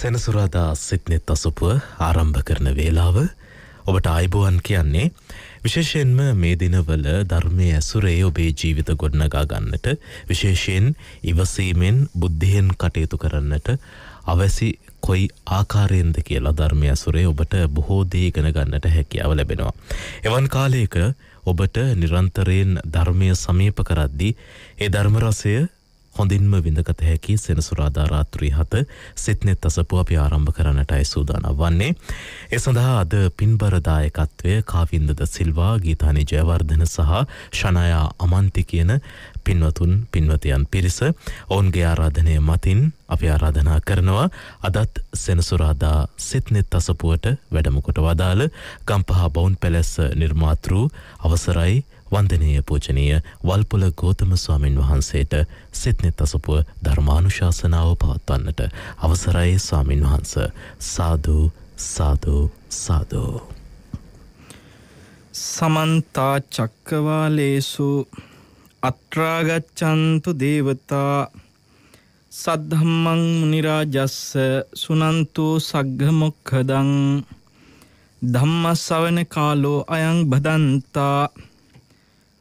සෙනසුරාදා සිත්නෙත් අසුපුව ආරම්භ කරන වේලාව ඔබට අයිබුවන් කියන්නේ විශේෂයෙන්ම මේ දිනවල ධර්මය ඇසුරේ ඔබේ ජීවිත ගොඩනගා ගන්නට විශේෂයෙන් ඉවසීමෙන් බුද්ධියෙන් කටයුතු කරන්නට අවැසි කොයි ආකාරයෙන්ද කියලා ධර්මය ඇසුරේ ඔබට බොහෝ දේ ඉගෙන ගන්නට හැකියාව ලැබෙනවා. එවන් කාලයක ඔබට නිරන්තරයෙන් ධර්මය සමීප කරද්දී ඒ ධර්ම රසය හොඳින්ම විඳගත හැකි සෙනසුරාදා රාත්‍රී හත සිත්නෙත් අසපු අපි ආරම්භ කරන්නටයි සූදානම් වන්නේ. එ සඳහා අද පින්බරදායකත්වය කාවින්දද සිල්වා ගීතානි ජයවර්ධන සහ ශනයා අමන්ති කියන පින්වතුන් පින්වතයන් පිරිස ඔවුන්ගේ ආරාධනය මතින් අපි ආරාධනා කරනවා අදත් සෙනසුරාදා සිත්නෙත් අසපුුවට වැඩමකොට වදාළ ගම්පහ බවුන් පැලැස්ස නිර්මාතෘ අවසරයි වන්දනීය පූජනීය වල්පොල ගෝතම ස්වාමින් වහන්සේට සිත්නෙත් අසපුව ධර්මානුශාසනාව පවත්වන්නට අවසරයි ස්වාමින් වහන්ස සාදු සාදු සාදු සමන්තා චක්කවාලේසු අත්‍රාගච්ඡන්තු දේවතා සද්ධම්මං නිරාජස්ස සුනන්තු සග්ගමොක්ඛදං ධම්මස්සවන කාලෝ අයං බදන්තා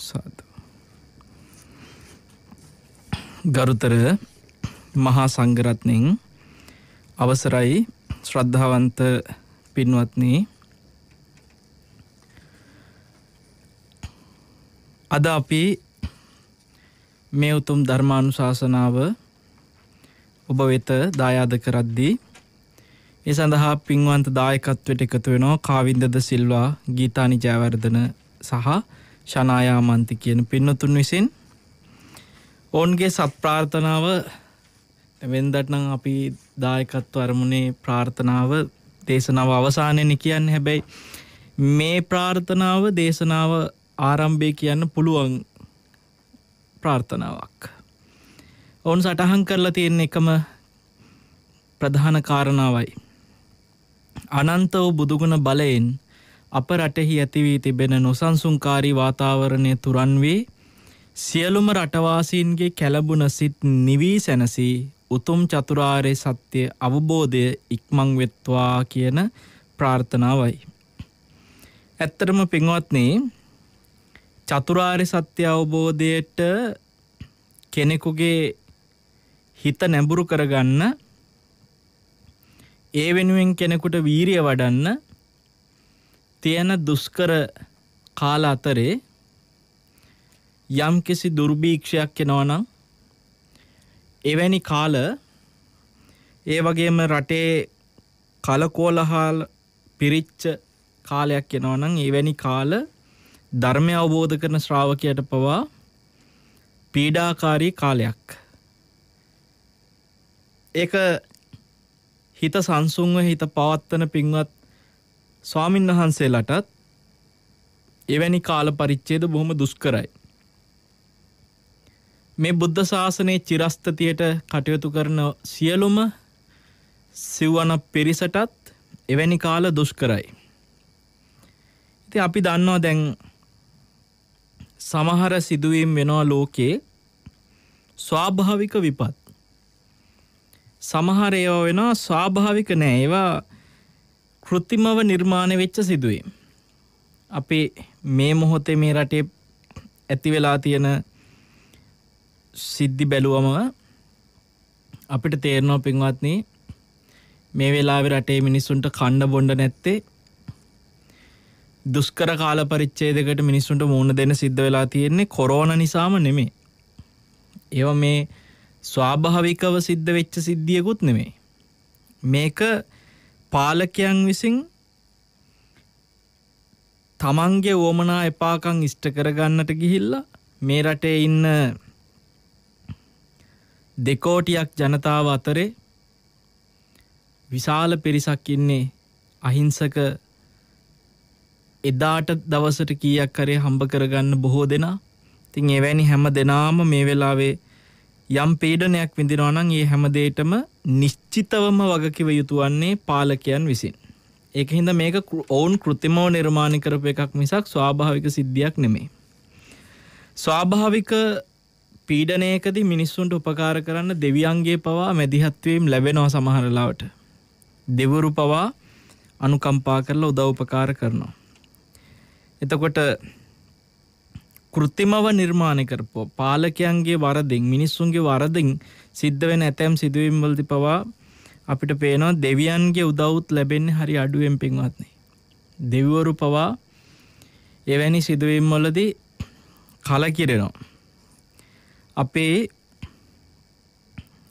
සාධ. ගරුතර මහා සංගරත්නෙන් අවසරයි ශ්‍රද්ධාවන්ත පින්වත්නී අද අපි මේ උතුම් ධර්මාණු ශාසනාව ඔබ වෙත දායාද කරද්දී ඒ සඳහා පින්වන්ත දායකත්වයට එකතු වෙනවා කාවින්දද සිල්වා ගීතානි ජයවර්ධන සහ ශනායාමන්ති කියන පින්නතුන් විසින් ඔවුන්ගේ සත්ප්‍රාර්ථනාව වෙන්දටනම් අපි දායකත්ව අරමුණේ ප්‍රාර්ථනාව දේශනාව අවසානයන කියන්න හැබැයි මේ ප්‍රාර්ථනාව දේශනාව ආරම්භය කියන්න පුළුවන් ප්‍රාර්ථනාවක්. ඔවුන් සටහන් කරලා තියෙන එකම ප්‍රධාන කාරණාවයි. අනන්ත වූ බුදුගුණ බලයෙන් අප රටෙහි ඇතිවී තිබෙන නොසන්සුන්කාරී වාතාවරණය තුරන් වේ සියලුම රටවාසීන්ගේ කැලබුණ සිත් නිවී සැනසී උතුම් චතුරාරය සත්‍යය අවබෝධය ඉක්මං වෙත්වා කියන ප්‍රාර්ථනාවයි. ඇත්තරම පින්වත්නේ චතුරාරය සත්‍ය අවබෝධයට කෙනෙකුගේ හිත නැඹුරු කරගන්න ඒ වෙනුවෙන් කෙනෙකුට වීරිය වඩන්න තියෙන දුෂ්කර කාල අතරේ යම් කිසි දුර්භීක්ෂයක් එනවනම් එවැනි කාල ඒ වගේම රටේ කලකෝලහාල පිරිච්ච කාලයක් එනවනම් එවැනි කාල ධර්මය අවබෝධ කරන ශ්‍රාවකයට පවා පීඩාකාරී කාලයක්. ඒක හිත සංසුන්ව හිත පවත්වන පින්වත් ස්වාමින් වහන්සේලටත් එවැනි කාල පරිච්ඡේද බොහොම දුෂ්කරයි. මේ බුද්ධ ශාසනයේ චිරස්ථතියට කටයුතු කරන සියලුම සිව්වන පිරිසටත් එවැනි කාල දුෂ්කරයි. ඉතින් අපි දන්නවා දැන් සමහර සිදුවීම් වෙනවා ලෝකේ ස්වාභාවික විපත්. සමහර ඒවා වෙනවා ස්වාභාවික නෑ ඒවා කෘතිමව නිර්මාණය වෙච්ච සිදුවීම්. අපේ මේ මොහොතේ මේ රටේ ඇති වෙලා තියෙන සිද්ධි බැලුවම අපිට තේරනෝ පින්වත්න මේ වෙලාවෙ රටේ මිනිස්සුන්ට කණ්ඩ බොඩ නැත්තේ දුස්කර කාල පරිච්චේදකට මිනිස්සුන්ට මූුණ දෙන සිද්ධ වෙලා තියෙන්නේ කොරෝණ නිසාම නෙමේ ඒව මේ ස්වාභාවිකව සිද්ධ වෙච්ච සිද්ධියකුත් නෙමේ මේක පාලකයන් විසින් තමන්ගේ වුවමනා එපාකම් ඉෂ්ට කරගන්නට ගිහිල්ලා මේ රටේ ඉන්න දෙකෝටියක් ජනතාව අතරේ විශාල පිරිසක් ඉන්නේ අහිංසක එදාට දවසට කීයක් කරේ හම්බ කරගන්න බොහෝ දෙනා තින් එවැනි හැම දෙනාම මේ වෙලාවේ යම් පීඩනයක් විඳිනවනං ඒ හැමදේටම නිශ්චිතවම වගකිව යුතු වන්නේ පාලකයන් විසින්. ඒක හින්දා මේක ඔවුන් કૃතිමව නිර්මාණ කරපු එකක් මිසක් ස්වාභාවික සිද්ධියක් නෙමෙයි. ස්වාභාවික පීඩනයකදී මිනිස්සුන්ට උපකාර කරන්න දෙවියන්ගේ පවා මැදිහත් වීම ලැබෙනවා සමහර ලාවට. දෙවරු පවා අනුකම්පා කරලා උදව් උපකාර කරනවා. එතකොට કૃතිමව නිර්මාණ කරපුවා පාලකයන්ගේ වරදින් මිනිස්සුන්ගේ වරදින් සිද්ධ වෙන ඇතැම් සිදුවීම් වලති පවා අපිට පේනවා දෙවියන්ගේ උදවුත් ලැබෙන්නේ හරි අඩුවෙන් පින්වත්න්නේ. දෙවිවරු පවා එවැනි සිදුවීම් වලදී කලකිරෙනවා. අපේ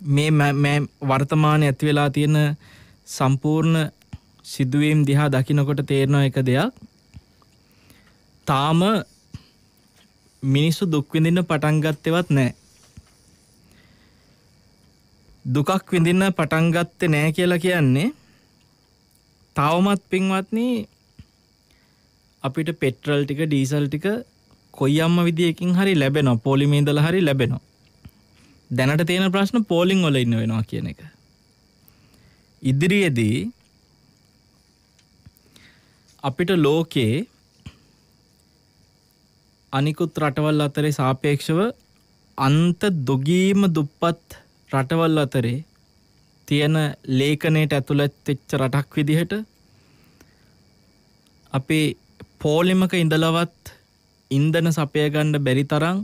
මේ වර්තමාන ඇතිවෙලා තියෙන සම්පූර්ණ සිදුවීම් දිහා දකිනකොට තේරෙන එක දෙයක් තාම මිනිස්සු දුක්විඳන්න පටන්ගත්තෙවත් නෑ දුකක් විඳින්න පටන් ගත්තේ නෑ කියලා කියන්නේ තවමත් පින්වත්නි අපිට පෙට්‍රල් ටික ඩීසල් ටික කොයි අම්ම විදියකින් හරි ලැබෙනවා පොලිමේ ඉඳලා හරි ලැබෙනවා දැනට තියෙන ප්‍රශ්න පෝලිං වල ඉන්න වෙනවා කියන එක ඉදිරියේදී අපිට ලෝකේ අනිකුත් රටවල් අතරේ සාපේක්ෂව අන්ත දොගීම දුප්පත් රටවල් අතරේ තියෙන ලේඛනයට ඇතුළත් වෙච්ච රටක් විදිහට අපේ පෝලිමක ඉඳලවත් ඉන්ධන සපය ගන්න බැරි තරම්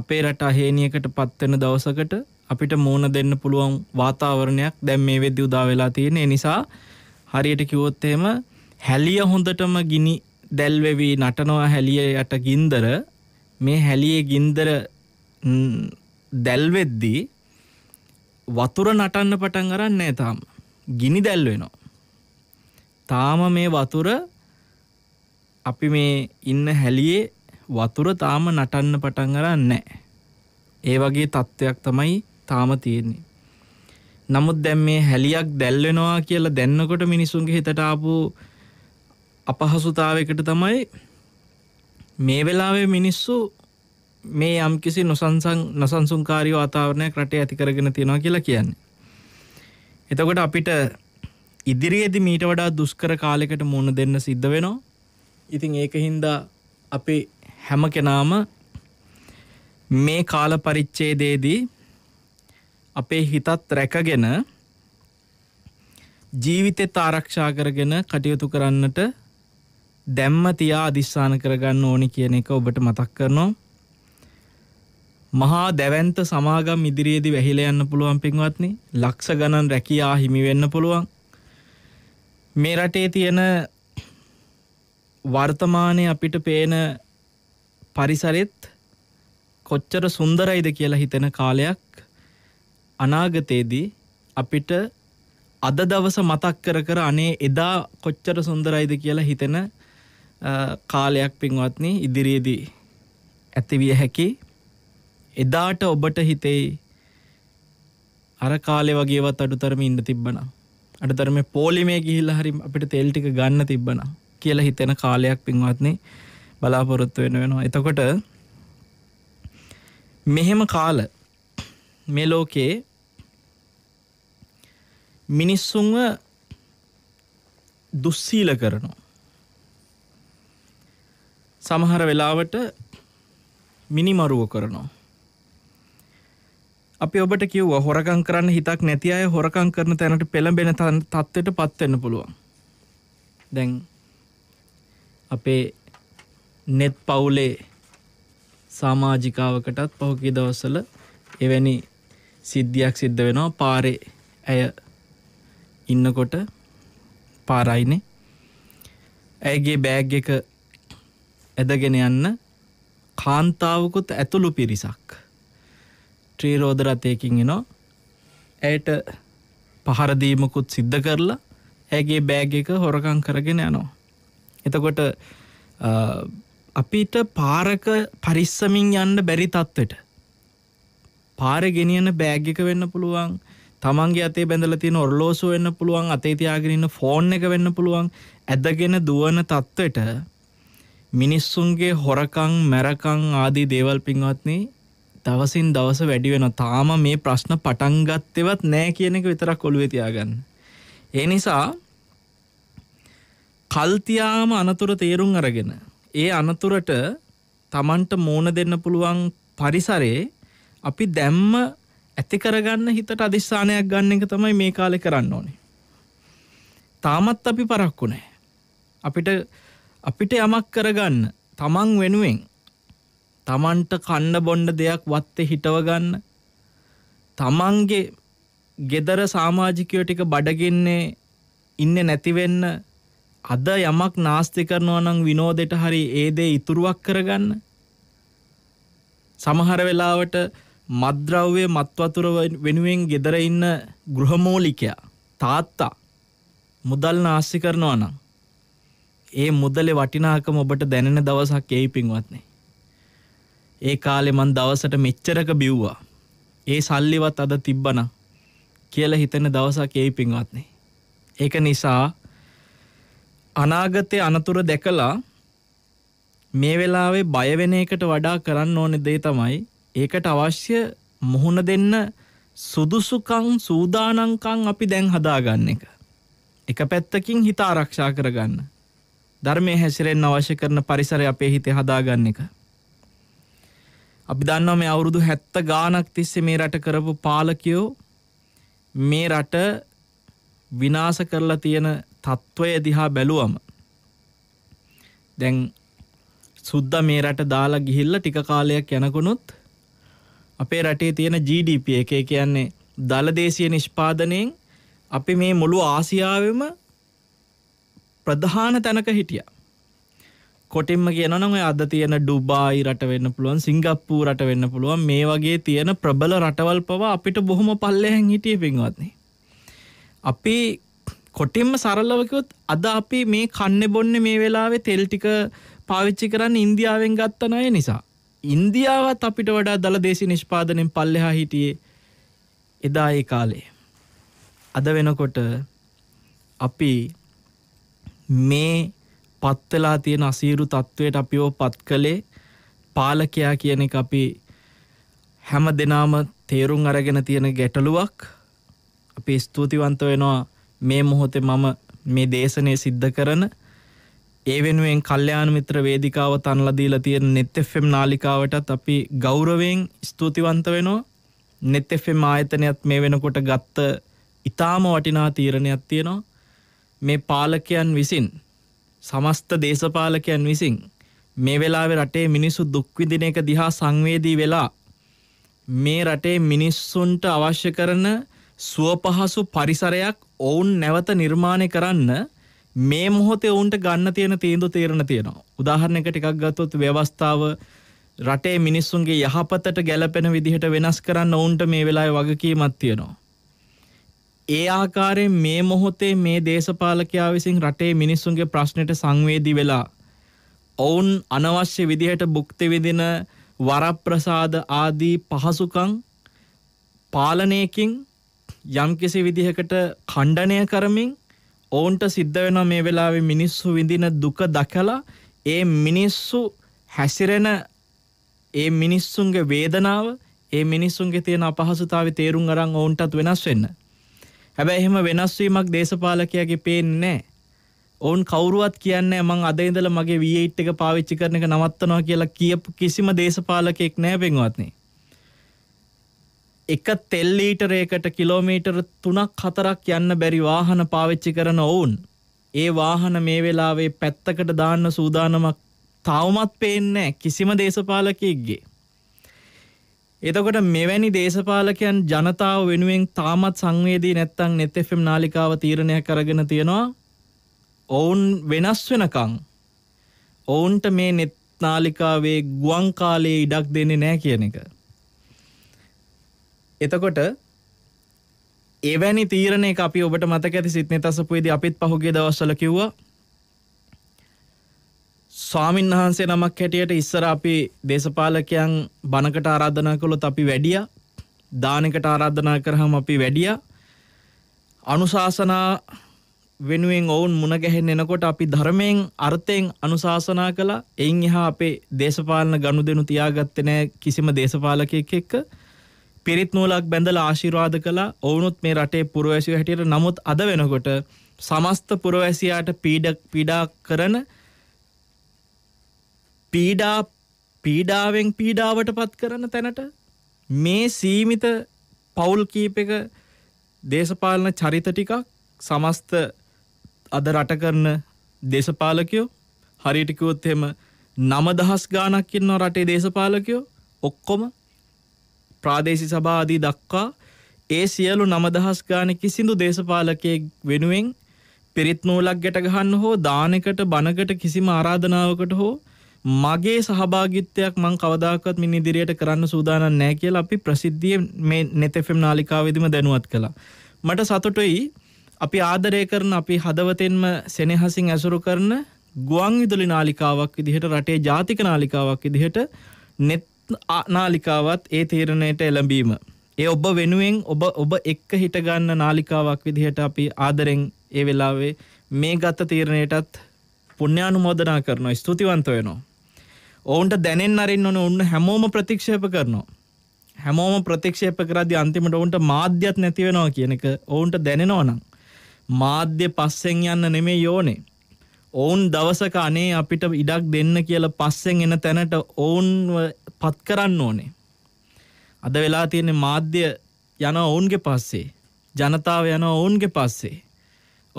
අපේ රට අහේනියකට පත් වෙන දවසකට අපිට මූණ දෙන්න පුළුවන් වාතාවරණයක් දැන් මේ වෙද්දි උදා වෙලා තියෙන නිසා හරියට කිව්වොත් එහෙම හැලිය හොඳටම ගිනි දැල්වෙවී නටනවා හැලිය යට ගින්දර මේ හැලියේ ගින්දර දැල්වෙද්දී වතුර නටන්න පටන් ගන්න නෑ තාම. ගිනි දැල් වෙනවා. තාම මේ වතුර අපි මේ ඉන්න හැලියේ වතුර තාම නටන්න පටන් ගන්න නැහැ. ඒ වගේ තත්ත්වයක් තමයි තාම තියෙන්නේ. නමුත් දැන් මේ හැලියක් දැල් වෙනවා කියලා දැන්නකොට මිනිසුන්ගේ හිතට ආපු අපහසුතාවයකට තමයි මේ වෙලාවේ මිනිස්සු මේ යම්කිසි නොසන්සං නොසන්සුන්කාරී වාතාවරණයක් රටේ ඇති කරගෙන තියෙනවා කියලා කියන්නේ. එතකොට අපිට ඉදිරියේදී මීට වඩා දුෂ්කර කාලයකට මුහුණ දෙන්න සිද්ධ වෙනවා. ඉතින් ඒක හින්දා අපි හැම කෙනාම මේ කාල පරිච්ඡේදයේදී අපේ හිතත් රැකගෙන ජීවිතෙත් ආරක්ෂා කරගෙන කටයුතු කරන්නට දැම්ම තියා අධිස්ථාන කරගන්න ඕනි කියන එක ඔබට මතක් කරනවා. මහා දැවන්ත සමාගම් ඉදිරියේදී වැහිලා යන්න පුළුවන් පින්වත්නි. ලක්ෂ ගණන් රැකියා හිමි වෙන්න පුළුවන්. මේ රටේ තියෙන වර්තමානයේ අපිට පේන පරිසරෙත් කොච්චර සුන්දරයිද කියලා හිතෙන කාලයක් අනාගතයේදී අපිට අද දවස මතක් කර කර අනේ එදා කොච්චර සුන්දරයිද කියලා හිතෙන කාලයක් පින්වත්නි ඉදිරියේදී ඇතිවිය හැකි එදාට ඔබට හිතෙයි අර කාලෙ වගේවත් අඩුතරම ඉන්න තිබ්බන අඩුතරම පෝලිමේ ගිහිල්ල හරි අපිට තෙල්ටික ගන්න තිබ්බන කියලා හිතෙන කාලයක් පින්වත්න්නේ බලාපොරොත්තු වෙන වෙනවා එතකොට මෙහෙම කාල මේ ලෝකයේ මිනිස්සුන්ව දුස්සීල කරනවා සමහර වෙලාවට මිනිමරුව කරනවා අපි ඔබට කිව්ව හොරකං කරන්න හිතක් නැති අය හොරකං කරන තැනට පෙළඹෙන තත්ත්වයට පත්වෙන්න පුළුවන් දැන් අපේ නෙත් පවුලේ සාමාජිකාවකටත් පහුකි දවස්සල එවැනි සිද්ධියක් සිද්ධ වෙනවා පාරේ ඇය ඉන්නකොට පාරයිනේ ඇගේ බෑග් එක ඇදගෙන යන්න කාන්තාවකුත් ඇතුළු පිරිසක් ත්‍රීරෝධ රථයකින් එනවා ඇයට පහරදීමකුත් සිද්ධ කරලා ඇගේ බෑග එක හොරකං කරගෙන යනවා. එතකොට අපිට පාරක පරිස්සමින් යන්න බැරි තත්ත්වට පාර ගෙනියන බෑග්ගික වෙන්න පුළුවන් තමන්ගේ අතේ බැඳල තියෙන ඔරලෝසු වෙන්න පුළුවන් අතේතියාගෙනන්න ෆෝන් එක වෙන්න පුළුවන් ඇදගෙන දුවන තත්ත්වට මිනිස්සුන්ගේ හොරකං මැරකං ආදී දේවල් පින්වත්න්නේ දවසින් දවස වැඩි වෙන තාම මේ ප්‍රශ්න පටන්ගත්තෙවත් නෑ කියන එක විතරක් කොළුවේ තියාගන්න. ඒ නිසා කල්තියාම අනතුර තේරුම් අරගෙන. ඒ අනතුරට තමන්ට මෝන දෙන්න පුළුවන් පරිසරේ අපි දැම්ම ඇති කරගන්න හිතට අධිස්ථානයක් ගන්න එක තමයි මේ කාලෙ කරන්න ඕනේ. තාමත් අපි පරක්කු නෑ. අපිට අපිට යමක් කරගන්න තමන් වෙනුවෙන් තමන්ට කන්න බොන්න දෙයක් වත්තේ හිටව ගන්න තමන්ගේ gedara සමාජිකයෝ ටික බඩගින්නේ ඉන්නේ නැති වෙන්න අද යමක් නාස්ති කරනවා නම් විනෝදෙට හරි ඒ දේ ඉතුරුවක් කරගන්න සමහර වෙලාවට මද්ද්‍රව්‍ය මත්වතුර වෙනුවෙන් gedara ඉන්න ගෘහමූලිකයා තාත්තා මුදල් නාස්ති කරනවා නම් ඒ මුදලේ වටිනාකම ඔබට දැනෙන දවසක් එයි පින්වත්නි ඒ කාලෙ මන් දවසට මෙච්චරක බිව්වා. ඒ සල්ලිවත් අද තිබ්බන කියල හිතන දවසක් ඒ පින්වත්නේ. ඒක නිසා අනාගතය අනතුර දැකලා මේ වෙලාවේ බයවෙන එකට වඩා කරන්න ඕනෙ දේ තමයි ඒකට අවශ්‍ය මුහුණ දෙන්න සුදුසුකං සූදානංකං අපි දැන් හදාගන්න එක. එක පැත්තකින් හිතා ආරක්ෂා කරගන්න. ධර්මය හැසිරෙන් අවශ්‍ය කරන පරිසර අපේ හිතේ හදාගන්න එක. අපි දන්නවා මේ අවුරුදු 70 ගාණක් තිස්සේ මේ රට කරපු පාලකයෝ මේ රට විනාශ කරලා තියෙන తত্ত্বය දිහා බැලුවම දැන් සුද්දා මේ රට දාලා ගිහිල්ලා ටික කාලයක් යනකොනුත් අපේ රටේ තියෙන GDP එක කියන්නේ දලදේශීය නිෂ්පාදනයෙන් අපි මේ මුළු ආසියාවෙම ප්‍රධාන තැනක හිටියා. කොටින්ම කියනනම් අද තියෙන ඩුබායි රට වෙන්න පුළුවන් සිංගප්පූ රට වෙන්න පුළුවන් මේ වගේ තියෙන ප්‍රබල රටවල් පවා අපිට බොහොම පල්ලෙහැන් හිටිය පින්වත්න්නේ. අපි කොටින්ම සරල්ලවකොත් අද අපි මේ කන්න බොන්න මේ වෙලාවේ තෙල් ටික පාවිච්චි කරන්න ඉන්දියාවෙන් ගත්තනය නිසා. ඉන්දියාවත් අපිට වඩා දළ දේශි නිෂ්පාදනෙන් පල්ලෙහා හිටියේ එදා ඒ කාලේ. අද වෙනකොට අපි මේ පත්වෙලා තියෙන අසීරු තත්ත්වයට අපිෝ පත් කළේ පාලකයා කියන එක අපි හැම දෙනාම තේරුම් අරගෙන තියෙන ගැටලුවක් අපි ස්තුතිවන්ත වෙනවා මේ මොහොතේ මම මේ දේශනය සිද්ධ කරන ඒ වෙනුවෙන් කල්්‍යයාන මිත්‍ර වේදිකාව තන්ලදීලා තියෙන නෙත් එෆම් නාලිකාවටත් අපි ගෞරවෙන් ස්තුතිවන්ත වෙනවා නෙත් එෆම් ආයතනයත් මේ වෙනකොට ගත්ත ඉතාම වටිනා තීරණයක් තියෙනවා මේ පාලකයන් විසින් සමස්ත දේශපාලකයන් විසින් මේ වෙලාවේ රටේ මිනිස්සු දුක් විඳින එක දිහා සංවේදී වෙලා මේ රටේ මිනිස්සුන්ට අවශ්‍ය කරන සුවපහසු පරිසරයක් ඔවුන් නැවත නිර්මාණය කරන්න මේ මොහොතේ ඔවුන්ට ගන්න තියෙන තීන්දුව තීරණ තියෙනවා. උදාහරණයකට ටිකක් ගත්තොත් ව්‍යවස්ථාව රටේ මිනිස්සුන්ගේ යහපතට ගැලපෙන විදිහට වෙනස් කරන්න ඔවුන්ට මේ වෙලාවේ වගකීමක් තියෙනවා. ඒ ආකාරයෙන් මේ මොහොතේ මේ දේශපාලකයා විසින් රටේ මිනිස්සුන්ගේ ප්‍රශ්නයට සංවේදී වෙලා ඔවුන් අනවශ්‍ය විදිහට භුක්ති විඳින වරප්‍රසාද ආදී පහසුකම් පාලනයකින් යම්කිසි විදිහකට ඛණ්ඩණය කරමින් ඔවුන්ට සිද්ධ වෙනවා මේ වෙලාවේ මිනිස්සු විඳින දුක දකලා ඒ මිනිස්සු හැසිරෙන ඒ මිනිස්සුන්ගේ වේදනාව ඒ මිනිස්සුන්ගේ තියෙන අපහසුතාවය තේරුම් අරන් ඔවුන්ටත් වෙනස් වෙන්න හැබැයි එහෙම වෙනස්වීමක් දේශපාලකයාගේ පේන්නේ නැහැ. ඔවුන් කවුරුවත් කියන්නේ මං අද ඉඳලා මගේ V8 එක පාවිච්චි කරන එක නවත්තනවා කියලා කියපු කිසිම දේශපාලකෙක් නැහැ පින්වත්නි. එක තෙල් ලීටරයකට කිලෝමීටර 3ක් 4ක් යන්න බැරි වාහන පාවිච්චි කරන ඔවුන් ඒ වාහන මේ වෙලාවේ පැත්තකට දාන්න සූදානමක් තවමත් පේන්නේ නැහැ කිසිම දේශපාලකෙක්ගේ. එතකොට මෙවැනි දේශපාලකයන් ජනතාව වෙනුවෙන් තාමත් සංවේදී නැත්තං නෙතෙෆම් නාලිකාව තීරණය කරගෙන තියෙනවා ඔවුන් වෙනස් වෙනකං ඔවුන්ට මේ නෙත් නාලිකාවේ ගුවන් කාලයේ ඉඩක් දෙන්නේ නෑ කියන එක. එතකොට එවැනි තීරණය අපි ඔබට මතක ඇති සිත්නෙ තසපුේද අපිත් පහුගේ දවස්සල කිව්වා ස්වාමින් වහන්සේ නමක් හැටියට ඉස්සර අපි දේශපාලකයන් බණකට ආරාධනා කළොත් අපි වැඩිය දානකට ආරාධනා කරහම අපි වැඩිය අනුශාසනා වෙනුවෙන් ඔවුන් මුණගැහෙන් එනකොට අපි ධර්මයෙන් අර්ථයෙන් අනුශාසනා කළා එයින් එහා අපේ දේශපාලන ගනුදෙනු තියාගත්තේ නැහැ කිසිම දේශපාලකයෙක් එක්ක පිරිත් නූලක් බැඳලා ආශිර්වාද කළා ඔවුනුත් මේ රටේ පුරවැසියෝ හැටියට නමුත් අද වෙනකොට සමස්ත පුරවැසියාට පීඩ පීඩා කරන පීඩා පීඩාවෙන් පීඩාවට පත් කරන තැනට මේ සීමිත පවුල් කීප එක දේශපාලන චරිත ටිකක් සමස්ත අද රට කරන දේශපාලකයෝ හරියට කිව්වොත් එහෙම 9000 ගාණක් ඉන්න රටේ දේශපාලකයෝ ඔක්කොම ප්‍රාදේශීය සභා ආදී දක්වා ඒ සියලු 9000 ගාණ කිසිඳු දේශපාලකයෙක් වෙනුවෙන් පිරිත් නූලක් ගැට ගහන්න හෝ දානකට බණකට කිසිම ආරාධනාවකට හෝ මගේ සහභාගිත්වයක් මං කවදාකත් මින් ඉදිරියට කරන්න සූදානම් නෑ කියලා අපි ප්‍රසිද්ධිය මේ නෙතෙෆම් නාලිකාවේදීම දැනුවත් කළා. මට සතුටුයි අපි ආදරය කරන අපි හදවතෙන්ම සෙනෙහසින් ඇසුරු කරන ගුවන් විදුලි නාලිකාවක් විදිහට රටේ ජාතික නාලිකාවක් විදිහට net නාලිකාවත් ඒ තීරණයට එළඹීම. ඒ ඔබ වෙනුවෙන් ඔබ ඔබ එක්ක හිටගන්න නාලිකාවක් විදිහට අපි ආදරෙන් ඒ වෙලාවේ මේ ගත තීරණයටත් පුණ්‍යානුමෝදනා කරනවා ස්තුතිවන්ත වෙනවා ඔවුන්ට දැනෙන් අරෙන් ඕන ඔන්න හැමෝම ප්‍රතික්ෂේප කරනවා. හැමෝම ප්‍රතික්ෂේප කරදි අන්තිමට ඔවුන්ට මාධ්‍යත් නැතිවෙනවා කියන එක ඔවුන්ට දැනෙනවනම්. මාධ්‍ය පස්සෙන් යන්න නෙමේ යෝනේ. ඔවුන් දවසක අනේ අපිට ඉඩක් දෙන්න කියල පස්සෙන් එන තැනට ඔවුන් පත් කරන්න ඕනේ. අද වෙලා තියෙන මාධ්‍ය යන ඔවුන්ගේ පස්සේ. ජනතාව යන ඔවුන්ගේ පස්සේ.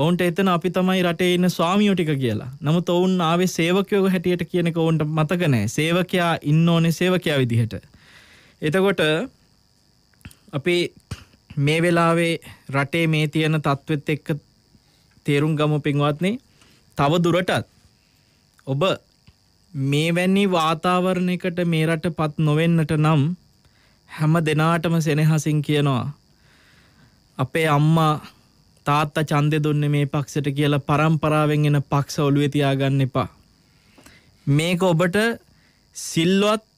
ඔවුන්ට එතන අපි තමයි රටේ ඉන්න ස්වාමියෝ ටික කියලා. නමුත් ඔවුන් ආවේ සේවකයෝ හැටියට කියන එක ඔවුන්ට මතක නැහැ. සේවකයා ඉන්න ඕනේ සේවකයා විදිහට. එතකොට අපි මේ වෙලාවේ රටේ මේ තියෙන තත්ත්වෙත් එක්ක තේරුම් ගමු පින්වත්නි. තව දුරටත් ඔබ මේ වැනි වාතාවරණයකට මේ රටපත් නොවෙන්නට නම් හැම දෙනාටම සෙනෙහසින් කියනවා අපේ අම්මා තාත්තා ඡන්දේ දුන්නේ මේ පක්ෂයට කියලා પરම්පරාවෙන් එන පක්ෂ ඔළුවේ තියාගන්න එපා. මේක ඔබට සිල්වත්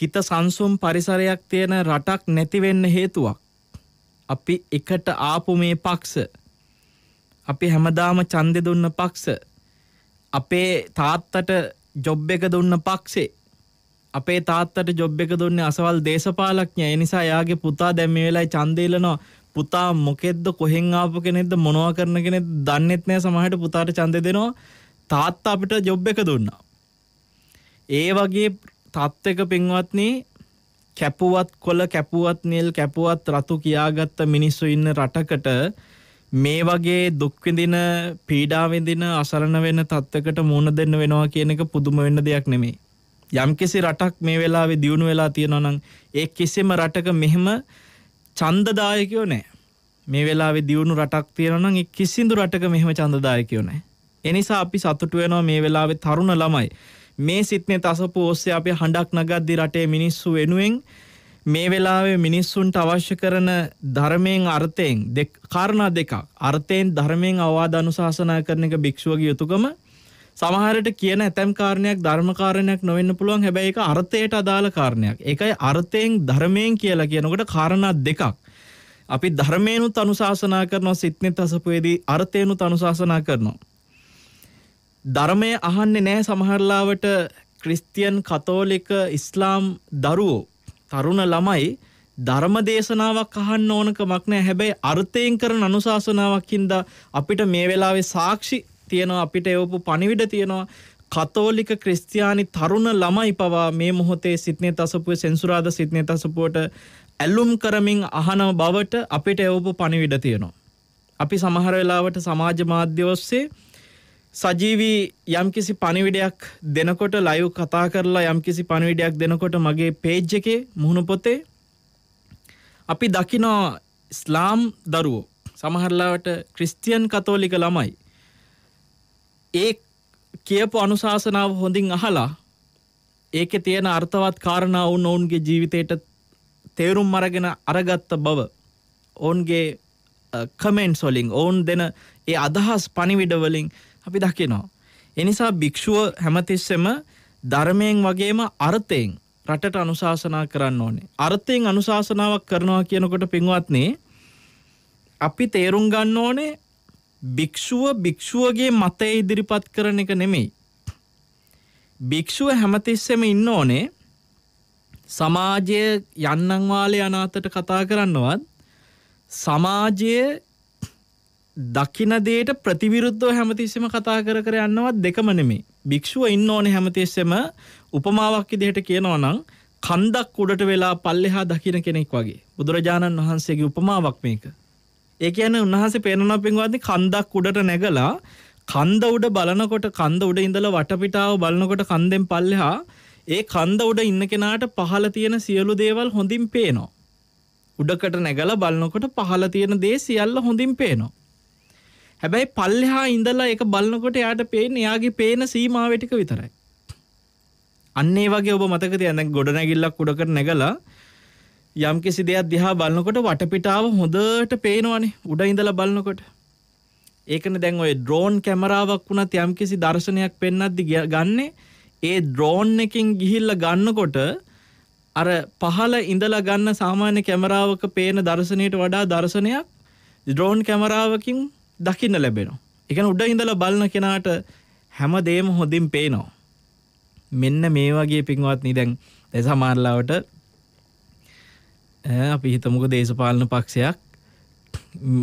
හිත සංසුම් පරිසරයක් තියෙන රටක් නැති වෙන්න හේතුවක්. අපි එකට ආපු මේ පක්ෂ අපි හැමදාම ඡන්දේ දුන්න පක්ෂ අපේ තාත්තට ජොබ් එක දුන්න පක්ෂේ අපේ තාත්තට ජොබ් එක දුන්නේ අසවල් දේශපාලඥය. ඒ නිසා එයාගේ පුතා දැන් මේ වෙලාවේ ඡන්දේ ඉල්ලනවා. පුතා මොකෙද්ද කොහෙන් ආපු කෙනෙක්ද මොනවා කරන කෙනෙක් දන්නෙත් නෑ සමහරට පුතාට ඡන්දය දෙනවා තාත්තා අපිට ජොබ් එක දුන්නා. ඒ වගේ තත්ත්වයක පින්වත්නි කැපුවත් කොළ කැපුවත් නිල් කැපුවත් රතු කියාගත්ත මිනිස්සු ඉන්න රටකට මේ වගේ දුක්විඳින පීඩාවිඳින අසරණ වෙන තත්ත්වකට මුහුණ දෙන්න වෙනවා කියන එක පුදුම වෙන්න දෙයක් නෙමෙයි. යම් කිසි රටක් මේ වෙලාවේ දියුණු වෙලා තියෙනවා නම් ඒ කිසිම රටක මෙහෙම චන්දදායකයෝ නෑ මේ වෙලාවේ දියුණු රටක් තියෙනවා නම් ඒ කිසිඳු රටක මෙහෙම චන්දදායකයෝ නෑ ඒ නිසා අපි සතුටු වෙනවා මේ වෙලාවේ තරුණ ළමයි මේ සිත්නේ තසපු ඔස්සේ අපි හඬක් නගද්දි රටේ මිනිස්සු වෙනුවෙන් මේ වෙලාවේ මිනිස්සුන්ට අවශ්‍ය කරන ධර්මයෙන් අර්ථයෙන් කාරණා දෙකක් අර්ථයෙන් ධර්මයෙන් අවවාද අනුශාසනා කරන එක භික්ෂුවගේ යුතුයකම සමහරට කියන ඇතැම් කාරණයක් ධර්මකාරණයක් නොවෙන්න පුළුවන් හැබැයි ඒක අර්ථයට අදාළ කාරණයක්. ඒකයි අර්ථයෙන් ධර්මයෙන් කියලා කියනකොට කාරණා දෙකක්. අපි ධර්මයෙන්ුත් අනුශාසනා කරනවා සිත්නෙත් අසපුවේදී අර්ථයෙන්ුත් අනුශාසනා කරනවා. ධර්මය අහන්නේ නැහැ සමහරලාවට ක්‍රිස්තියන් කතෝලික ඉස්ලාම් දරුවෝ තරුණ ළමයි ධර්ම දේශනාවක් අහන්න ඕනකමක් නැහැ හැබැයි අර්ථයෙන් කරන අනුශාසනාවක් හින්දා අපිට මේ වෙලාවේ සාක්ෂි තියෙනවා අපිට එවපු පණිවිඩ තියෙනවා කතෝලික ක්‍රිස්තියානි තරුණ ළමයි පවා මේ මොහොතේ සිත්නය තසපුුව සෙන්සුරාද සිත්නය තසපුුවට ඇල්ලුම් කරමින් අහන බවට අපිට එවපු පණිවිඩ තියෙනවා. අපි සමහර වෙලාවට සමාජ මාධ්‍ය ඔස්සේ සජීවී යම්කිසි පණිවිඩයක් දෙනකොට ලයු කතා කරලා යම්කිසි පණවිඩයක් දෙනකොට මගේ පේජ් එකේ මුහුණු පොතේ අපි දකිනෝ ස්ලාම් දරුවෝ සමහරලාවට ක්‍රිස්තියන් කතෝලික ළමයි ඒ කියපු අනුශාසනාව හොඳින් අහලා ඒකෙ තියෙන අර්ථවත් කාරණා වුන් ඔවුන්ගේ ජීවිතයට තේරුම් අරගෙන අරගත්ත බව ඔවුන්ගේ කමෙන්ට්ස් වලින් ඔවුන් දෙන ඒ අදහස් පණිවිඩවලින් අපි දකිනවා. එනිසා භික්ෂුව හැමතිස්සෙම ධර්මයෙන් වගේම අර්ථයෙන් රටට අනුශාසනා කරන්න ඕනේ. අර්ථයෙන් අනුශාසනාවක් කරනවා කියනකොට පින්වත්නේ අපි තේරුම් ගන්න ඕනේ භික්ෂුව භික්ෂුවගේ මතය ඉදිරිපත් කරන එක නෙමෙයි. භික්ෂුව හැමතිස්සෙම ඉන්න ඕනේ සමාජය යන්නන් වාලේ අනාතට කතා කරන්නවත් සමාජය දකින දේට ප්‍රතිවිරුද්ධව හැමතිස්සෙම කතා කර කර යන්නවත් දෙකම නෙමෙයි. භික්ෂුව ඉන්න ඕනේ හැමතිස්සෙම උපමාවක් විදිහට කියනවා නම් කන්දක් උඩට වෙලා පල්ලෙහා දකින කෙනෙක් වගේ. බුදුරජාණන් වහන්සේගේ උපමාවක් මේක. ඒ කියන්නේ උන්වහන්සේ පේනවා පින්වත්නි කන්දක් උඩට නැගලා කන්ද උඩ බලනකොට කන්ද උඩ ඉඳලා වටපිටාව බලනකොට කන්දෙන් පල්ලෙහා ඒ කන්ද උඩ ඉන්න කෙනාට පහළ තියෙන සියලු දේවල් හොඳින් පේනවා. උඩකට නැගලා බලනකොට පහළ තියෙන දේ සියල්ල හොඳින් පේනවා. හැබැයි පල්ලෙහා ඉඳලා ඒක බලනකොට එයාට පේන්නේ එයාගේ පේන සීමාව ටික විතරයි. අන්න ඒ වගේ ඔබ මතක තියාගන්න ගොඩනැගිල්ලක් උඩකට නැගලා යම් කිසි දෙයක් දිහා බලන්නකොට වටපිටාව හොඳට පේනවනේ උඩ ඉඳලා බලනකොට. ඒකන දැන් ඔය ඩ්‍රෝන් කැමරාවක් වුණත් යම් කිසි දර්ශනයක් පෙන්වද්දි ගන්නේ ඒ ඩ්‍රෝන් එකකින් ගිහිල්ලා ගන්නකොට අර පහළ ඉඳලා ගන්න සාමාන්‍ය කැමරාවක පේන දර්ශනයට වඩා දර්ශනයක් ඩ්‍රෝන් කැමරාවකින් දකින්න ලැබෙනවා. ඒ කියන්නේ උඩ ඉඳලා බලන කෙනාට හැම දෙයක්ම හොඳින් පේනවා. මෙන්න මේ වගේ පින්වත්නි දැන් සමාජලාවට අපි හිතමුක දේශපාලන පක්ෂයක්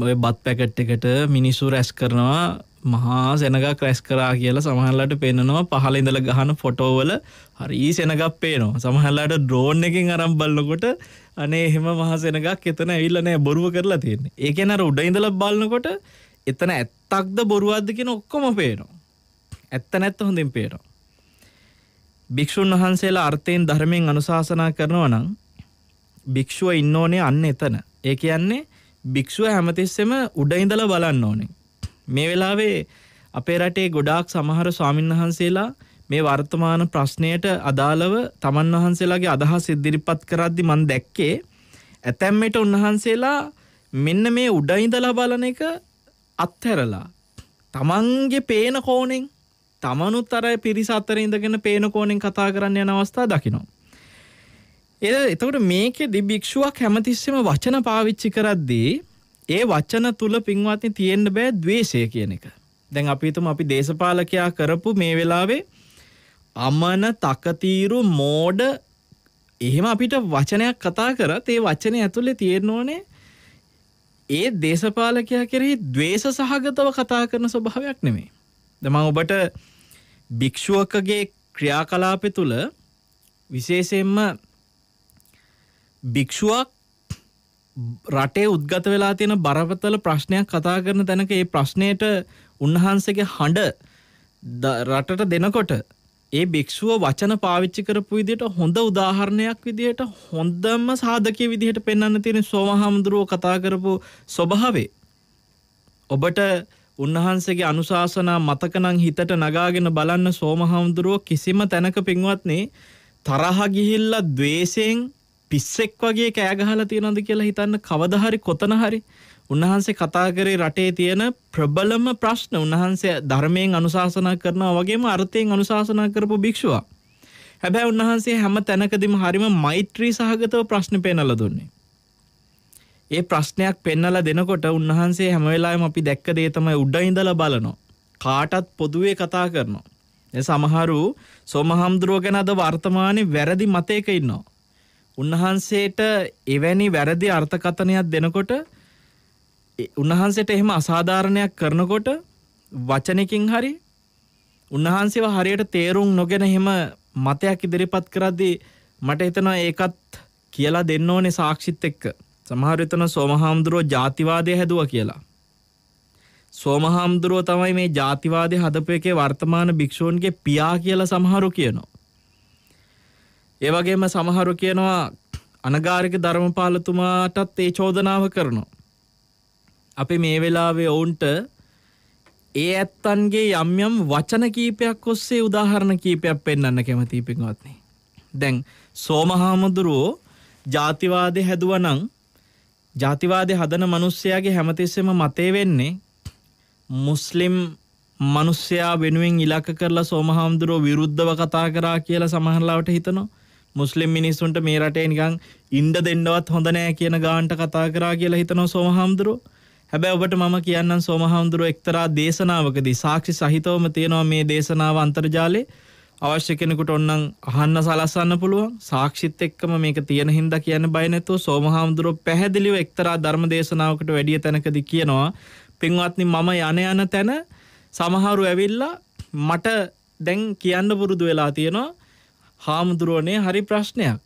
ඔය බත් පැකට් එකට මිනිස්සු රැස් කරනවා මහා සෙනගක් රැස් කරා කියලා සමහල්ලට පෙන්නනවා පහල ඉඳල ගහන ෆොටෝවල හරී සෙනගක් පේනවා සමහල්ලාට ඩ්‍රෝන් එකින් අරම් බලන්නකොට අනේ එහෙම මහසෙනගක් එතන ඇවිල්ලනෑ බොරුව කරලා තියෙන ඒ අර උඩ ඉඳල බලන්නකොට එතන ඇත්තක්ද බොරුවද්ද කියෙන ඔක්කොම පේනවා ඇත්ත නැත්ත හොඳින් පේනවා භික්‍ෂූන් වහන්සේලා අර්ථයෙන් ධර්මයෙන් අනුශාසනා කරනවා නම් භික්ෂුව ඉන්න ඕනේ අන්න එතන. ඒ කියන්නේ භික්ෂුව හැමතිස්සෙම උඩ ඉඳලා බලන්න ඕනේ. මේ වෙලාවේ අපේ රටේ ගොඩාක් සමහර ස්වාමින්වහන්සේලා මේ වර්තමාන ප්‍රශ්නයට අදාළව තමන් වහන්සේලාගේ අදහස් ඉදිරිපත් කරද්දි මම දැක්කේ ඇතැම්මට උන්වහන්සේලා මෙන්න මේ උඩ ඉඳලා බලන එක අත්හැරලා තමන්ගේ පේන කෝණෙන් තමනුත් අර පිරිස අතර ඉඳගෙන පේන කෝණෙන් කතා කරන්න යන අවස්ථා දකිනවා එ එතකට මේකෙ දිභික්ෂුවක් හැමතිස්සෙම වචන පාවිච්චි කරද්දී ඒ වච්චන තුළ පින්වත්නි තියෙන්න්න බෑ දවේශය කියන එක. දැන් අපිතුම අපි දේශපාලකයා කරපු මේ වෙලාවේ අමන තකතීරු මෝඩ එහෙම අපිට වචනයක් කතා කරත් ඒ වචනය ඇතුළේ තියෙන්න ඕනේ ඒ දේශපාලකයා කෙරෙහි දවේශ සහගතව කතා කරන ස්වභාවයක් නෙමේ. දමං ඔබට භික්‍ෂුවකගේ ක්‍රියාකලාපෙ තුළ විශේෂෙන්ම භික්ෂුවක් රටේ උද්ගත වෙලා තියෙන බරපතල ප්‍රශ්නයක් කතා කරන තැනක ඒ ප්‍රශ්නයට උන්වහන්සේගේ හඬ රටට දෙනකොට ඒ භික්ෂුව වචන පාවිච්චි කරපු විදිහට හොඳ උදාහරණයක් විදිහට හොඳම සාධකයේ විදිහට පෙන්වන්න තියෙන සෝමහාමුදුරුව කතා කරපු ස්වභාවේ ඔබට උන්වහන්සේගේ අනුශාසනා මතකනම් හිතට නගාගෙන බලන්න සෝමහාමුදුරුව කිසිම තැනක පින්වත්නේ තරහ ගිහිල්ලා ද්වේෂයෙන් පිස්සෙක් වගේ කෑ ගහලා තියෙනවද කියලා හිතන්න කවදා හරි කොතන හරි උන්වහන්සේ කතා කරේ රටේ තියෙන ප්‍රබලම ප්‍රශ්න උන්වහන්සේ ධර්මයෙන් අනුශාසනා කරනවා වගේම අර්ථයෙන් අනුශාසනා කරපු භික්ෂුවක්. හැබැයි උන්වහන්සේ හැම තැනකදීම හරිම මෛත්‍රී සහගතව ප්‍රශ්න පෙන්නලා දුන්නේ. ඒ ප්‍රශ්නයක් පෙන්නලා දෙනකොට උන්වහන්සේ හැම වෙලාවෙම අපි දැක්ක දේ තමයි උඩ ඉඳලා බලනවා. කාටත් පොදුවේ කතා කරනවා. සමහරු සෝමහම්දුරුව ගැන අද වර්තමානයේ වැරදි මතයක ඉන්නවා. උන්වහන්සේට එවැනි වැරදි අර්ථකථනයක් දෙනකොට උන්වහන්සේට එහෙම අසාධාරණයක් කරනකොට වචනකින් හරි උන්වහන්සේව හරියට තේරුම් නොගෙන එහෙම මතයක් ඉදිරිපත් කරද්දී මට හිතනවා ඒකත් කියලා දෙන්න ඕනේ සාක්ෂිත් එක්ක. සමහර විටන සෝමහාමුදුරුවෝ ಜಾතිවාදය හැදුවා කියලා. සෝමහාමුදුරුවෝ තමයි මේ ಜಾතිවාදය හදපු එකේ වර්තමාන භික්ෂූන්ගේ පියා කියලා සමහරු කියනවා. ඒ වගේම සමහරු කියනවා අනගාරික ධර්මපාලතුමාටත් ඒ චෝදනාව කරනවා. අපි මේ වෙලාවේ ඔවුන්ට ඒ ඇත්තන්ගේ යම් යම් වචන කීපයක් ඔස්සේ උදාහරණ කීපයක් පෙන්වන්න කැමතියි පින්වත්නි. දැන් සෝමහාමුදුරුවෝ ජාතිවාදේ හැදුවනම් ජාතිවාදේ හදන මිනිස්සයාගේ හැමතිස්සෙම මතේ වෙන්නේ මුස්ලිම් මිනිස්සයා වෙනුවෙන් ඉලක්ක කරලා සෝමහාමුදුරුවෝ විරුද්ධව කතා කරා කියලා සමහරලාවට හිතනවා. මුස්ලිම් මිනිස්සුන්ට මේ රටේ නිකං ඉන්ඩ දෙන්නවත් හොඳනෑ කියන ගාන්ට කතා කරා කියලා හිතනෝ සොමහාමුදුරුව හැබැ ඔබට මම කියන්න සොමහාමුදුරුව එක්තරා දේශනාවකදී සාක්ෂි සහිතවම තියෙනවා මේ දේශනාව අන්තර්ජාලය අවශ්‍ය කෙනෙකුට ඔන්නන් අහන්න සලස්සන්න පුළුවන් සාක්ෂිත් එක්කම මේක තියෙන හින්ද කියන බයනැතුව සෝමහාමුදුරුව පැහැදිලිව එක්තරා ධර්ම දේශනාවකට වැඩිය තැනකද කියනවා පින්වත්නි මම යන යන තැන සමහරු ඇවිල්ලා මට දැන් කියන්න පුරුදු වෙලා තියෙනවා හාමුදුරුවනේ හරි ප්‍රශ්නයක්.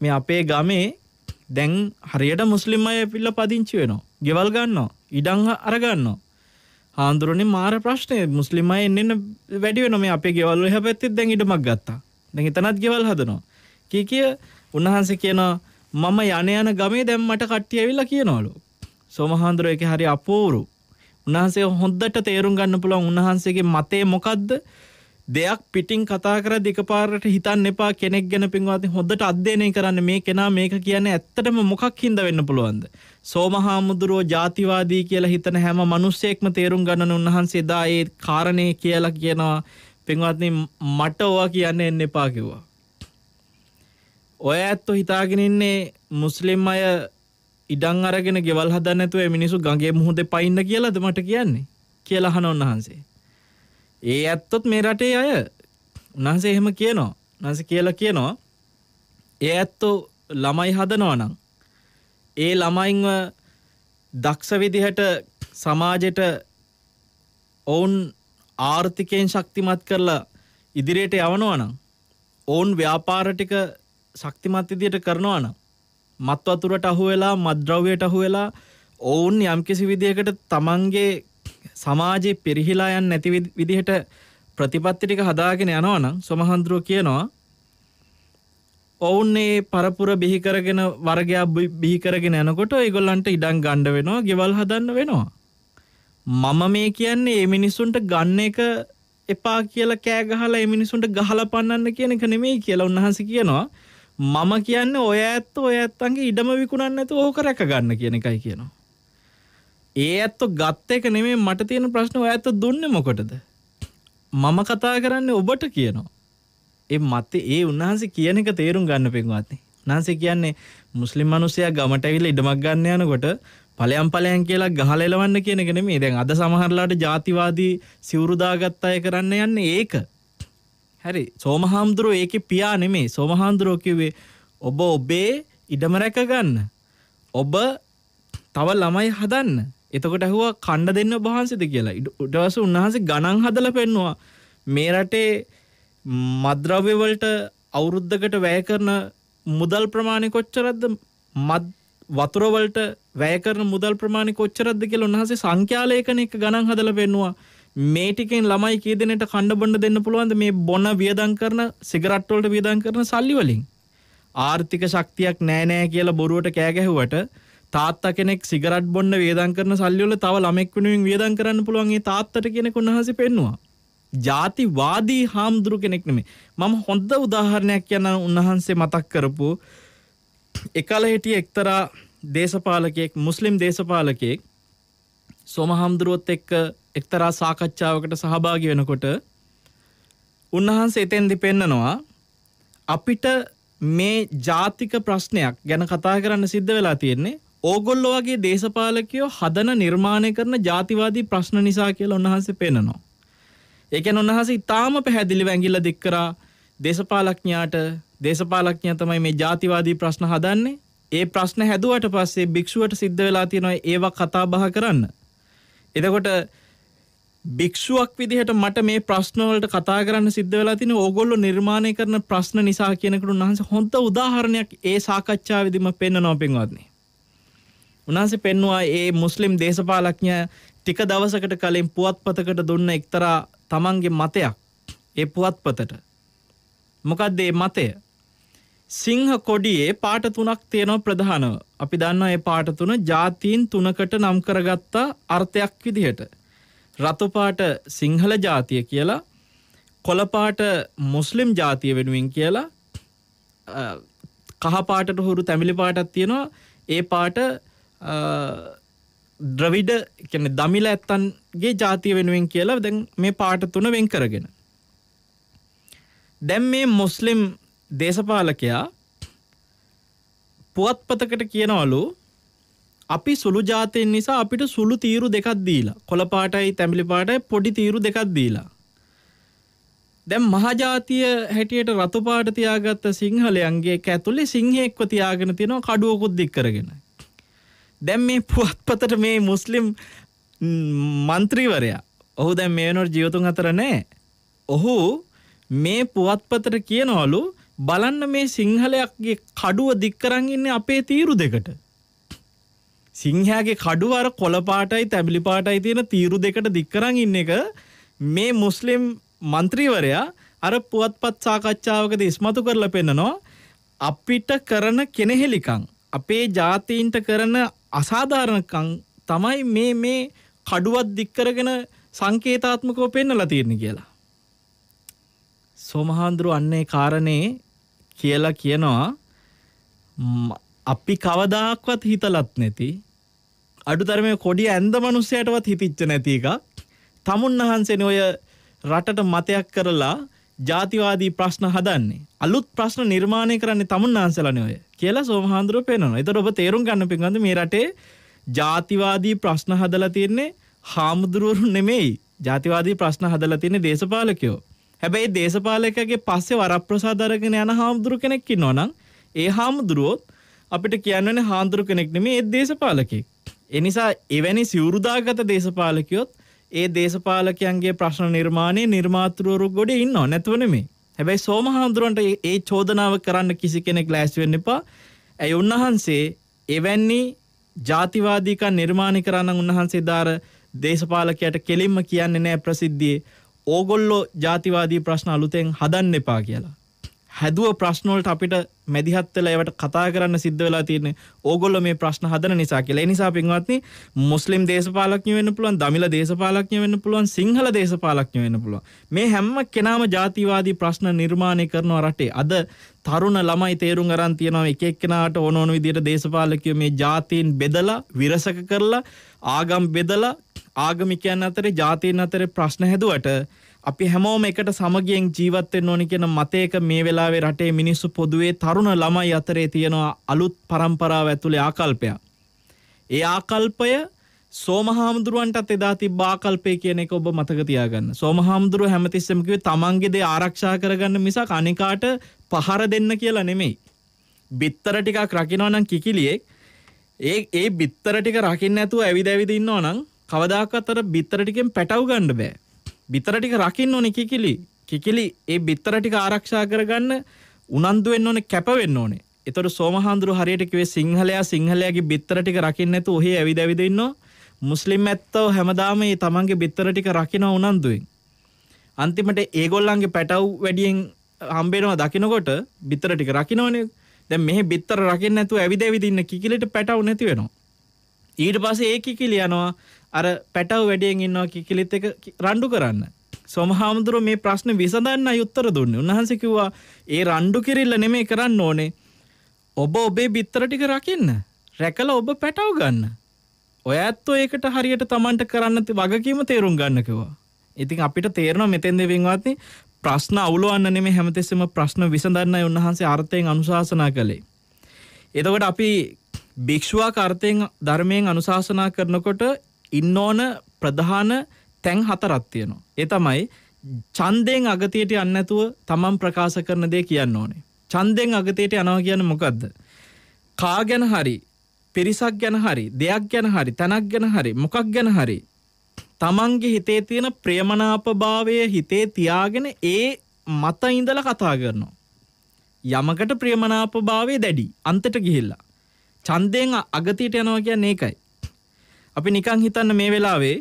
මේ අපේ ගමේ දැන් හරියට මුස්ලිම් අය පිල්ල පදිංචි වෙනවා. ගෙවල් ගන්නවා. ඉඩං අරගන්නවා. හාමුදුරුවනේ මාර ප්‍රශ්නේ මුස්ලිම් අය එන්න වැඩි වෙනවා මේ අපේ ගෙවල් වල හැපැත්තේ දැන් ඉඩමක් ගත්තා. දැන් එතනත් ගෙවල් හදනවා. කී කිය උන්වහන්සේ කියනවා මම යන යන ගමේ දැන් මට කට්ටිය ඇවිල්ලා කියනවලු. සෝමහාන්දුරෝ එකේ හරි අපූරු. උන්වහන්සේ හොඳට තේරුම් ගන්න පුළුවන් උන්වහන්සේගේ මතේ මොකද්ද? දෙයක් පිටින් කතා කර දෙකපාරට හිතන්න එපා කෙනෙක් ගැන පින්වාති හොඳට අධ්‍යයනය කරන්න මේ කෙනා මේක කියන්නේ ඇත්තටම මොකක් හින්ද වෙන්න පුළුවන්ද. සෝමහාමුදුරුවෝ ජාතිවාදී කියලා හිතන හැම මනුස්සයෙක්ම තේරුම් ගණන උන්වහන්සේ දා ඒ කාරණය කියලා කියනවා පින්වත්නි මට ඕවා කියන්න එන්න එපා කිව්වා. ඔය ඇත්තෝ හිතාගෙන ඉන්නේ මුස්ලිම් අය ඉඩං අරගෙන ගෙවල් හදන්න නැතුව මිනිසු ගඟේ මුහුදේ පයින්න කියලාද මට කියන්නේ කියලා අහන උන්වහන්සේ. ඒ ඇත්තොත් මේ රටේ අය උන්හන්සේ එහෙම කියනවා නස කියලා කියනවා ඒ ඇත්තෝ ළමයි හදනවනම් ඒ ළමයින්ව දක්ෂ විදිහට සමාජයට ඔවුන් ආර්ථිකයෙන් ශක්තිමත් කරලා ඉදිරියට යවනවනම් ඔවුන් ව්‍යාපාර ටික ශක්තිමත් විදිහට කරනවනම් මත් වතුරට අහුවෙලා මත්ද්‍රව්‍යයට අහුවෙලා ඔවුන් යම්කිසි විදිහකට තමන්ගේ සමාජයේ පිරිහිලා යන්නේ නැති විදිහට ප්‍රතිපත්ති ටික හදාගෙන යනවා නම් සමහන්දරෝ කියනවා ඔවුන් මේ පරපුර බිහි කරගෙන වර්ගයා බිහි කරගෙන යනකොට ඒගොල්ලන්ට ඉඩම් ගන්න වෙනවා, ගෙවල් හදන්න වෙනවා. මම මේ කියන්නේ මේ මිනිසුන්ට ගන්න එක එපා කියලා කෑ ගහලා මේ මිනිසුන්ට ගහලා පන්නන්න කියන එක නෙමෙයි කියලා උන්වහන්සේ කියනවා. මම කියන්නේ ඔය ඇත්ත ඔය ඇත්තන්ගේ ඉඩම විකුණන්න නැතුව ඕක රැක ගන්න කියන එකයි කියනවා. ඒ ඇත්තෝ ගත්ත එක නෙමේ මට තියෙන ප්‍රශ්න ඔය ඇත්තෝ දුන්නේ මොකටද? මම කතා කරන්නේ ඔබට කියනවා. ඒ මතේ ඒ උන්වහන්සේ කියන එක තේරුම් ගන්න පින්වත්නි. උන්වහන්සේ කියන්නේ මුස්ලිම් මිනිසයා ගමට ඇවිල්ලා ඉඩමක් ගන්න යනකොට පලයන් පලයන් කියලා ගහලා එලවන්න කියන එක නෙමෙයි. දැන් අද සමහරලාට ಜಾතිවාදී සිවුරු දාගත් අය කරන්න යන්නේ ඒක. හරි. සෝමහාමුදුරෝ ඒකේ පියා නෙමෙයි. සෝමහාමුදුරෝ කිව්වේ ඔබ ඔබේ ඉඩම රැක ගන්න. ඔබ තව ළමයි හදන්න. එතකොට ඇහුවා කණ්ඩ දෙන්න වහන්සේද කියලා උඩවස උන්වහන්සේ ගණන් හදලා පෙන්නවා මේ රටේ මද්‍රව්‍ය වලට අවුරුද්දකට වැය කරන මුදල් ප්‍රමාණය කොච්චරද මත් වතුර වලට වැය කරන මුදල් ප්‍රමාණය කොච්චරද කියලා උන්වහන්සේ සංඛ්‍යාලේඛන එක ගණන් හදලා පෙන්නවා මේ ටිකෙන් ළමයි කී දෙනෙට කණ්ඩ බොන්න දෙන්න පුළුවන්ද මේ බොන වියදම් කරන සිගරට් වලට වියදම් කරන සල්ලි වලින් ආර්ථික ශක්තියක් නෑ නෑ කියලා බොරුවට කෑ ගැහුවට තාත්තා කෙනෙක් සිගරට් බොන්න වේදන් කරන සල්ලිවල තව ළමෙක් වෙනුවෙන් වේදන් කරන්න පුළුවන් ඒ තාත්තට කෙනෙක් උන්වහන්සේ පෙන්නවා. ಜಾතිවාදී හාමුදුරු කෙනෙක් නෙමෙයි. මම හොඳ උදාහරණයක් කියන්න උන්වහන්සේ මතක් කරපු එකල හිටිය එක්තරා දේශපාලකයෙක් මුස්ලිම් දේශපාලකයෙක් සෝම හාමුදුරුවොත් එක්ක එක්තරා සාකච්ඡාවකට සහභාගි වෙනකොට උන්වහන්සේ එතෙන්දි පෙන්නනවා අපිට මේ ජාතික ප්‍රශ්නයක් ගැන කතා කරන්න සිද්ධ වෙලා තියෙන්නේ ඕගොල්ලෝ වගේ දේශපාලකයෝ හදන නිර්මාණය කරන ජාතිවාදී ප්‍රශ්න නිසා කියලා උන්වහන්සේ පෙන්නනවා. ඒ කියන්නේ උන්වහන්සේ ඊටාම පැහැදිලිව ඇඟිල්ල දික් කරා දේශපාලඥයාට දේශපාලඥයා තමයි මේ ජාතිවාදී ප්‍රශ්න හදන්නේ. ඒ ප්‍රශ්න හැදුවට පස්සේ භික්ෂුවට සිද්ධ වෙලා තියෙනවා ඒවා කතා බහ කරන්න. එතකොට භික්ෂුවක් විදිහට මට මේ ප්‍රශ්නවලට කතා කරන්න සිද්ධ වෙලා තියෙන ඕගොල්ලෝ නිර්මාණය කරන ප්‍රශ්න නිසා කියනකට උන්වහන්සේ හොඳ උදාහරණයක් ඒ සාකච්ඡාවේදීම පෙන්වනවා පින්වත්නි. උන්හන්සේ පෙන්වා ඒ මුස්ලිම් දේශපාලඥ ටික දවසකට කලින් පුවත්පතකට දුන්න එක්තරා තමන්ගේ මතයක් ඒ පුවත්පතට. මොකක්ද ඒ මතය. සිංහ කොඩියේ පාට තුනක් තියෙනව ප්‍රධානව. අපි දන්න ඒ පාට තුන ජාතීන් තුනකට නම් කරගත්තා අර්ථයක් විදිහට. රතුපාට සිංහල ජාතිය කියලා කොළපාට මුස්ලිම් ජාතිය වෙනුවෙන් කියලා කහපාටට හුරු තැමිලි පාටත් තියෙනවා ඒ පාට ද්‍රවිඩ කැන දමිල ඇත්තන්ගේ ජාතිය වෙනුවෙන් කියලා දැන් මේ පාට තුන වෙන් කරගෙන. දැම් මේ මොස්ලිම් දේශපාලකයා පුවත්පතකට කියනවලු අපි සුළු ජාතයෙන් නිසා අපිට සුළු තීරු දෙකක් දීලා කොළපාටයි තැමිලි පාටයි පොඩි තීරු දෙකක් දීලා. දැම් මහජාතිය හැටියට රතුපාට තියාගත්ත සිංහලයන්ගේ ඇතුලේ සිංහෙක්ව තියාගෙන තියෙනවා කඩුවකුත් දික් කරගෙන දැම් මේ පුවත්පතට මේ මුස්ලිම් මන්ත්‍රීවරයා ඔහු දැන් මේ වෙනවට ජීවතුන් අතර නෑ ඔහු මේ පුවත්පතට කියනවලු බලන්න මේ සිංහලයක්ගේ කඩුව දික්කරන් ඉන්නේ අපේ තීරු දෙකට සිංහයාගේ කඩුව අර කොළපාටයි තැබිලි පාටයි තියෙන තීරු දෙකට දික්කරන් ඉන්න එක මේ මුස්ලිම් මන්ත්‍රීවරයා අර පුවත්පත් සාකච්ඡාවකද ඉස්මතු කරලා පෙන්නනවා අපිට කරන කෙනෙහෙලිකං අපේ ජාතීන්ට කරන අසාධාරණකං තමයි මේ මේ කඩුවත් දික්කරගෙන සංකේතාත්මකව පෙන්නලා තියෙන කියලා. සෝමහාන්දුරු අන්නේ කාරණේ කියලා කියනවා අපි කවදාක්වත් හිතලත් නැති අඩුතරමේ කොඩිය ඇන්ද මනුස්සයටවත් හිතිච්ච නැති එකක් තමුන් වහන්සේනේ ඔය රටට මතයක් කරලා ජාතිවාදී ප්‍රශ්න හදන්නේ. අලුත් ප්‍රශ්න නිර්මාණය කරන්නේ තමුන් ආන්සලනේ ඔය කියලා සෝමහාන්දුරුව පේනවා. ඒතර ඔබ තේරුම් ගන්න පින්වන්ද මේ රටේ ජාතිවාදී ප්‍රශ්න හදලා තියන්නේ හාමුදුරුවරු නෙමෙයි. ජාතිවාදී ප්‍රශ්න හදලා තියන්නේ දේශපාලකයෝ. හැබැයි දේශපාලකගේ පස්සේ වරප්‍රසාද අරගෙන යන හාමුදුරු කෙනෙක් ඉන්නවා නම් ඒ හාමුදුරුවොත් අපිට කියන්න වෙන හාමුදුරු කෙනෙක් නෙමෙයි ඒ දේශපාලකෙක්. ඒ නිසා එවැනි සිවුරුදාගත දේශපාලකයොත් ඒ දේශපාලකයන්ගේ ප්‍රශ්න නිර්මාණය නිර්මාතෘවරු ගොඩ ඉන්නවා නැතුව නෙමේ. හැබැයි සෝමහාමුදුරන්ට ඒ චෝදනාව කරන්න කිසි කෙනෙක් ලෑස්ති වෙන්න එපා. ඇයි උන්වහන්සේ එවැනි ජාතිවාදීකම් නිර්මාණය කරන්න උන්වහන්සේ දාර දේශපාලකයට කෙලින්ම කියන්නේ නැහැ ප්‍රසිද්ධියේ. ඕගොල්ලෝ ජාතිවාදී ප්‍රශ්න අලුතෙන් හදන්න එපා කියලා. හැදුව ප්‍රශ්නෝලට අපිට මැදිහත්වල ඒවට කතා කරන්න සිද්ධ වෙලා තියෙන ඕගොල්ලෝ මේ ප්‍රශ්න හදන නිසා කියලා. ඒ නිසා පින්වත්නි මුස්ලිම් දේශපාලඥයෝ වෙන්න පුළුවන්, දමිළ දේශපාලඥයෝ වෙන්න පුළුවන්, සිංහල දේශපාලඥයෝ වෙන්න පුළුවන්. මේ හැම කෙනාම ජාතිවාදී ප්‍රශ්න නිර්මාණය කරන රටේ අද තරුණ ළමයි තේරුම් අරන් තියෙනවා එක එක්කෙනාට ඕන ඕන විදිහට දේශපාලකයෝ මේ ජාතීන් බෙදලා විරසක කරලා ආගම් බෙදලා ආගමිකයන් අතරේ ජාතීන් අතරේ ප්‍රශ්න හැදුවට අපි හැමෝම එකට සමගියෙන් ජීවත්වෙන් ඕනි කියෙන මතයක මේ වෙලාවේ රටේ මිනිස්සු පොදුවේ තරුණ ළමයි අතරේ තියෙනවා අලුත් පරම්පරාව ඇතුළේ ආකල්පයක්. ඒ ආකල්පය සෝමහාමුදුරුවන්ටත් එදා තිබ්බ ආකල්පය කියන එක ඔබ මතක තියාගන්න. සෝමහාමුදුරුව හැමතිස්සෙම කිව්වේ තමන්ගේ දේ ආරක්ෂා කරගන්න මිසක් අනිකාට පහර දෙන්න කියලා නෙමෙයි. බිත්තර ටිකක් රකින්නවා නම් කිකිලියෙක් ඒ ඒ බිත්තර ටික රකින්න නැතුව ඇවිද ඇවිද ඉන්නවා නම් කවදාකවත් අර බිත්තර ටිකෙන් පැටව ගන්න බෑ. බිතර ටික රකින්න ඕනේ කිකිලි. කිකිලි ඒ බිතර ටික ආරක්ෂා කරගන්න උනන්දු වෙන්න ඕනේ කැප වෙන්න ඕනේ. ඒතර සෝමහාඳුරු හරියට කිව්වේ සිංහලයා සිංහලයාගේ බිතර ටික රකින්න නැතුව ඔහේ ඇවිද ඇවිද ඉන්නවා. මුස්ලිම් ඇත්තෝ හැමදාම මේ තමන්ගේ බිතර ටික රකින්න උනන්දුවෙන්. අන්තිමට ඒගොල්ලන්ගේ පැටව් වැඩියෙන් හම්බේනවා දකිනකොට බිත්තර ටික රකින්නවනේ. දැන් මෙහි බිත්තර රකින්න නැතුව ඇවිද ඇවිද ඉන්න කිකිලිට පැටව් නැති වෙනවා. ඊට පස්සේ ඒ කිකිලි යනවා අර පැටව වැඩියෙන් ඉන්නවා කිකිලිත් එක රණ්ඩු කරන්න. සොමහාමුදුරුව මේ ප්‍රශ්න විසඳන්න යුත්තර දුන්නේ. උන්වහන්සේ කිව්වා ඒ රණ්ඩු කිරිල්ල නෙමෙයි කරන්න ඕනේ. ඔබ ඔබේ බිත්තර ටික රකින්න. රැකලා ඔබ පැටව ගන්න. ඔය ඇත්තෝ ඒකට හරියට Tamanට කරන්න වගකීම තේරුම් ගන්න කිව්වා. ඉතින් අපිට තේරෙනවා මෙතෙන් දෙවින්වත්නි ප්‍රශ්න අවුලවන්න නෙමෙයි හැමතිස්සෙම ප්‍රශ්න විසඳන්නයි උන්වහන්සේ අර්ථයෙන් අනුශාසනා කළේ. එතකොට අපි භික්ෂුවක් අර්ථයෙන් ධර්මයෙන් අනුශාසනා කරනකොට ඉන්න ඕන ප්‍රධාන තැන් හතරක් තියෙනවා. ඒ තමයි ඡන්දයෙන් අගතියට යන්නේ නැතුව තමන් ප්‍රකාශ කරන දේ කියන්න ඕනේ. ඡන්දයෙන් අගතියට යනවා කියන්නේ මොකද්ද? කා ගැන හරි, පිරිසක් ගැන හරි, දෙයක් ගැන හරි, තැනක් ගැන හරි, මොකක් ගැන හරි තමන්ගේ හිතේ තියෙන ප්‍රියමනාපභාවය හිතේ තියාගෙන ඒ මත ඉඳලා කතා කරනවා. යමකට ප්‍රියමනාපභාවය දැඩි අන්තට ගිහිල්ලා. ඡන්දයෙන් අගතියට යනවා කියන්නේ ඒකයි. අපි නිකං හිතන්න මේ වෙලාවේ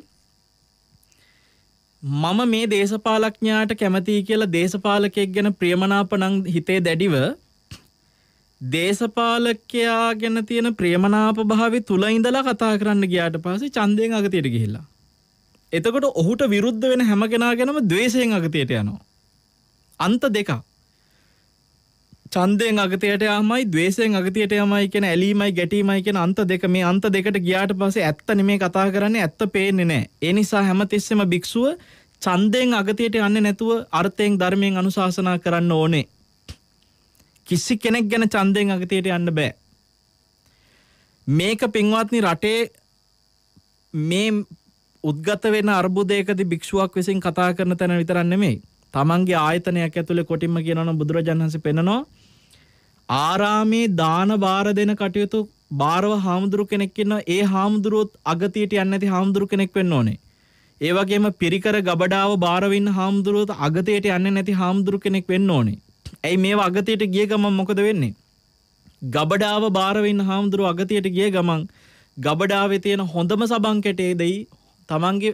මම මේ දේශපාලඥයාට කැමතියි කියලා දේශපාලකයෙක් ගැන ප්‍රියමනාපනං හිතේ දැඩිව දේශපාලකයා ගැන තියෙන ප්‍රියමනාප භාවි තුල ඉඳලා කතා කරන්න ගියාට පස්සේ ඡන්දයෙන් අගතියට ගිහිල්ලා. එතකොට ඔහුට විරුද්ධ වෙන හැම කෙනා ගැනම ද්වේෂයෙන් අගතියට යනවා. අන්ත දෙකක්. චන්දයෙන් අගතයට යමයි දවේශයෙන් අගතයට යමයි කියෙන ඇලීමයි ගැටීමයි කියෙන අන්ත දෙක මේ අන්ත දෙකට ගියාට පසේ ඇත්ත නෙමේ කතා කරන්නේ ඇත්ත පේන්නේ නෑ. ඒ නිසා හැමතිස්සෙම භික්ෂුව චන්දයෙන් අගතයට යන්න නැතුව අර්ථයෙන් ධර්මයෙන් අනුශාසනා කරන්න ඕනේ. කිසි කෙනෙක් ගැන චන්දයෙන් අගතයට යන්න බෑ. මේක පින්වත්නි රටේ මේ උද්ගත වෙන අර්බුදයකති භික්ෂුවක් විසින් කතා කරන තැන විතරන්න මේ තමන්ගේ ආයතනයක් ඇතුළ කොටිම කියනවන බුදුරජන්හන්ස පෙනනවා ආරාමේ දාන බාර දෙන කටයුතු බාරව හාමුදුරු කෙනෙක් ඉන්නවා ඒ හාමුදුරුවොත් අගතියට යන්නේ නැති හාමුදුරු කෙනෙක් වෙන්න ඕනේ. ඒ වගේම පිරිකර ගබඩාව බාරව ඉන්න හාමුදුරුවොත් අගතියට යන්නේ නැති හාමුදුරු කෙනෙක් වෙන්න ඕනේ. ඇයි මේව අගතියට ගිය ගමන් මොකද වෙන්නේ? ගබඩාව බාරව ඉන්න හාමුදුරුව අගතියට ගිය ගමන් ගබඩාවේ තියෙන හොඳම සබන් කැටේ දෙයි තමන්ගේ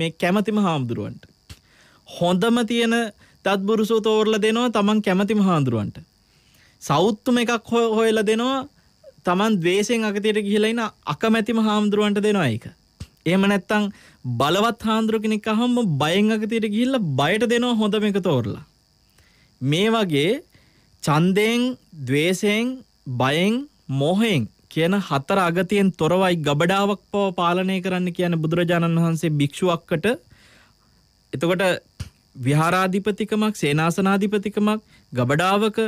මේ කැමැතිම හාමුදුරුවන්ට. හොඳම තියෙන තත්බුරුසෝ තෝරලා දෙනවා තමන් කැමැතිම හාමුදුරුවන්ට. සෞත්තුම එකක් හො හොයල දෙනවා තමන් දවේශයෙන් අගතයට ගිහිලයින අකමැතිම හාමුදුරුවන්ට දෙනවා එක. එහෙම නැත්තං බලවත් හාන්දුරුකෙනෙක් අහම්ම බයෙන් අගතයට ගිහිල්ල බයට දෙනවා හොඳම එක තෝරලා. මේ වගේ චන්දයෙන් දවේශයෙන් බයෙන් මොහෙෙන් කියන හතර අගතියෙන් තොරවයි ගබඩාවක් පව පාලනය කරන්න කියන බුදුරජාණන් වහන්සේ භික්ෂුවක්කට එතකොට විහාරාධිපතිකමක් සේනාසනාධිපතිකමක් ගබඩාවක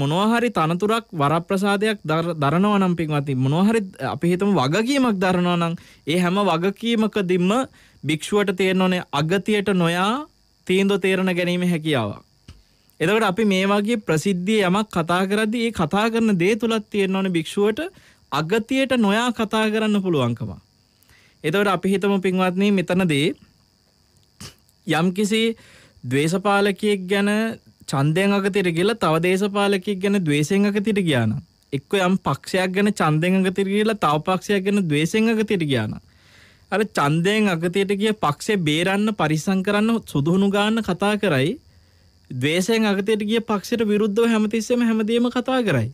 මොනවාහරි තනතුරක් වරප්‍රසාදයක් දරනවා නම් පින්වත්නි මොනවාහරි අපි හිතමු වගකීමක් දරනවා නම් ඒ හැම වගකීමකදීම භික්ෂුවට තේරෙන්නේ අගතියට නොයා තීන්දුව තේරන ගැනීම හැකියාවක්. එතකොට අපි මේ වගේ ප්‍රසිද්ධිය යමක් කතා කරද්දී ඒ කතා කරන දේ තුලත් තියෙන්න ඕනේ භික්ෂුවට අගතියට නොයා කතා කරන්න පුළුවන්කම. එතකොට අපි හිතමු පින්වත්නි මෙතනදී යම්කිසි ද්වේෂපාලකයෙක් ගැන චන්දයෙන් අගතිර කියලා තව දේශපාලකෙක් ගැන ද්වේෂයෙන් අගතිර ගියාන. එක්ක යම් පක්ෂයක් ගැන චන්දයෙන් අගතිර කියලා තව පක්ෂයක් ගැන ද්වේෂයෙන් අගතිර ගියාන. අර චන්දයෙන් අගතියට ගිය පක්ෂේ බේරන්න පරිස්සම් කරන්න සුදුහුණු ගන්න කතා කරයි. ද්වේෂයෙන් අගතියට ගිය පක්ෂයට විරුද්ධව හැමතිස්සෙම හැමදේම කතා කරයි.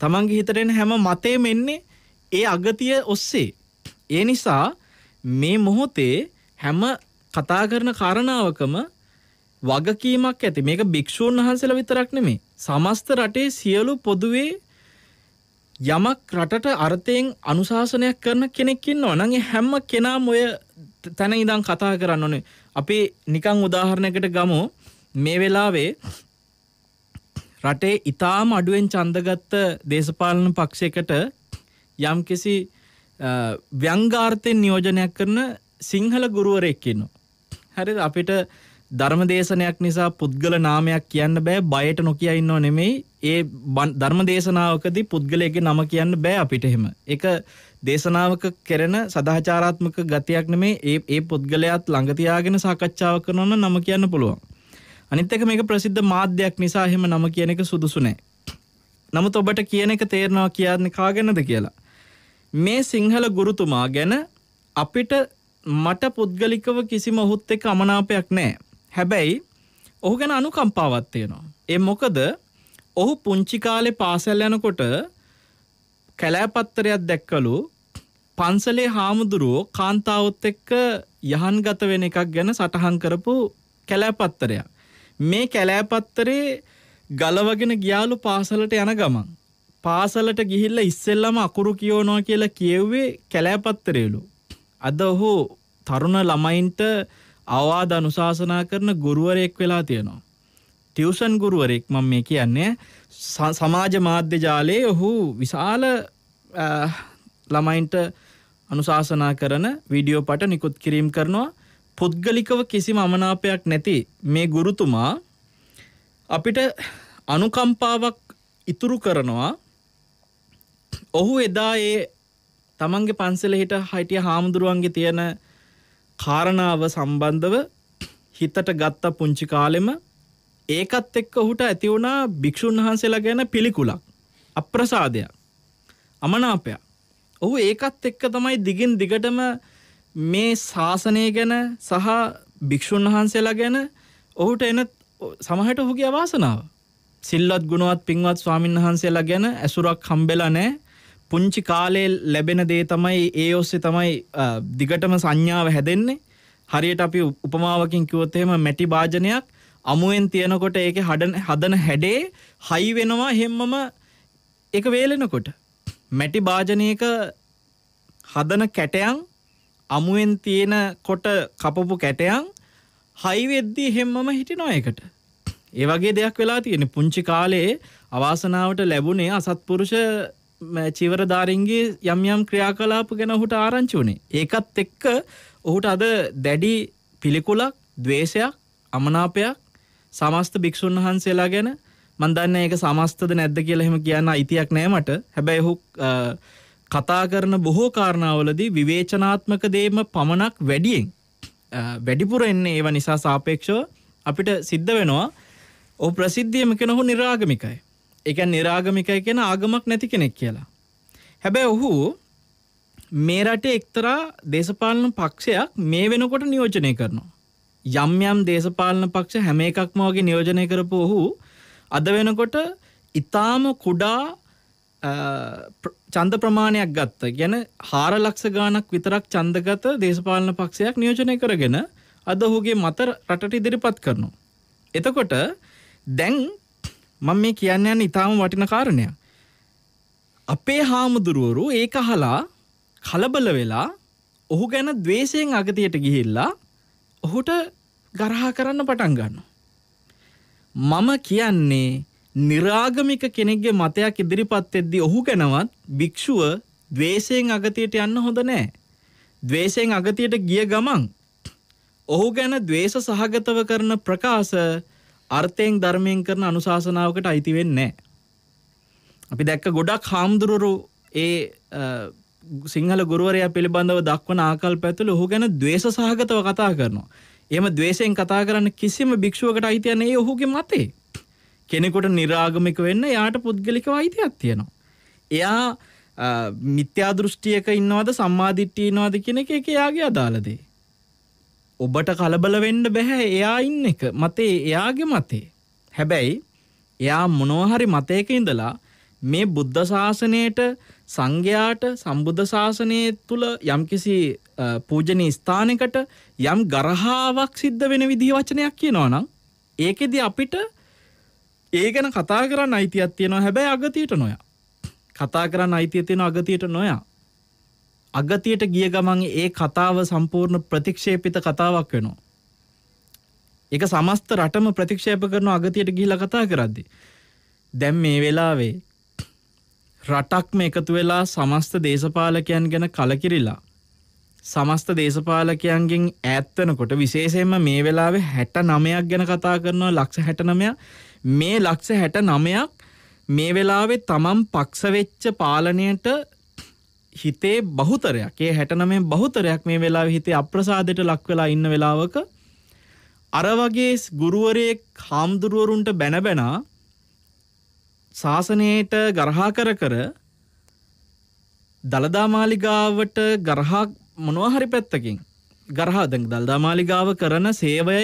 තමන්ගේ හිතට එන හැම මතේම එන්නේ ඒ අගතිය ඔස්සේ. ඒ නිසා මේ මොහොතේ හැම කතා කරන කාරණාවකම වගකීමක් ඇති මේක භික්‍ෂූන් වහන්සේලා විතරක් නෙමේ සමස්ත රටේ සියලු පොදුවේ යමක් රටට අර්ථයෙන් අනුශාසනයක් කරන කෙනෙක්කින් ඕනගේ හැම්ම කෙනා මොය තැන ඉදං කතා කරන්න ඕනේ අපේ නිකං උදාහරණයකට ගමු මේ වෙලාවේ රටේ ඉතාම අඩුවෙන් චන්දගත්ත දේශපාලන පක්ෂයකට යම් කිසි ව්‍යංගාර්ථයෙන් නියෝජනයක් කරන සිංහල ගුරුවරෙක්කින්න. හැරි අපිට ධර්මදේශනයක් නිසා පුද්ගල නාමයක් කියන්න බෑ බයට නොකිය ඉන්නව නෙමෙයි ඒ ධර්මදේශනාවකදී පුද්ගලයාගේ නම කියන්න බෑ අපිට එහෙම. ඒක දේශනාවක කරන සදාචාරාත්මක ගතියක් නෙමෙයි ඒ ඒ පුද්ගලයාත් ළඟ තියාගෙන සාකච්ඡාවක් කරනවා නම් නම කියන්න පුළුවන්. අනිත් එක මේක ප්‍රසිද්ධ මාධ්‍යයක් නිසා එහෙම නම කියන එක සුදුසු නෑ. නමුත් ඔබට කියන එක තේරෙනවා කියන්නේ කාගෙනද කියලා. මේ සිංහල ගුරුතුමා ගැන අපිට මට පුද්ගලිකව කිසිම ඔහුත් එක්ක අමනාපයක් නෑ. හැබැයි ඔහු ගැන අනුකම්පාවත් තියෙනවා. ඒ මොකද ඔහු පුංචි කාලේ පාසල් යනකොට කැලෑපත්තරයක් දැක්කලු පන්සලේ හාමුදුරුවෝ කාන්තාවත් එක්ක යහන්ගත වෙන එකක් ගැන සටහන් කරපු කැලෑපත්තරයක්. මේ කැලෑපත්තරේ ගලවගෙන ගියාලු පාසලට යන ගමන්. පාසලට ගිහිල්ල ඉස්සෙල්ලම අකුරු කියෝනෝ කියලා කියව්වේ කැලෑපත්තරේලු. අද ඔහු තරුණ ළමයින්ට අවවාද අනුශාසනා කරන ගුරුවරයෙක් වෙලා තියෙනවා. ටියවසන් ගුරුවරෙක් මම මේ කියන්නේ සමාජ මාධ්‍ය ජාලයේ ඔහු විශාල ළමයින්ට අනුශාසනා කරන විඩියෝ පට නිකුත් කිරීම් කරනවා පුද්ගලිකව කිසිම අමනාපයක් නැති මේ ගුරුතුමා අපිට අනුකම්පාවක් ඉතුරු කරනවා ඔහු එදා ඒ තමන්ගේ පන්සල හිට හයිටිය හාමුදුරුවන්ගේ තියෙන කාරණාව සම්බන්ධව හිතට ගත්තා පුංචි කාලෙම ඒකත් එක්ක ඔහුට ඇති වුණා භික්ෂුන් වහන්සේලා ගැන පිළිකුලක් අප්‍රසාදයක් අමනාපයක් ඔහු ඒකත් එක්ක තමයි දිගින් දිගටම මේ ශාසනය ගැන සහ භික්‍ෂූන් වහන්සේලා ගැන ඔහුට එන සමහට ඔහුගේ අවාසනාව සිල්ලත් ගුණුවත් පින්වත් ස්වාමින් වහන්සේලා ගැන ඇසුරක් හම්බෙලා නෑ පුංචි කාලේ ලැබෙන දේ තමයි ඒ ඔස්සේ තමයි දිගටම සංඥාව හැදෙන්නේ හරියට අපි උපමාවකින් කිවොත්තේම මැටි භාජනයක් අමුවෙන් තියෙනකොට ඒක හඩන හදන හැඩේ හයි වෙනවා හෙම්මම එක වේලෙනකොට මැටි භාජනයක හදන කැටයන් අමුවෙන් තියෙන කොට කපපු කැටයන් හයිවෙද්දී හෙම්මම හිටි නොයකට ඒ වගේ දෙයක් වෙලා තියෙන පුංචි කාලයේ අවාසනාවට ලැබුණේ අසත්පුරුෂ චීවරධාරින්ගේ යම් යම් ක්‍රියාකලාප ගැන ඔහුට ආරංචි වුණේ. ඒකත් එක්ක ඔහුට අද දැඩි පිළිකුලක් දවේශයක් අමනාපයක් සමස්ත භික්‍ෂූන් වහන්සේලා ගැන මන්දන්න ඒක සමස්තද නැද්ද කියලහෙම කියන්න අයිතියක් නෑමට හැබැයි හු කතා කරන බොහෝ කාරණාවලදී විවේචනාත්මක දේම පමණක් වැඩියෙන් වැඩිපුර එන්නේ ඒව නිසා සාපේක්ෂව අපිට සිද්ධ වෙනවා ඕ ප්‍රසිද්ධියම කෙනොහු නිරාගමිකයි එක නිරාගමිකය කියෙන ආගමක් නැති කෙනෙක් කියලා. හැබැ ඔහු මේ රටේ එක්තරා දේශපාලන පක්ෂයක් මේ වෙනකොට නියෝජනය කරනවා. යම් යම් දේශපාලන පක්ෂ හැම එකක්ම වගේ නියෝජනය කරපු ඔහු අද වෙනකොට ඉතාම කුඩා චන්ද ප්‍රමාණයක් ගත්ත ගැන හාර ලක්ෂ ගානක් විතරක් චන්දගත දේශපාලන පක්ෂයක් නියෝජනය කරගෙන අද ඔහුගේ මත රටට ඉදිරිපත් කරනවා. එතකොට දැන් මම මේ කියන්න යන්න ඉතාම වටින කාරණයක්. අපේ හාමුදුරුවරු ඒක අහලා කලබල වෙලා ඔහු ගැන ද්වේෂයෙන් අගතියට ගිහිල්ලා ඔහුට ගරහා කරන්න පටන් ගන්නවා. මම කියන්නේ නිරාගමික කෙනෙක්ගේ මතයක් ඉදිරිපත් වෙද්දී ඔහු ගැනවත් භික්ෂුව ද්වේෂයෙන් අගතියට යන්න හොඳ නෑ. ද්වේෂයෙන් අගතියට ගිය ගමන් ඔහු ගැන ද්වේෂ සහගතව කරන ප්‍රකාශ අර්ථයෙන් ධර්මයෙන් කරන අනුශාසනාවකට අයිති වෙන්නේ අපි දැක්ක ගොඩක් හාමුදුරුවරු ඒ සිංහල ගුරුවරයා පිළිබඳව දක්වන ආකල්ප ඇතුළු ඔහු ගැන ද්වේෂ සහගතව කතා කරනවා. එහෙම ද්වේෂයෙන් කතා කරන්න කිසිම භික්ෂුවකට අයිතිය නැහැ ඔහුගේ මතේ. කෙනෙකුට निराගමික වෙන්න යාට පුද්ගලිකව අයිතියක් තියෙනවා. එයා මිත්‍යා දෘෂ්ටියක ඉන්නවද සම්මා දිට්ඨිය ඉන්නවද කියන එක එක එයාගේ අදාළ දේ. ඔබට කලබල වෙන්න බැහැ එයා ඉන්න එක මතේ එයාගේ මතේ. හැබැයි එයා මොනෝහරි මතයක ඉඳලා මේ බුද්ධ ශාසනයට සංඝයාට සම්බුද්ධ ශාසනය තුළ යම්කිසි පූජනී ස්ථානකට යම් ගරහාවක් සිද්ධ වෙන විදිහ වචනයක් කියනවා නම් ඒකෙදි අපිට ඒ ගැන කතා කරන්න අයිතියක් තියෙනවා හැබැයි අගතියට නොයා. කතා කරන්න අයිතිය තියෙන අගතියට නොයා. අගතියට ගිය ගමන් ඒ කතාව සම්පූර්ණ ප්‍රතික්ෂේපිත කතාවක් වෙනවා. ඒක සමස්ත රටම ප්‍රතික්ෂේප කරන අගතියට ගිහිලා කතා කරද්දි. දැන් මේ වෙලාවේ රටක්ම එකතු වෙලා සමස්ත දේශපාලකයන් ගැන කලකිරිලා සමස්ත දේශපාලකයන්ගෙන් ඈත්වනකොට විශේෂයෙන්ම මේ වෙලාවේ හැට නමයක් ගැන කතා කරනවා ලක්ෂ හැට නමයක් මේ ලක්ෂ හැට නමයක් මේ වෙලාවේ තමම් පක්ෂවෙච්ච පාලනයට හිතේ බහුතරයක් ඒ හැටනමේ බහුතරයක් මේ වෙලා හිතේ අප්‍රසාදයට ලක්වෙලා ඉන්න වෙලාවක අරවගේ ගුරුවරයෙක් හාමුදුරුවරුන්ට බැනබැනා ශාසනයට ගරහා කර කර දළදා මාලිගාවට ගරහා මොනවහරි පැත්තකින් ගරහා දැන් දළදා මාලිගාව කරන සේවය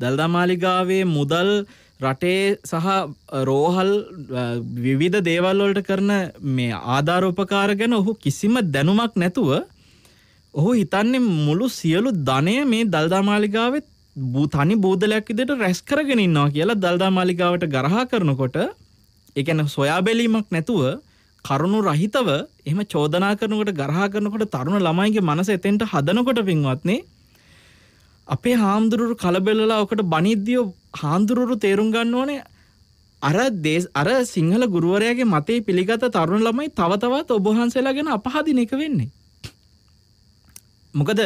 දළදා මාලිගාවේ මුදල් රටේ සහ රෝහල් විවිධ දේවල්වලට කරන මේ ආධාරෝපකාර ගැන ඔහු කිසිම දැනුමක් නැතුව ඔහු හිතන්නේ මුළු සියලු ධනය මේ දල්දා මාලිගාවත් බූ තනි බෝධලයක් ඉදිට රැස් කරගෙන ඉන්නවා කියලා දල්දා මාලිගාවට ගරහා කරනකොට එකන සොයා බැලීමක් නැතුව කරුණු රහිතව එම චෝදනා කරනකට ගරහා කරනකොට තරුණ ළමයිගේ මනස එතෙන්ට හදනකොට පින්වත්න්නේ අපේ හාමුදුරුවරු කලබෙල්ලලා ඔකට බනිද්දියෝ හාන්දුරුරු තේරුම් ගන්න ඕනේ අර දේශ අර සිංහල ගුරුවරයාගේ මතේ පිළිගත තරුණ ළමයි තව තවත් ඔබහන්සේලා ගැන අපහදින එක වෙන්නේ. මොකද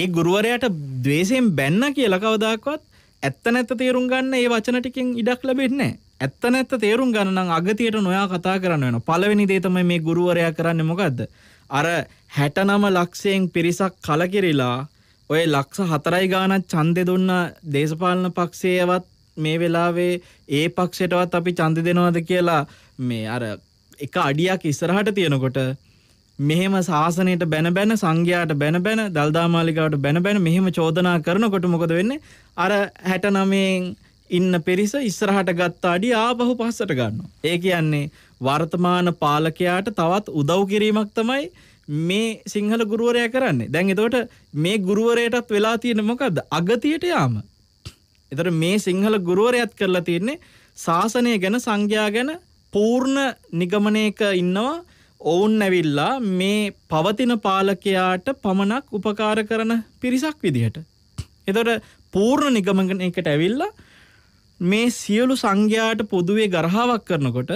ඒ ගුරුවරයාට ද්වේෂයෙන් බැන්න කියලා කවදාකවත් ඇත්ත නැත්ත තේරුම් ගන්න ඒ වචන ටිකෙන් ඉඩක් ලැබෙන්නේ නැහැ. ඇත්ත නැත්ත තේරුම් ගන්න නම් අගතියට නොයා කතා කරන්න වෙනවා. පළවෙනි දේ තමයි මේ ගුරුවරයා කරන්නේ මොකද්ද? අර 69 ලක්ෂයෙන් පිරිසක් කලකිරිලා ඔය ලක්ෂ හතරයි ගානක් ඡන්දෙ දුන්න දේශපාලන පක්ෂයේවත් මේ වෙලාවේ ඒ පක්ෂයටවත් අපි ඡන්දෙ දෙනවද කියලා මේ අර එක අඩියක් ඉස්සරහට තියෙනකොට මෙහෙම ශාසනයට බැන බැන සංඝයාට බැන බැන දල්දා මාලිගාවට බැන බැන මෙහෙම චෝදනා කරනකොට මොකද වෙන්නේ අර 69 ඉන්න පිරිස ඉස්සරහට ගත්ත අඩි ආපහු පස්සට ගන්නවා. ඒ කියන්නේ වර්තමාන පාලකයාට තවත් උදව් කිරීමක් තමයි මේ සිංහල ගුරුවරය කරන්නේ දැන් එතකොට මේ ගුරුවරයටත් වෙලා තියෙන මොකක්ද අගතියට යාම එතට මේ සිංහල ගුරුවරයත් කරලා තියන්නේ ශාසනය ගැන සංඝයා ගැන පූර්ණ නිගමනයක ඉන්නවා ඔවුන් ඇවිල්ලා මේ පවතින පාලකයාට පමණක් උපකාර කරන පිරිසක් විදිහට. එතට පූර්ණ නිගමනකට ඇවිල්ලා මේ සියලු සංඝයාට පොදුවේ ගරහාවක් කරනකොට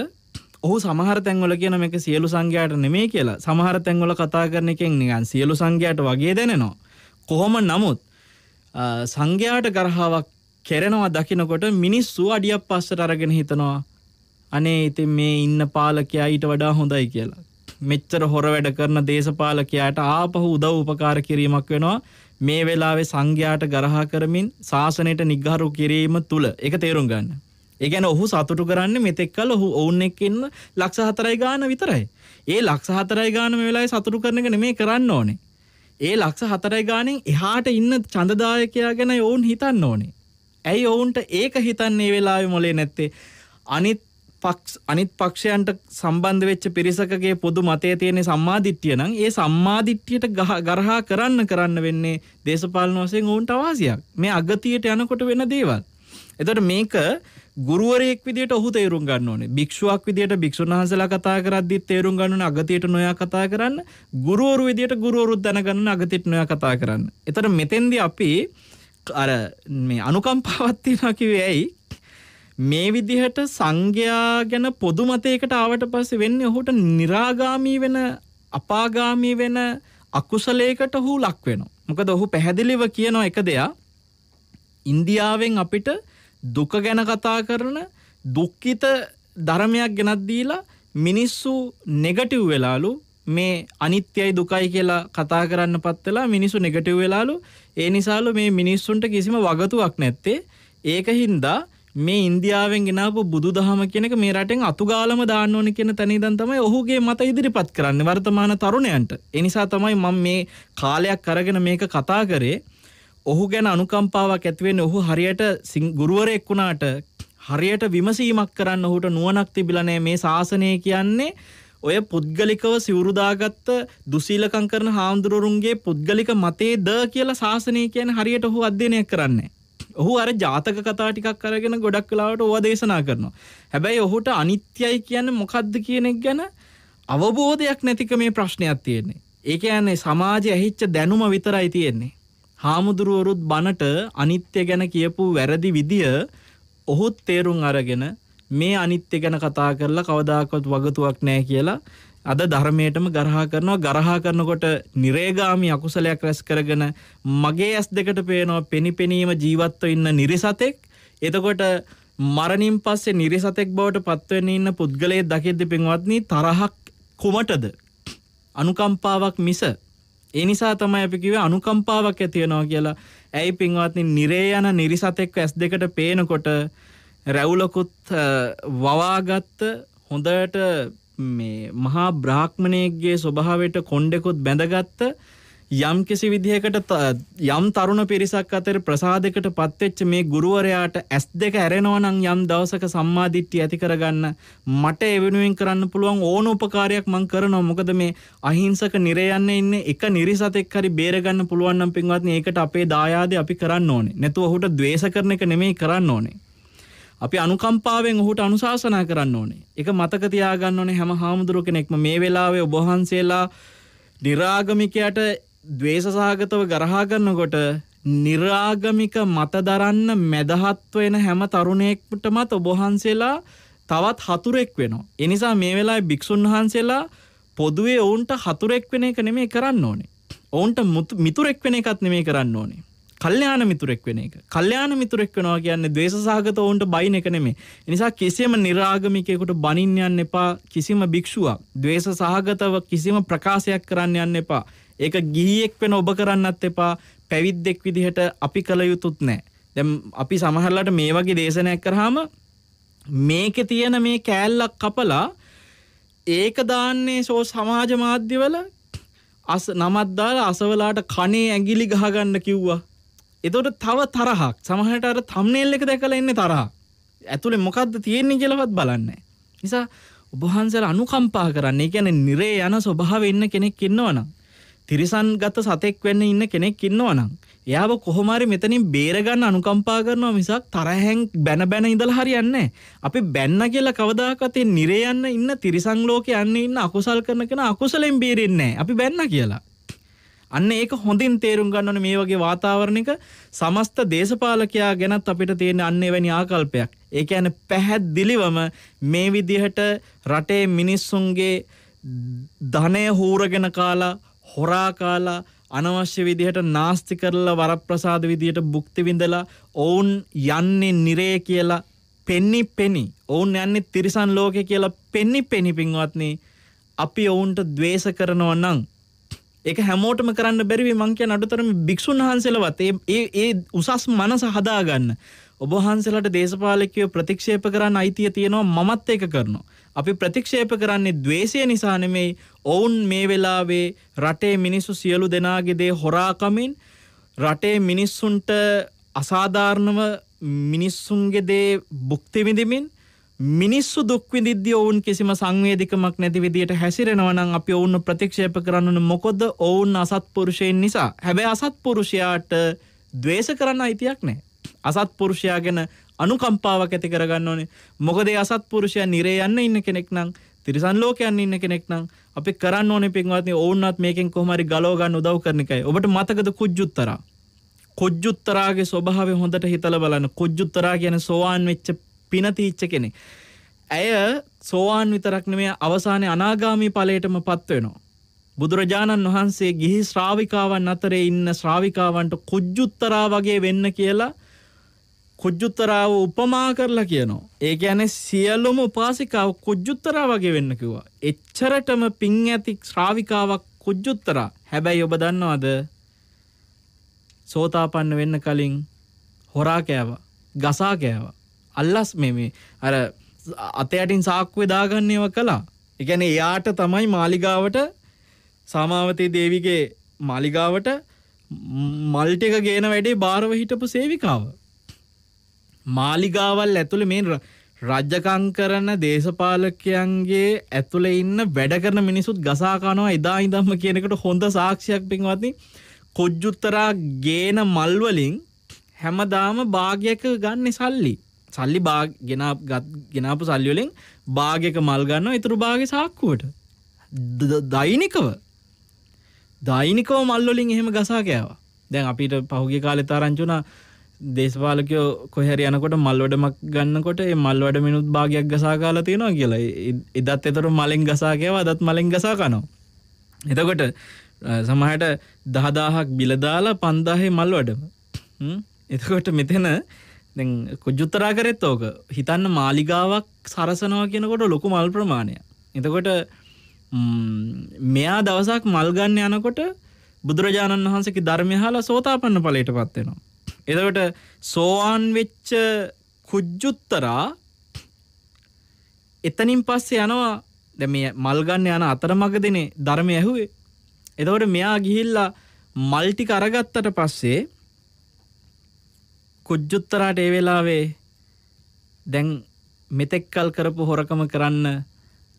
ඔහු සමහර තැන්වල කියන මේක සියලු සංඝයාට නෙමේ කියලා සමහර තැන්වල කතා කරන එකෙන් නිකන් සියලු සංඝයාට වගේ දැනෙනවා. කොහොම නමුත් සංඝයාට ගරහාවක් කෙරෙනවා දකිනකොට මිනිස්සු අඩියක් පස්සට අරගෙන හිතනවා අනේ ඉතින් මේ ඉන්න පාලකයා ඊට වඩා හොඳයි කියලා. මෙච්චර හොර වැඩ කරන දේශපාලකයාට ආපහු උදව් උපකාර කිරීමක් වෙනවා මේ වෙලාවේ සංඝයාට ගරහා කරමින් ශාසනයට නිග්‍රහ කිරීම තුල ඒක තේරුම් ගන්න. ඒ කියන්නේ ඔහු සතුටු කරන්නේ මෙතෙක් කල ඔහු ඔවුන් එක්ක ඉන්න ලක්ෂ 4යි ගාන විතරයි. ඒ ලක්ෂ 4යි ගාන මේ වෙලාවේ සතුටු කරන එක නෙමෙයි කරන්න ඕනේ. ඒ ලක්ෂ 4යි ගානෙන් එහාට ඉන්න ඡන්දදායකයා ගැන ඔවුන් හිතන්න ඕනේ. ඇයි ඔවුන්ට ඒක හිතන්නේ වෙලාවේ මොලේ නැත්තේ? අනිත් පක්ෂ අනිත් පක්ෂයන්ට සම්බන්ධ වෙච්ච පිරිසකගේ පොදු මතය තියෙන සම්මාදිට්ඨිය නම් ඒ සම්මාදිට්ඨියට ගරහා කරන්න කරන්න වෙන්නේ දේශපාලන වශයෙන් ඔවුන්ට අවාසියක්. මේ අගතියට යනකොට වෙන දේවල්. එතකොට මේක ගුරුවරයෙක් විදියට ඔහු තේරුම් ගන්න ඕනේ. භික්ෂුවක් විදියට භික්ෂුන් වහන්සේලා කතා කරද්දිත් තේරුම් ගන්න අගතියට නොයා කතා කරන්න. ගුරුවරු විදියට ගුරුවරුත් දැනගන්න අගතියට නොයා කතා කරන්න. එතන මෙතෙන්දී අපි අර මේ අනුකම්පාවක් තියනවා කිව්වේ ඇයි? මේ විදිහට සංඝයා ගැන පොදු මතයකට ආවට පස්සේ වෙන්නේ ඔහුට निराගාමී වෙන අපාගාමී වෙන අකුසලයකට ඔහු ලක් වෙනවා. මොකද ඔහු පැහැදිලිව කියනවා එක දෙයක්. ඉන්දියාවෙන් අපිට දුක ගැන කතා කරන දුක්කිත ධර්මයක් ගෙනත් දීලා මිනිස්සු නෙගටිව් වෙලාලු මේ අනිත්‍යයි දුකයි කියලා කතා කරන්න පත්වෙලා මිනිසු නෙගටිව් වෙලාලු ඒ නිසාලු මේ මිනිස්සුන්ට කිසිම වගතුවක් නැත්තේ ඒක හින්දා මේ ඉන්දියාවෙන් ගෙනාපු බුදු දහම කෙනෙක මේ රටෙන් අතුගාලම දාන්න ඕන කියන තැනීදන් තමයි ඔහුගේ මත ඉදිරිපත් කරන්න වර්තමාන තරුණයන්ට එනිසා තමයි මම මේ කාලයක් කරගෙන මේක කතා කරේ ඔහු ගැන අනුකම්පාවක් ඇතිවෙන්න ඔහු හරියට ගුරුවරෙක් වුණාට හරියට විමසීමක් කරන්න ඔහුට නුවණක් තිබිලනේ මේ ශාසනය කියන්නේ ඔය පුද්ගලිකව සිවුරුදාගත්ත දුසීලකම් කරන හාමුදුරුවරුන්ගේ පුද්ගලික මතේ ද කියලා ශාසනය කියන්නේ හරියට ඔහු අධ්‍යයනය කරන්නේ. ඔහු අර ජාතක කතා ටිකක් අරගෙන ගොඩක් වෙලාවට ඕවා දේශනා කරනවා. හැබැයි ඔහුට අනිත්‍යයි කියන්නේ මොකද්ද කියන එක ගැන අවබෝධයක් නැතික මේ ප්‍රශ්නයක් තියෙන්නේ. ඒ කියන්නේ සමාජය ඇහිච්ච දැනුම විතරයි තියෙන්නේ. හාමුදුරුවරුත් බණට අනිත්‍ය ගැන කියපු වැරදි විදිය ඔහුත් තේරුම් අරගෙන මේ අනිත්‍ය ගැන කතා කරලා කවදාකවත් වගතුවක් නෑ කියලා අද ධර්මයටම ගරහා කරනවා ගරහා කරනකොට නිරේගාමි අකුසලයක් රැස් කරගෙන මගේ ඇස් දෙකට පේනවා පෙනිපෙනීම ජීවත්ව ඉන්න නිරිසතෙක් එතකොට මරණින් පස්සේ නිරිසතෙක් බවට පත්වෙන්න ඉන්න පුද්ගලයේ දකිද්දි පින්වත්නි තරහක් කුමටද අනුකම්පාවක් මිස ඒ නිසා තමයි අපි කිව්වේ අනුකම්පාවක් ඇති වෙනවා කියලා. ඇයි පින්වත්නි නිරේ යන නිරිසතෙක් ඇස් දෙකට පේනකොට රැවුලකුත් වවාගත්ත හොඳට මේ මහා බ්‍රාහ්මණයෙක්ගේ ස්වභාවයට කොණ්ඩෙකුත් බැඳගත්ත යම් කිසි විදිහකට යම් තරුණ පිරිසක් අතර ප්‍රසාදයකට පත්වෙච්ච මේ ගුරුවරයාට ඇස් දෙක ඇරෙනවා නම් යම් දවසක සම්මාදිට්ඨිය ඇති කරගන්න මට ඒ වෙනුවෙන් කරන්න පුළුවන් ඕන උපකාරයක් මං කරනවා. මොකද මේ අහිංසක නිරයන්නේ ඉන්නේ එක නිරිසතෙක් හරි බේරගන්න පුළුවන් නම් පින්වත්නි ඒකට අපේ දායාදේ අපි කරන්න ඕනේ. නැතුව ඔහුට ද්වේෂ කරන එක නෙමෙයි කරන්න ඕනේ. අපි අනුකම්පාවෙන් ඔහුට අනුශාසනා කරන්න ඕනේ. ඒක මතක තියාගන්න ඕනේ හැම හාමුදුරුව කෙනෙක්ම මේ වෙලාවේ ඔබ වහන්සේලා නිරාගමිකයට ද්වේෂසහගතව ගරහා ගන්නකොට නිරාගමික මත දරන්න මැදහත් වෙන හැම තරුණයෙක්ටමත් ඔබ වහන්සේලා තවත් හතුරෙක් වෙනවා. ඒ නිසා මේ වෙලාවේ භික්ෂුන් වහන්සේලා පොදුවේ ඔවුන්ට හතුරෙක් වෙන එක නෙමෙයි කරන්න ඕනේ. ඔවුන්ට මිතුරෙක් වෙන එකත් නෙමෙයි කරන්න ඕනේ. කල්යාණ මිතුරෙක් වෙන එක. කල්යාණ මිතුරෙක් වෙනවා කියන්නේ ද්වේෂසහගත ඔවුන්ට බයින් එක නෙමෙයි. ඒ නිසා කිසියම් නිරාගමිකයෙකුට බනින්න යන්න එපා. කිසිම භික්ෂුවක් ද්වේෂසහගතව කිසිම ප්‍රකාශයක් කරන්න යන්න එපා. ඒක ගිහියෙක් වෙන ඔබ කරන්නත් එපා පැවිද්දෙක් විදිහට අපි කළ යුතුත් නෑ. දැම් අපි සමහරලට මේ වගේ දේශනයක් කරහාම මේක තියෙන මේ කෑල්ලක් කපලා ඒක දාන්නේ සෝ සමාජ මාධ්‍යවල අස නමත්දාල අසවලාට කනේ ඇගිලි ගහගන්න කිව්වා. එතොට තව තරහක් සමහට අර තම්නෙල් එක දැකල එන්න තරහ. ඇතුළේ මොකක්ද තියෙන්නේ කියලවත් බලන්න. නිසා ඔබහන්සල අනුකම්පා කරන්නේ ගැන නිරේ යන ස්වභාව එන්න කෙනෙක් ඉන්නවනම් තිරිසන් ගත සතෙක් වෙන්න ඉන්න කෙනෙක් ඉන්නවනම් එයාව කොහොමරි මෙතනින් බේරගන්න අනුකම්පා කරනවා මිසක් තරහෙන් බැන බැන ඉඳලා හරියන්නේ අපි බැන්න කියලා කවදාකවත් ඒ නිරේ යන්න ඉන්න තිරිසන් ලෝකේ යන්නේ ඉන්න අකුසල් කරන කෙනා අකුසලෙන් බේරෙන්නේ අපි බැන්න කියලා. අන්න ඒක හොඳින් තේරුම් ගන්න ඕනේ මේ වගේ වාතාවරණයක සමස්ත දේශපාලකයා ගැනත් අපිට තියෙන අන්න එවැනි ආකල්පයක්. ඒ කියන්නේ පැහැදිලිවම මේ විදිහට රටේ මිනිස්සුන්ගේ ධනය හූරගෙන කාලා හොරා කාලා අනවශ්‍ය විදිහට නාස්ති කරලා වරප්‍රසාද විදිහට භුක්ති විඳලා ඔවුන් යන්නේ නිරේ කියලා පෙන්නි පෙනි ඔවුන් යන්නේ තිරිසන් ලෝකේ කියලා පෙන්නි පෙනි පින්වත්නි අපි ඔවුන්ට ද්වේෂ කරනවා නම් ඒක හැමෝටම කරන්න බැරි වෙයි මං කියන අඩුතරම භික්ෂුන් වහන්සේලවත් ඒ ඒ ඒ උසස් මනස හදාගන්න ඔබ වහන්සේලාට දේශපාලකයෝ ප්‍රතික්ෂේප කරන්න අයිතිය තියෙනවා මමත් ඒක කරනවා අපි ප්‍රතික්ෂේප කරන්නේ ද්වේෂය නිසා නෙමෙයි ඔවුන් මේ වෙලාවේ රටේ මිනිස්සු සියලු දෙනාගේ දේ හොරාකමින් රටේ මිනිස්සුන්ට අසාධාරණව මිනිස්සුන්ගේ දේ භුක්ති විඳිමින් මිනිස්සු දුක් විඳිද්දී ඔවුන් කිසිම සංවේදිකමක් නැති විදියට හැසිරෙනවා නම් අපි ඔවුන් ප්‍රතික්ෂේප කරන්න මොකද ඔවුන් අසත්පුරුෂයන් නිසා. හැබැයි අසත්පුරුෂයාට ද්වේෂ කරන්න අයිතියක් නැහැ. අසත්පුරුෂයා ගැන අනුකම්පාවක් ඇති කරගන්න ඕනේ. මොකද ඒ අසත්පුරුෂයා නිරේ යන්න ඉන්න කෙනෙක් නම් තිරිසන් ලෝකයන් ඉන්න කෙනෙක් නම් අපි කරන්න ඕනේ පින්වත්නි ඕන්නත් මේකෙන් කොහොම හරි ගලව ගන්න උදව් කරන එකයි. ඔබට මතකද කුජ්ජුත්තරා? කුජ්ජුත්තරාගේ ස්වභාවය හොඳට හිතලා බලන්න. කුජ්ජුත්තරා කියන්නේ සෝවාන් වෙච්ච පින තීච්ච කෙනෙක්. ඇය සෝවාන් විතරක් නෙමෙයි අවසානයේ අනාගාමී ඵලයටම පත් වෙනවා. බුදුරජාණන් වහන්සේ ගිහි ශ්‍රාවිකාවන් අතරේ ඉන්න ශ්‍රාවිකාවන්ට කුජ්ජුත්තරා වගේ වෙන්න කියලා කුජ්ජුත්තරාව උපමා කරලා කියනවා. ඒ කියන්නේ සියලුම උපාසිකාව කුජ්ජුත්තරා වගේ වෙන්න කිව්වා. එච්චරටම පිං ඇති ශ්‍රාවිකාවක් කුජ්ජුත්තරා. හැබැයි ඔබ දන්නවද? සෝතාපන්න වෙන්න කලින් හොරා කෑවා. ගසා කෑවා. අල්ලස් මේ මේ අර අතයටින් සාක්කුවේ දාගන්න ඒවා කළා. ඒ කියන්නේ එයාට තමයි මාලිගාවට සමාවතී දේවිගේ මාලිගාවට මල් ටික ගේන වැඩේ බාරව හිටපු සේවිකාව. මාලිගාවල් ඇතුළ මේ රජ්ජකං කරන දේශපාලකයන්ගේ ඇතුළ ඉන්න වැඩ කරන මිනිසුත් ගසාකානවා එදා ඉදම්ම කියනකට හොඳ සාක්ෂයක් පින්වත්නි කොජ්ජුත්තරා ගේන මල්වලින් හැමදාම භාගයක ගන්න සල්ලි සල්ලි ගෙනාපු සල්ලිවලින් භාගක මල් ගන්න ඉතුරු භාග සාක්කුවට දෛනිකව දෛනිකව මල්ලොලින් එහෙම ගසාකෑවා දැන් අපිට පහුගේ කාලෙ තාරංචුනා දේශපාලකයෝ කොහැර යනකොට මල්වඩමක් ගන්නකොට ඒ මල්වඩ මිනුත් භාගයක් ගසාකාලා තියෙනවා කියලා එදත් එතරු මලින් ගසාකයව අදත් මලින් ගසා කනවා. එතකොට සමහට දහදාහක් බිලදාලා පන්දාහේ මල්වඩම එතකොට මෙතෙන කොජුත්තරා කරෙත් ඕක හිතන්න මාලිගාවක් සරසනවා කියනකොට ලොකු මල් ප්‍රමාණය. එතකොට මෙයා දවසක් මල්ගන්න යනකොට බුදුරජාණන් වහන්සේකි ධර්මය හාලා සෝතාපන්න පලට පත්වෙනවා. එදවට සෝවාන් වෙච්ච කුජ්ජුත්තරා එතනින් පස්සේ යනවා දැ මේ මල්ගන්න යන අතරමගදනේ ධර්මය ඇහුවේ එදවට මෙයා ගිහිල්ලා මල්ටි කරගත්තට පස්සේ කුජ්ජුත්තරාට ඒ වෙලාවේ දැන් මෙතෙක්කල් කරපු හොරකම කරන්න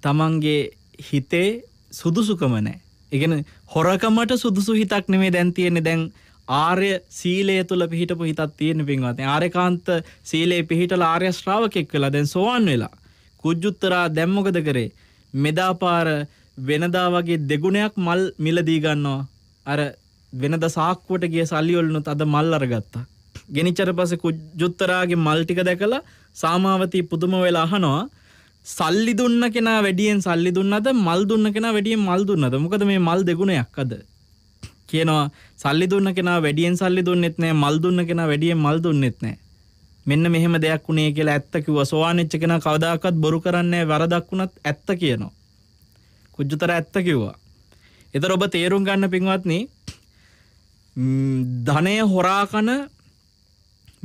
තමන්ගේ හිතේ සුදුසුකම නෑ ඉගෙන හොරකමට සුදුසු හිතක් නෙමේ දැන් තියෙන්නේ දැන් ආර්ය සීලය තුළ පිහිටපු හිතත් තියෙන පින්වත්නි. ආර්යකාන්ත සීලේ පිහිටලා ආර්ය ශ්‍රාවකෙක් වෙලා දැන් සෝවන් වෙලා. කුජුත්තරා දැන් මොකද කරේ? මෙදාපාර වෙනදා වගේ දෙගුණයක් මල් මිල දී ගන්නවා. අර වෙනද සාක්කුවට ගිය සල්ලි වලිනුත් අද මල් අරගත්තා. ගෙනිච්චර පස්සේ කුජුත්තරාගේ මල් ටික දැකලා සාමාවතී පුදුම වෙලා අහනවා සල්ලි දුන්න කෙනා වැඩියෙන් සල්ලි දුන්නද මල් දුන්න කෙනා වැඩියෙන් මල් දුන්නද මොකද මේ මල් දෙගුණයක් අද කියනවා සල්ලි දුන්න කෙනා වැඩියෙන් සල්ලි දුන්නෙත් නෑ මල් දුන්න කෙනා වැඩියෙන් මල් දුන්නෙත් නෑ මෙන්න මෙහෙම දෙයක් වුණේ කියලා ඇත්ත කිව්වා සෝවාන් වෙච්ච කෙනා කවදාකවත් බොරු කරන්නේ වරදක් වුණත් ඇත්ත කියනවා කුජුතර ඇත්ත කිව්වා එතකොට ඔබ තේරුම් ගන්න පින්වත්නි ධනය හොරාකන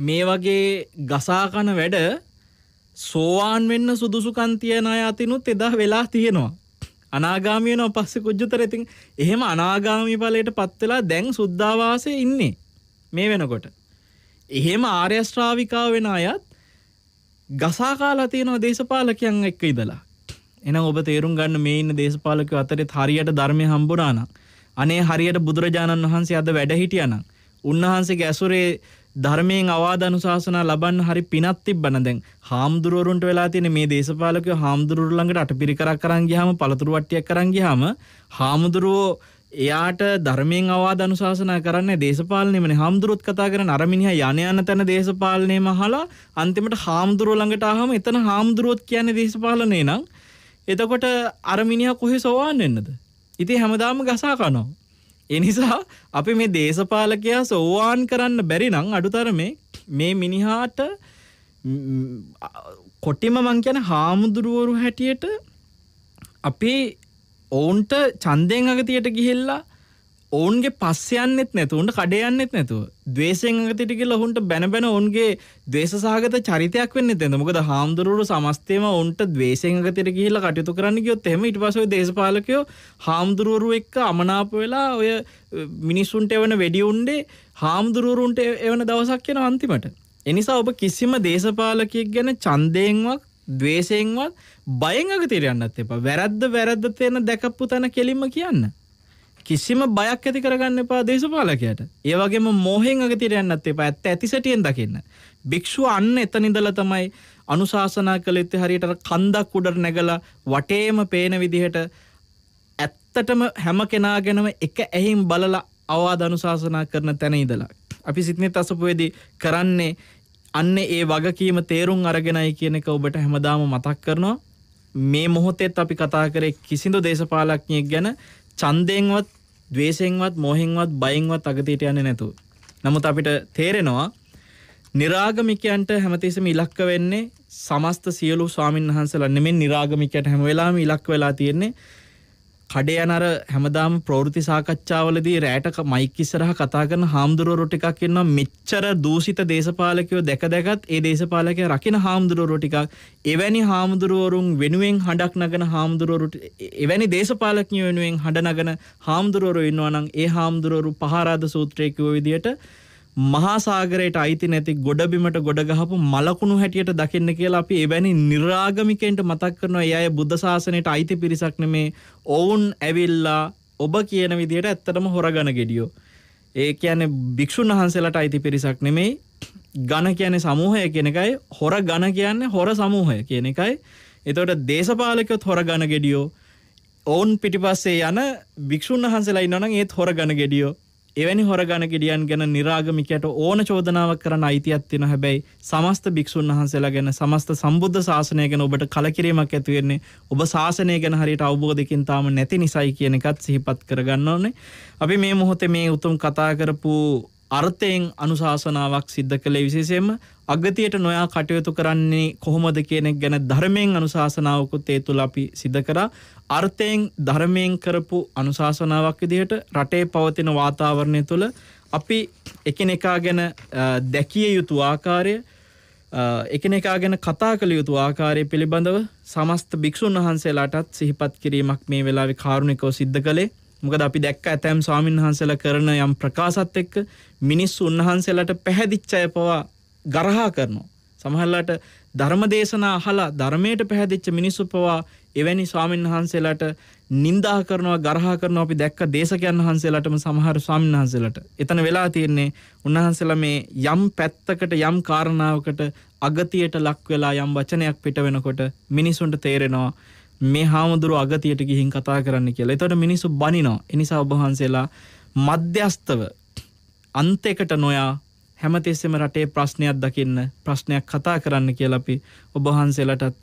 මේ වගේ ගසාකන වැඩ සෝවාන් වෙන්න සුදුසුකන් තියෙන අය අතිනුත් එදා වෙලා තියෙනවා අනාගාමීන පස්ස කුජ්ජුතර ඉතින් එහෙම අනාගාමී ඵලයට පත් වෙලා දැන් සුද්ධාවාසයේ ඉන්නේ මේ වෙනකොට. එහෙම ආර්ය ශ්‍රාවිකාව වෙන අයත් ගසා කාලා තියෙනවා දේශපාලකයන් එක්ක ඉඳලා. එහෙනම් ඔබ තේරුම් ගන්න මේ ඉන්න දේශපාලකයෝ අතරේ හරියට ධර්මය හම්බුණා නම් අනේ හරියට බුදුරජාණන් වහන්සේ අද වැඩ හිටියා නම් උන්වහන්සේගේ ඇසුරේ ධර්මයෙන් අවාධනුශාසනා ලබන්න හරි පිනත් තිබ්බන දැන් හාමුදුරුවරුන්ට වෙලා තියෙන මේ දේශපාලකයෝ හාමුදුරුවරු ළඟට අටපිරිකරක් කරන් ගියාම පළතුරු වට්ටියක් කරන් ගියාම හාමුදුරුවෝ එයාට ධර්මයෙන් අවාධනුශාසනා කරන්නේ දේශපාලනයමනේ හාමුදුරුවොත් කතා කරන අර මිනිහා යණ යන තැන දේශපාලනයම අහලා අන්තිමට හාමුදුරුවෝ ළඟට ආවම එතන හාමුදුරුවොත් කියන්නේ දේශපාලනේ නං එතකොට අර මිනිහා කොහේ සෝවාන් වෙන්නද? ඉතින් හැමදාම ගසා කනවා. එනිසා අපි මේ දේශපාලකයා සෝවාන් කරන්න බැරි නං අඩුතරමේ මේ මිනිහාට කොටිම මං කියන හාමුදුරුවරු හැටියට අපේ ඔවුන්ට චන්දයෙන් අගතියට ගිහිල්ලා ඔවුන්ගේ පස්සයන්නෙත් නැතුවන්ට කඩයන්නෙත් නැතුව දේශෙන්ගතිට කියල ඔහුන්ට බැනබැන ඔන්ගේ දේශසාගත චරිතයක් වෙන්න එතෙන මොකද හාමුදුරුවරු සමස්තේම ඔන්ට දේශෙන්ගතිට කියල කටයුතු කරන්න ගියොත් එෙම ඉට පසව දේශපාලකයෝ හාමුදුරුවරු එක්ක අමනාප වෙලා ඔය මිනිස්සුන්ට එවන වැඩියුන්ඩේ හාමුදුරුවරුන්ට එවන දවසක් කියෙන අන්තිමට එනිසා ඔබ කිසිම දේශපාලකයක් ගැන චන්දයෙන්වක් දවේශයෙන්වත් බයංග තිරයන්නත් එප වැරද්ද වැරද්ද තියෙන දැකපු තැන කෙලින්ම කියන්න කිසිම බයක් ඇති කරගන්න එපා දේශපාලකයට ඒවගේම මෝහෙන් අගතිරයන්නත් එපා ඇත්ත ඇතිසටියෙන් දකින්න. භික්ෂුව අන්න එතනිදල තමයි අනුශාසනා කළ එත්ති හරියට කන්දක් උඩර නැගල වටේම පේන විදිහට ඇත්තටම හැම කෙනාගෙනම එක ඇහිම් බලලා අවවාද අනුශාසනා කරන තැන ඉදලා. අපි සිත්නත් අසපුවේදී කරන්නේ අන්න ඒ වගකීම තේරුම් අරගෙනයි කියන එක ඔබට හැමදාම මතක් කරනවා මේ මොහොතෙත් අපි කතා කරේ කිසිදු දේශපාලක්ඥයෙක් ගැන චන්දයෙන්වත් දවේශෙන්වත් මොහෙන්වත් බයින්වත් අගතයට යන්න නැතු. නමුත් අපිට තේරෙනවා නිරාගමිකයන්ට හැමතිසම ඉලක්ක වෙන්නේ සමස්ත සියලු ස්වාමීන් වහන්සලන්නෙම නිරාගමිකයට හැම වෙලාම ඉලක් වෙලා තියෙන්නේ කඩේ යන අර හැමදාම ප්‍රවෘත්ති සාකච්ඡාවලදී රැට මයික් ඉස්සරහ කතා කරන හාමුදුරුවෝ ටිකක් ඉන්නවා මෙච්චර දූෂිත දේශපාලකයෝ දැක දැකත් ඒ දේශපාලකය රකින හාමුදුරුවෝ ටිකක් එවැනි හාමුදුරුවරුන් වෙනුවෙන් හඬක් නගන හාමුදුරුවරු එවැනි දේශපාලකයෝ වෙනුවෙන් හඬ නගන හාමුදුරුවරු ඉන්නවා නම් ඒ හාමුදුරුවරු පහරාද සූත්‍රයේ කිව්ව විදියට මහා සාගරයට අයිති නැති ගොඩබිමට ගොඩ ගහපු මලකුණු හැටියට දකින්න කියලා අපි එවැනි නිර්ආගමිකයන්ට මතක් කරනවා ඒ අය බුද්ධ ශාසනයට අයිති පිරිසක් නෙමේ ඔවුන් ඇවිල්ලා ඔබ කියන විදියට ඇත්තටම හොරගන ගෙඩියෝ ඒ කියන්නේ භික්ෂුන් වහන්සේලාට අයිති පිරිසක් නෙමෙයි ඝන කියන්නේ සමූහය කියන එකයි හොර ඝන කියන්නේ හොර සමූහය කියන එකයි එතකොට දේශපාලකයොත් හොර ඝන ගෙඩියෝ ඔවුන් පිටිපස්සේ යන භික්ෂුන් වහන්සේලා ඉන්නවනම් ඒත් හොර ඝන ගෙඩියෝ එවැනි හොරගණ ගෙඩියන් ගැන නිරාගමිකයට ඕන චෝදනාවක් කරන්න අයිතියක් තියෙන හැබැයි සමස්ත භික්ෂුන් වහන්සේලා ගැන සමස්ත සම්බුද්ධ ශාසනය ගැන ඔබට කලකිරීමක් ඇති වෙන්නේ ඔබ ශාසනය ගැන හරියට අවබෝධකින් තාම නැති නිසයි කියන එකත් සිහිපත් කරගන්න ඕනේ. අපි මේ මොහොතේ මේ උතුම් කතා කරපු අර්ථයෙන් අනුශාසනාවක් සිද්ධ කළේ විශේෂයෙන්ම අගතියට නොයා කටයුතු කරන්නේ කොහොමද කියනෙක් ගැන ධර්මයෙන් අනුශාසනාවකුත් ඒ තුළ අපි සිද්ධ කරා අර්ථයෙන් ධර්මයෙන් කරපු අනුශාසනාවක් විදිහට රටේ පවතින වාතාවරණය තුළ අපි එකිනෙකා ගැන දැකිය යුතු ආකාරය එකිනෙකා ගැන කතා කළ යුතු ආකාරය පිළිබඳව සමස්ත භික්‍ෂූන් වහන්සේලාටත් සිහිපත් කිරීමක් මේ වෙලාවෙ කාරුණිකව සිද්ධ කළේ මොකද අපි දැක්ක ඇතැම් ස්වාමීන් වහන්සේලා කරන යම් ප්‍රකාශත් එක්ක මිනිස් උන්වහන්සේලාට පැහැදිච්ච අය පවා ගරහා කරනවා. සමහරලාට ධර්ම දේශනා අහලා ධර්මයට පැහැදිච්ච මිනිස්සු පවා එවැනි ස්වාමීන් වහන්සේලාට නින්දා කරනවා ගරහා කරනවා අපි දැක්ක දේශකයන් වහන්සේලාටම සමහර ස්වාමීන් වහන්සේලාට. එතන වෙලා තියෙන්නේ උන්වහන්සේලා මේ යම් පැත්තකට යම් කාරණාවකට අගතියට ලක් වෙලා යම් වචනයක් පිට වෙනකොට මිනිසුන්ට තේරෙනවා මේ හාමුදුරු අගතියට ගිහින් කතා කරන්න කියලා. එතකොට මිනිස්සු බනිනවා. එනිසා ඔබ වහන්සේලා මධ්‍යස්තව අන්තයකට නොයා හැමතිස්සෙම රටේ ප්‍රශ්නයක් දකින්න ප්‍රශ්නයක් කතා කරන්න කියලපි ඔබහන්සේලටත්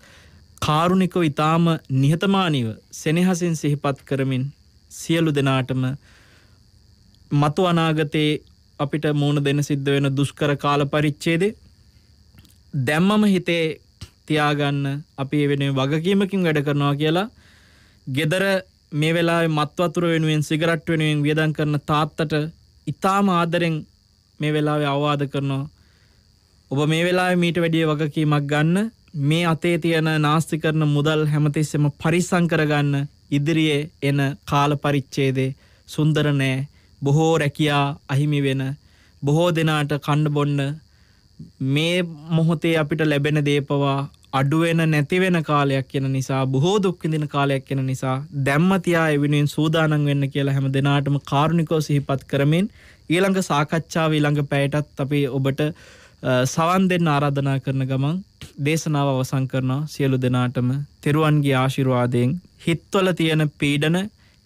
කාරුණිකව ඉතාම නිහතමානීව සෙනෙහසින් සිහිපත් කරමින් සියලු දෙනාටම මතු අනාගතයේ අපිට මූුණ දෙන සිද්ධ වෙන දුෂ්කර කාල පරිච්චේදේ දැම්මම හිතේ තියාගන්න අපි වෙන වගකීමකින් වැඩ කරනවා කියලා ගෙදර මේ වෙලා මත්වතුර වෙනුවෙන් සිගරට් වෙනුවෙන් වියදන් කරන තාත්තට ඉතාම ආදරෙන් මේ වෙලාවේ අවවාද කරනවා ඔබ මේ වෙලාවේ මීට වැඩිය වගකීමක් ගන්න මේ අතේ තියෙන නාස්ති කරන මුදල් හැමතිස්සෙම පරිස්සම් කරගන්න ඉදිරියේ එන කාල පරිච්ඡේදේ සුන්දර නෑ බොහෝ රැකියා අහිමි වෙන බොහෝ දෙනාට කන්න බොන්න මේ මොහොතේ අපිට ලැබෙන දේපවා අඩුවෙන නැතිවෙන කාලයක් කියන නිසා බොහෝ දුක්විඳන කාලයක් කියෙන නිසා දැම්මතියා එවිෙනුවෙන් සූදානන් වෙන්න කියලා හැම දෙනාටම කාරුණිකෝ සිහිපත් කරමින් ඊළඟ සාකච්ඡාව ඊළඟ පැයටත් අපි ඔබට සවන් දෙන්න ආරාධනා කරන ගමන් දේශනාව අවසං කරනවා සියලු දෙනාටම තෙරුවන්ගේ ආශිරවාදයෙන් හිත්වල තියෙන පීඩන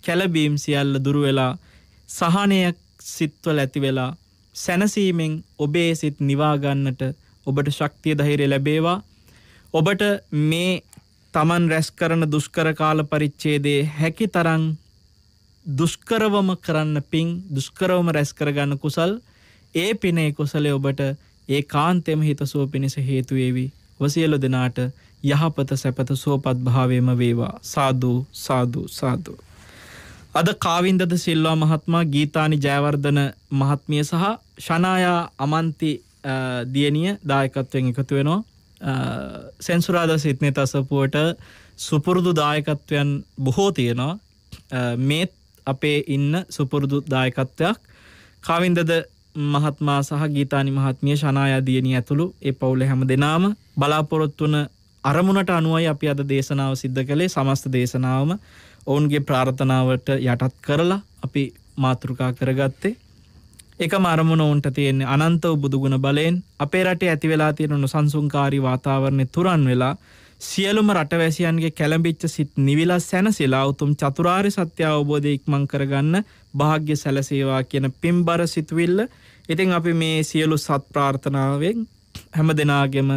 කැලබීම් සියල්ල දුරුවෙලා සහනයක් සිත්වල ඇතිවෙලා සැනසීමෙන් ඔබේ සිත් නිවාගන්නට ඔබට ශක්තිය දහිරය ලැබේවා ඔබට මේ තමන් රැස් කරන දුෂ්කර කාල පරිච්ඡේදයේ හැකි තරම් දුෂ්කරවම කරන්න පිං දුෂ්කරවම රැස් කරගන්න කුසල් ඒ පිනේ කුසලයේ ඔබට ඒ කාන්තෙම හිතසුව පිණිස හේතු වේවි. වසියලු දෙනාට යහපත සැපත සුවපත් භාවයම වේවා. සාදු සාදු සාදු. අද කාවින්දද සිල්වා මහත්මයා ගීතානි ජයවර්ධන මහත්මිය සහ ෂනායා අමන්ති දියණිය දායකත්වයෙන් එකතු වෙනවා. සැන්සුරාද සිත්නය තසපුුවට සුපුරුදු දායකත්වයන් බොහෝ තියෙනවා මේත් අපේ ඉන්න සුපුරුදු දායකත්වයක් කවින්දද මහත්මා සහ ගීතානි මහත්මිය ශනායාදියනී ඇතුළු ඒ පවුල හැම දෙනාම බලාපොරොත්තුන අරමුණට අනුවයි අපි අද දේශනාව සිද්ධ කළේ සමස්ත දේශනාවම ඔවුන්ගේ ප්‍රාර්ථනාවට යටත් කරලා අපි මාතෘකා කරගත්තේ එක මරමුණ ඔවන්ට තියෙන්නේ අනන්තව බුදුගුණ බලයෙන් අපේ රටේ ඇති වෙලා තියෙනු සංසුංකාරී වාතාවරණය තුරන් වෙලා සියලුම රටවැසියන්ගේ කැළඹිච්ච සිත් නිවිලා සැනසිලා උතුම් චතුරාරි සත්‍ය අවබෝධය ඉක්මං කරගන්න භාග්‍ය සැලසේවා කියන පින්බර සිතුවිල්ල ඉතින් අපි මේ සියලු සත් ප්‍රාර්ථනාවෙන් හැම දෙනාගෙම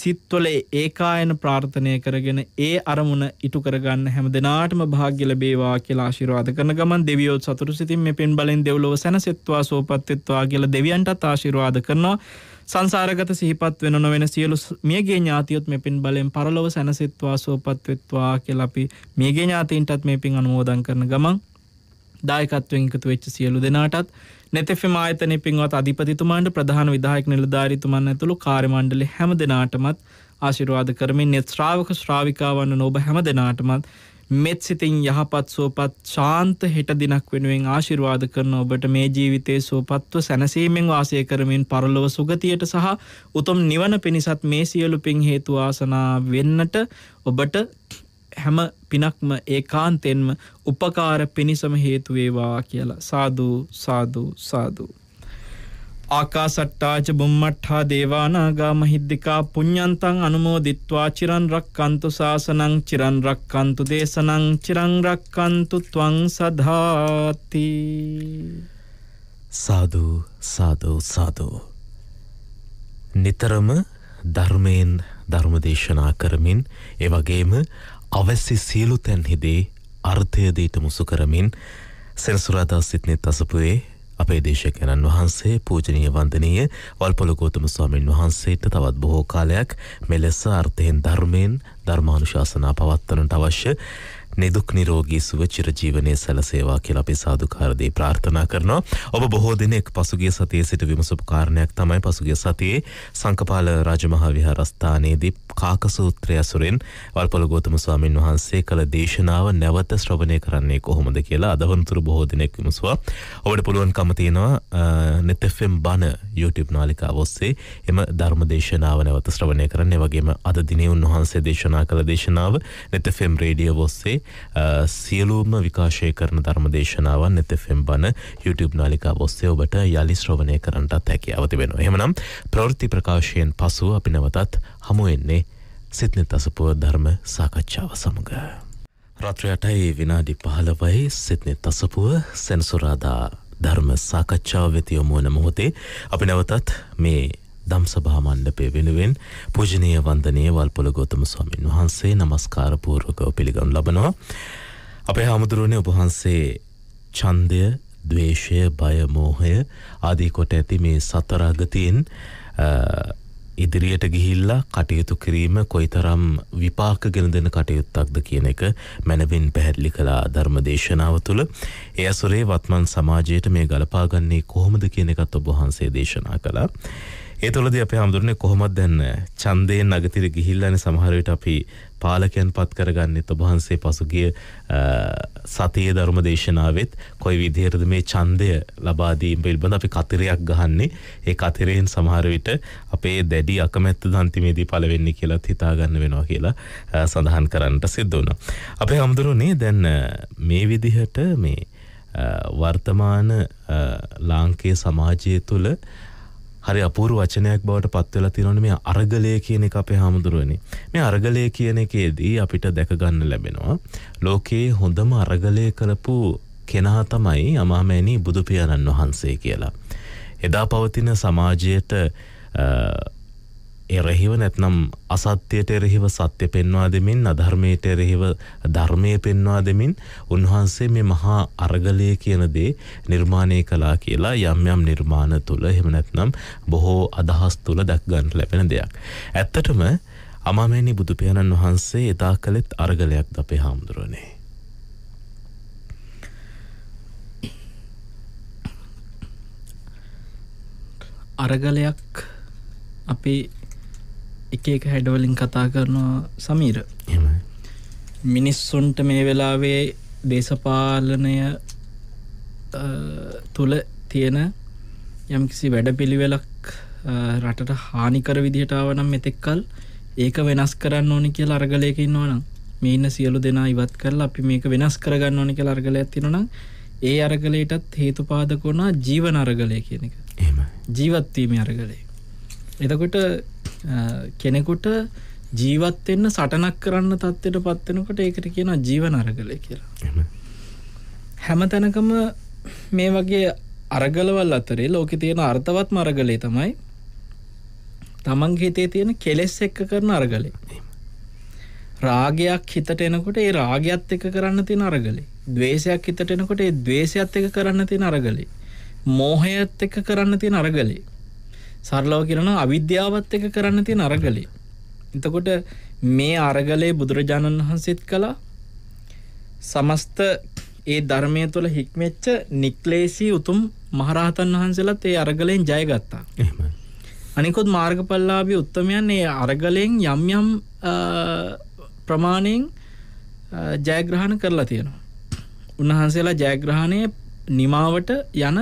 සිත්වල ඒකායන ප්‍රාර්ථනය කරගෙන ඒ අරමුණ ඉටු කරගන්න හැම දෙනාටම භාග්‍ය ලැබේවා කියලා ආශිර්වාද කරන ගමන් දෙවියොත් සතුටු සිතින් මේ පින් බලෙන් දෙව්ලොව සැනසෙත්වා සෝපත්වෙත්වා කියලා දෙවියන්ටත් ආශිර්වාද කරනවා සංසාරගත සිහිපත් වෙන නොවෙන සියලු මියගේ ඥාතියොත් මේ පින් බලෙන් පරලොව සැනසෙත්වා සෝපත්වෙත්වා කියලා අපි මියගේ ඥාතීන්ටත් මේ පින් අනුමෝදන් කරන ගමන් දායකත්වයෙන් එකතු වෙච්ච සියලු දෙනාටත් නැතෙෆෙම ආයතනයේ පින්වත් අධිපතිතුමාන්ට ප්‍රධාන විධායක නිලධාරීතුමන් ඇතුළු කාර්ය මණ්ඩලය හැම දෙනාටමත් ආශිර්වාද කරමින් net ශ්‍රාවක ශ්‍රාවිකාවන් ඔබ හැම දෙනාටමත් මෙත් සිතින් යහපත් සුවපත් ශාන්ත හෙට දිනක් වෙනුවෙන් ආශිර්වාද කරන ඔබට මේ ජීවිතයේ සුවපත්ව සැනසීමෙන් වාසය කරමින් පරලොව සුගතියට සහ උතුම් නිවන පිණිසත් මේ සියලු පින් හේතු ආසනා වෙන්නට ඔබට හැම පිනක්ම ඒ කාන්තෙන්ම උපකාර පිණිසම හේතුවේවා කියලා සාධූ සාධූ සාධූ. ආකාසට්ටාච බුම්මට්හා දේවානාගා මහිද්දිකා පුඤ්ඥන්තන් අනුමෝදිත්වා චිරන්රක් කන්තු ශාසනං චිරන්රක් කන්තු දේශනං චිරංරක් කන්තු තුවං සධාති සාධූ සාධූ සාධූ. නිතරම ධර්මයෙන් ධර්මදේශනා කරමින් එවගේම අවැසි සියලු තැන්හිදී අර්ථයදීට මුසු කරමින් සෙනසුරාදා සිට්නෙත් අසපුයේ අපේ දේශකයණන් වහන්සේ පූජනීය වන්දනීය වල්පොළ ගෞතම ස්වාමීන් වහන්සේට තවත් බොහෝ කාලයක් මෙලෙස අර්ථයෙන් ධර්මයෙන් ධර්මානුශාසනා පවත්වනට අවශ්‍ය නිදුක් නිරෝගී සුව චිරජීවනයේ සැලසේවා කියලා අපි සාදුකාරදී ප්‍රාර්ථනා කරනවා. ඔබ බොහෝ දිනෙක පසුගිය සතියේ සිට විමසපු කාරණයක් තමයි පසුගිය සතියේ සංකපාල රාජමහා විහාරස්ථානයේදී කාක සූත්‍රය ඇසුරෙන් වල්පොළ ගෞතම ස්වාමින් වහන්සේ කළ දේශනාව නැවත ශ්‍රවණය කරන්නේ කොහොමද කියලා අදවනතුරු බොහෝ දිනෙක විමසුවා. ඔබට පුළුවන්කම තියෙනවා net fm බණ YouTube නාලිකාව ඔස්සේ එම ධර්ම දේශනාව නැවත ශ්‍රවණය කරන්න. වගේම අද දිනේ උන්වහන්සේ දේශනා කළ දේශනාව net fm රේඩියෝ ඔස්සේ සියලූම විකාශය කරන ධර්මදේශනාවන් එතෆම් බන YouTube නාලිකා ඔස්සේ ඔබට යළි ශ්‍රවණය කරන්නටත් හැකි අවති වෙන. එහෙමනම් ප්‍රවෘත්ති ප්‍රකාශයෙන් පසුව අපි නවතත් හමුවෙන්නේ සිත්නෙ තසපුව ධර්ම සාකච්ඡාව සමඟ. රත්‍රයටයි විනාඩි පහලවයි සිත්නෙ තසපුව සැනසුරාදා ධර්ම සාකච්ඡාව වෙතියොමුවන මොහොතේ අපි නැවතත් මේ දම්සභා මණ්ඩපය වෙනුවෙන් පූජනීය වන්දනීය වල්පොල ගෞතම ස්වාමින් වහන්සේ নমස්කාර පූර්වකව පිළිගනු ලබනවා. අපේ හාමුදුරුවනේ ඔබ වහන්සේ ඡන්දය, ద్వේෂය, බය, මෝහය ආදී කොට ඇති මේ සතර අගතියෙන් ඉදිරියට ගිහිල්ලා කටයුතු කිරීම කොයිතරම් විපාක ගෙන දෙන කටයුත්තක්ද කියන එක මැනවින් පැහැදිලි කළා ධර්මදේශනාව තුළ. ඒ අසුරේ වත්මන් සමාජයට මේ ගලපාගන්නේ කොහොමද කියන එකත් ඔබ වහන්සේ දේශනා කළා. ඒ තුළදී අපේ හාමුදුරනේ කොහොමද දැන් ඡන්දයෙන් අගතිර ගිහිල්ලානේ සමහර විට අපි පාලකයන් පත් කරගන්නෙත් ඔබ වහන්සේ පසුගිය සතියේ ධර්ම දේශනාවෙත් කොයි විදිහටද මේ ඡන්දය ලබා දීම පිළිබඳ අපි කතරයක් ගහන්නේ ඒ කතරයෙන් සමහර විට අපේ දැඩි අකමැත්ත දන්තිමේදී පළ වෙන්නේ කියලාත් හිතා ගන්න වෙනවා කියලා සඳහන් කරන්නට සිද්ධ වුණා. අපේ හාමුදුරනේ දැන් මේ විදිහට මේ වර්තමාන ලාංකේය සමාජය තුළ හරි අපූරු වචනයක් බවට පත්වෙලා තිරන මේ අරගලය කියන එක අපේ හාමුදුරුවනි මේ අරගලය කියන එකේදී අපිට දැකගන්න ලැබෙනවා ලෝකයේ හොඳම අරගලය කරපු කෙනා තමයි අමාමෑණී බුදුපියාණන් වහන්සේ කියලා. එදා පවතින සමාජයට එරෙහිව නැත්නම් අසත්‍යයට එරෙහිව සත්‍ය පෙන්වා දෙමින් අධර්මයට එරෙහිව ධර්මය පෙන්වා දෙමින් උන්වහන්සේ මේ මහා අරගලය කියන දේ නිර්මාණය කළා කියලා යම් යම් නිර්මාණ තුල එහෙම නැත්නම් බොහෝ අදහස් තුල දැක් ගන්න ලැබෙන දෙයක්. ඇත්තටම අමාමෑණි බුදු පියාණන් වහන්සේ එදා කළෙත් අරගලයක්ද අපේ හාමුදුරනේ. අරගලයක් අපේ එක එක හැඩවලින් කතා කරනවා සමීර මිනිස්සුන්ට මේ වෙලාවේ දේශපාලනය තුළ තියෙන යම්කිසි වැඩ පිළිවෙලක් රටට හානිකර විදිහටාව නම් මෙතෙක්කල් ඒක වෙනස් කරන්න ඕනි කියල අර්ගලයක ඉන්නවනම් මේ ඉන්න සියලු දෙනා ඉවත් කරලා අපි මේක වෙනස් කරගන්න ඕනික අර්ගලයක් තිෙනනම් ඒ අරගලයටත් හේතු පාදකොනා ජීවන අරගලය කියන එක ජීවත්වීම අරගලේ එතකොට කෙනෙකුට ජීවත්වෙන්න සටනක් කරන්න තත්ත්වයට පත්වෙනකොට ඒකට කියනවා ජීවන අරගල කියලා හැම තැනකම මේ වගේ අරගලවල් අතරේ ලෝක තියෙන අර්ථවත් මරගලේ තමයි තමන් හිතේ තියෙන කෙලෙස් එක්ක කරන අරගලේ රාගයක් හිතට එනකොට ඒ රාගයක්ත් එක කරන්න තින අරගලේ දවේශයක් හිතට එනකොට ඒ දවේශයක්ත් එක කරන්න තින අරගලේ මෝහයත් එක කරන්න තින අරගලේ සරලව කියරන අවිද්‍යාවත් එක කරන්න තියෙන අරගලේ. එතකොට මේ අරගලේ බුදුරජාණන් වහන්සේත් කළා සමස්ත ඒ ධර්මය තුළ හික්මෙච්ච නික්ලේසි උතුම් මහරහතන් වහන්සේලත් ඒ අරගලයෙන් ජයගත්තා. අනිකුත් මාර්ගපල්ලාබි උත්තමයන් ඒ අරගලයෙන් යම් යම් ප්‍රමාණයෙන් ජයග්‍රහණ කරලා තියෙනවා. උන්වහන්සේලා ජයග්‍රහණය නිමාවට යන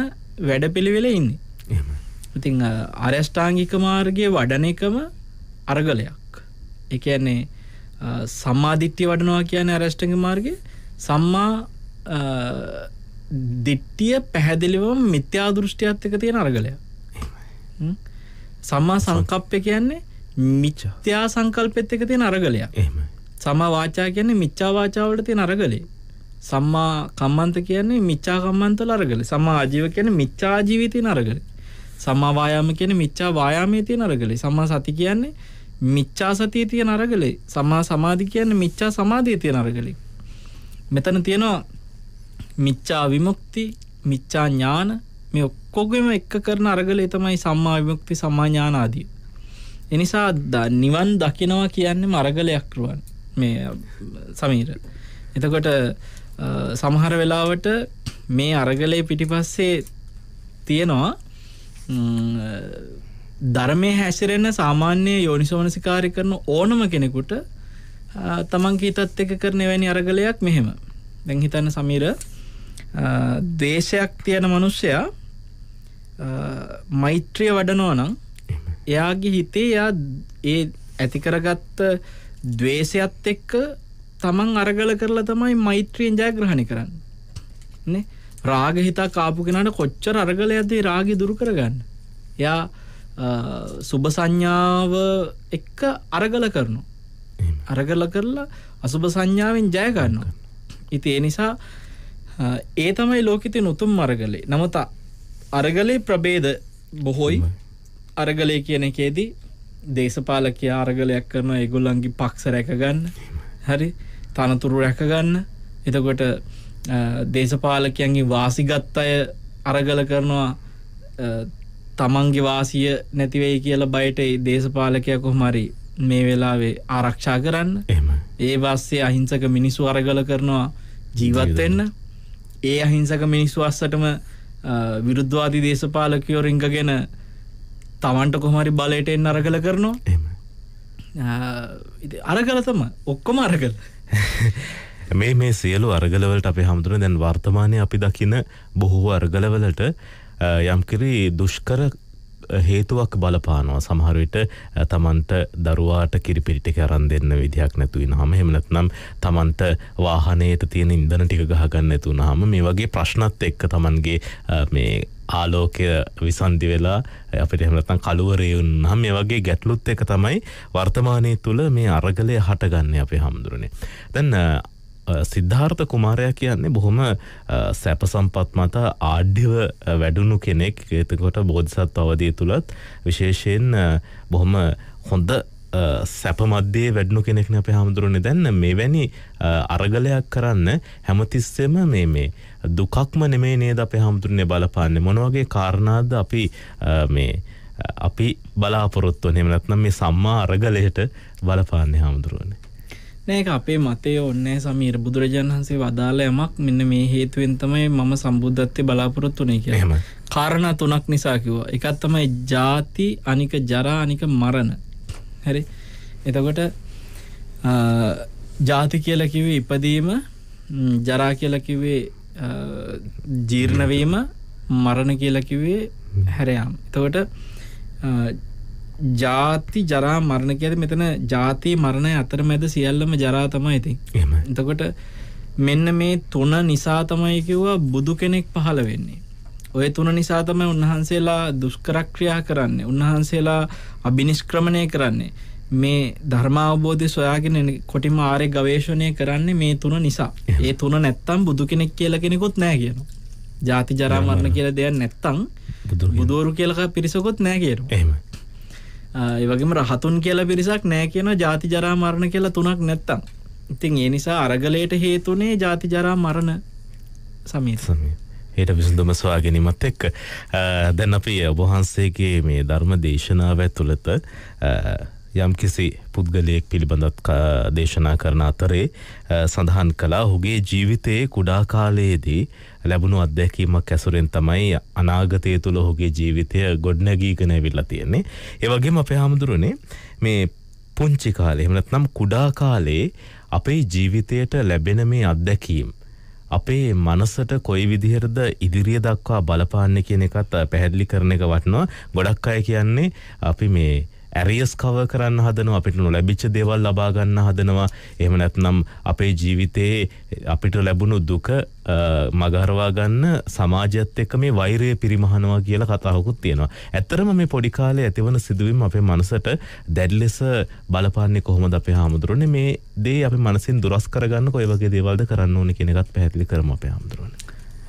වැඩපිළිවෙල ඉන්නේ. ඉතිං අරෂ්ඨාංගික මාර්ගය වඩන එකම අරගලයක් එකන්නේ සම්මාධිත්‍යය වඩනවා කියන අරෂ්ටග මාර්ගය සම්මා දිට්ටිය පැහැදිලිවම මිත්‍යා දෘෂ්ටියත් එක තියෙන අරගලය සම්මා සංකප්පය කියන්නේ මිච්චත්‍යා සංකල්පෙත් එක තියෙන අරගලයක් එම සමවාචා කියන්නේ මිච්චාවාචාවලට තියෙන අරගලේ සම්මා කම්මන්ත කියන්නේ මිච්චාකම්මන්තල අරගල සම්මා ආජීව කියන්නේ මිච්චාජීවිතය අරගල සම්මා වායාම කියන්නේ මිච්ඡා වායාමයේ තියෙන අරගලයි. සම්මා සති කියන්නේ මිච්ඡා සතියේ තියෙන අරගලයි. සම්මා සමාධි කියන්නේ මිච්ඡා සමාධියේ තියෙන අරගලයි. මෙතන තියෙනවා මිච්ඡා විමුක්ති, මිච්ඡා ඥාන මේ ඔක්කොගෙම එක කරන අරගලේ තමයි සම්මා විමුක්ති, සම්මා ඥාන ආදී. ඒ නිසා නිවන් දකිනවා කියන්නේ මරගලයක් රුවන්. මේ සමීර. එතකොට සමහර වෙලාවට මේ අරගලේ පිටිපස්සේ තියෙනවා ධර්මය හැසිරෙන්න සාමාන්‍ය යෝනිසෝනසිකාරය කරන ඕනම කෙනෙකුට තමන් කීතත් එක කරන වැනි අරගලයක් මෙහෙම දැන් හිතන්න සමීර දේශයක් තියෙන මනුෂ්‍යයා මෛත්‍රිය වඩනෝ නම් එයාගේ හිතේ යා ඒ ඇතිකරගත්ත දවේශයත් එක්ක තමන් අරගල කරලා තමයි මෛත්‍රියෙන් ජයග්‍රහණි කරන්න නේ රාග හිතක් ආපු කෙනාට කොච්චර අරගලයක්ද රාගි දුරු කරගන්න. එයා සුභ සංඥාව එක්ක අරගල කරනවා. අරගල කරලා අසුභ සංඥාවෙන් ජයගන්නවා. ඉති ඒ නිසා ඒ තමයි ලෝකෙති උතුම් අරගලේ නමුත අරගලේ ප්‍රබේද බොහොයි අරගලය කියන එකේදී දේශපාලකය අරගලයක් කරන ඒගොල්ලන්ගේ පක්ෂ රැකගන්න හරි තනතුරු රැකගන්න එතකොට දේශපාලකයන්ගේ වාසිගත් අය අරගල කරනවා තමන්ගේ වාසිය නැතිවෙයි කියලා බයට දේශපාලකයකො මරි මේ වෙලාවේ ආරක්ෂා කරන්න ඒ වස්සේ අහිංසක මිනිස්සු අරගල කරනවා ජීවත්වෙන්න ඒ අහිංසක මිනිස්සු අස්සටම විරුද්ධවාදී දේශපාලකයෝ රිංගගෙන තමන්ට කොහමරි බලයටෙන් අරගල කරනවා අරගලතම ඔක්කොම අරගල මේ මේ සියලු අර්ගලවලට අපි හමුදුර දැන් වර්තමානය අපි දකින බොහෝ අර්ගලවලට යම්කිරි දුෂ්කර හේතුවක් බලපානවා සමහරවිට තමන්ට දරුවාට කිරිපිරිටි කරන් දෙන්න විදිහක් නැතුවෙන හම හෙමනත් නම් තමන්ට වාහනයට තියෙන ඉදන ටික ගහගන්න ඇතුුණ හම මේ වගේ ප්‍රශ්නත් එක්ක තමන්ගේ මේ ආලෝකය විසන්ධි වෙලා අපිට හමතන් කළුවරයුන් හම මේ වගේ ගැටලුත් එක තමයි වර්තමානය තුළ මේ අරගලය හටගන්න අපේ හමුදුරනේ. දැන් සිද්ධාර්ථ කුමාරයා කියන්නේ බොහොම සැප සම්පත් මත ආඩ්‍යව වැඩුණු කෙනෙක් එතකොට බෝධිසත් අවදී තුළත් විශේෂයෙන් බොහොම හොඳ සැපමද්දේ වැඩනු කෙනෙක්න අප හාමුදුරුවනි දැන්න මේ වැනි අරගලයක් කරන්න හැමතිස්සෙම මේ මේ දුකක්ම නෙමේ නේද අප හාමුදුරණය බලපාන්නේ මොනවගේ කාරණාද අපි මේ අපි බලාපොරොත්තුව නෙමනත්නම් මේ සම්මා අරගලයට බලපාන්නේ හාමුදුරුවනේ නෑක අපේ මතය ඔන්නෑ සමීර බුදුරජාන් වහන්සේ වදාළ යමක් මෙන්න මේ හේතුවෙන් තමයි මම සම්බුද්ධත්වය බලාපොරොත්තු වනේ කියම කාරණ තුනක් නිසා කිව්වා එකත් තමයි ජාති අනික ජරා අනික මරණ හැරි එතකොට ජාති කියලා කිවේ ඉපදීම ජරා කියලා කිවේ ජීර්ණවීම මරණ කියලා කිවේ හැරයාම් එතකොට ජාති ජරා මරණ කියද මෙතන ජාති මරණය අතර මැද සියල්ලම ජරා තමයි ඉතින් එතකොට මෙන්න මේ තුන නිසා තමයි කිව්වා බුදු කෙනෙක් පහළ වෙන්නේ ඔය තුන නිසා තමයි උන්වහන්සේලා දුෂ්කරක්‍රියා කරන්නේ උන්වහන්සේලා අභිනිෂ්ක්‍රමණය කරන්නේ මේ ධර්මාවබෝධය සොයාගෙන කොටිම ආරය ගවේශණය කරන්නේ මේ තුන නිසා ඒ තුන නැත්තම් බුදු කෙනෙක් කියල කෙනෙකුත් නෑ කියන ජාති ජරාමරණ කියල දෙයක් නැත්තං බුදුරු කියලක පිරිසකොත් නෑගේරු එම ඒවගේම රහතුන් කියලා පිරිසක් නෑ කියන ජාති ජරා මරණ කියලා තුනක් නැත්තම් ඉතින් ඒ නිසා අරගලයට හේතුනේ ජාති ජරා මරණ සමී සමී හට විසුඳුම ස්වාගැනීමත් එක්ක දැන් අපි ඔබහන්සේගේ මේ ධර්ම දේශනාව ඇතුළත යම් කිසි පුද්ගලයෙක් පිළිබඳත් දේශනා කරන අතරේ සඳහන් කලා හුගේ ජීවිතයේ කුඩා කාලයේදී ලැබුණු අත්දැකීමක් ඇසුරෙන් තමයි අනාගතය තුළ ඔහුගේ ජීවිතය ගොඩ්නැගීගෙන විල්ලා තියෙන්නේ. ඒ වගේම අපේ හාමුදුරනේ මේ පුංචි කාලේ එහෙම නැත්නම් කුඩා කාලේ අපේ ජීවිතයට ලැබෙන මේ අත්දැකීම් අපේ මනසට කොයි විදිහටද ඉදිරිය දක්වා බලපාන්න කියන එකත් පැහැදිලි කරන එක වටනවා ගොඩක් අය කියන්නේ අපි මේ ඇරියස් කව කරන්න හදනවා අපිට නොලැබිච්ච දේවල් ලබා ගන්න හදනවා එහෙම නැත්නම් අපේ ජීවිතයේ අපිට ලැබුණු දුක මගහරවා ගන්න සමාජයත් එක්ක මේ වෛරය පිරිමහනවා කියලා කතාවකුත් තියෙනවා. ඇත්තරම මේ පොඩි කාලේ ඇතිවන සිදුවීම් අපේ මනසට දැඩි ලෙස බලපාන්නේ කොහොමද අපේ හාමුදුරනේ මේ දේ අපේ මනසින් දුරස් කරගන්න කොයි වගේ දේවල්ද කරන්න ඕනේ කියන එකත් පැහැදිලි කරමු අපේ හාමුදුරනේ.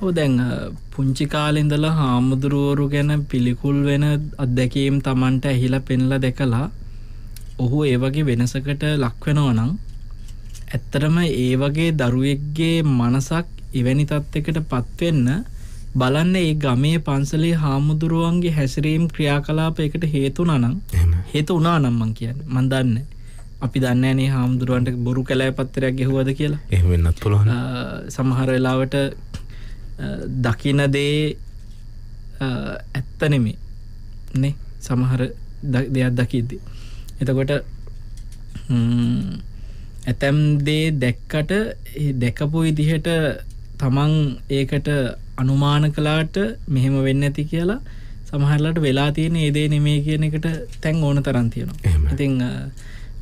ඕ දැන් පුංචි කාලෙඳලා හාමුදුරුවරු ගැන පිළිකුල් වෙන අත්දැකීම් තමන්ට ඇහිලා පෙන්ලා දෙකලා ඔහු ඒ වගේ වෙනසකට ලක්වෙනවනං ඇත්තරම ඒ වගේ දරුවෙක්ගේ මනසක් එවැනි තත්ත්කට පත්වෙන්න බලන්න ඒ ගමේ පන්සලේ හාමුදුරුවන්ගේ හැසිරීම් ක්‍රියාකලාප එකට හේතු නනං හේතු උනා නම්මන් කියන්න මන්දන්න අපි දන්නන්නේ හාමුදුරුවන්ට බොරු කලෑ පත්තරයක් ගෙහුවද කියලා එහවෙන්නත් පුළුවන් සමහර වෙලාවට දකිනදේ ඇත්තනෙමේ නේ සමහර දෙයක් දකිද්දී. එතකොට ඇතැම් දේ දැක්කට දැකපු ඉදිහට තමන් ඒකට අනුමාන කලාට මෙහෙම වෙන්න ඇති කියලා සමහරලට වෙලා තියෙන ඒදේ නෙමේ කියන එකට තැන් ඕන තරන්තියනවා. ඉතිං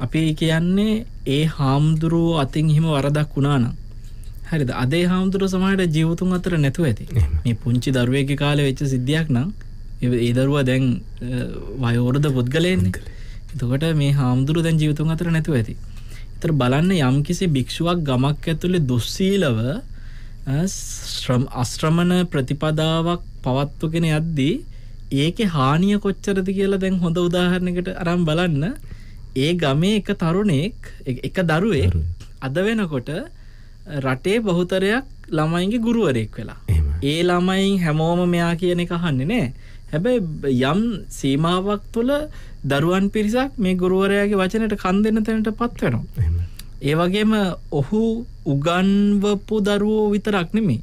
අපි කියන්නේ ඒ හාමුදුරුවෝ අතින් හිම වරදක් වුණානම් හරිද අදේ හාමුදුර සමහට ජීවතුන් අතර නැතුව ඇති මේ පුංචි දරුවයක කාල වෙච්ච සිද්ධියක් නම් ඒ දරුවා දැන් වයෝරද පුද්ගලයෙන් එතකොට මේ හාමුදුරු දැන් ජීවතුන් අතර නැතුව ඇති තර බලන්න යම් කිසි භික්ෂුවක් ගමක් ඇතුළේ දුස්සීලව ශ්‍රම් අශ්‍රමණ ප්‍රතිපදාවක් පවත්වගෙන යද්දී ඒක හානිය කොච්චරද කියලා දැන් හොඳ උදාහරණකට අරම් බලන්න ඒ ගමේ එක තරුණෙක් එක දරුවේ අද වෙනකොට රටේ බහුතරයක් ළමයින්ගේ ගුරුවරෙක් වෙලා ඒ ළමයින් හැමෝම මෙයා කියන එක අහන්නේ නෑ හැබැයි යම් සීමාවක් තුළ දරුවන් පිරිසක් මේ ගුරුවරයාගේ වචනයට කන් දෙන්න තැනට පත් වෙනවා. ඒවගේම ඔහු උගන්වපු දරුවෝ විතරක් නෙමේ.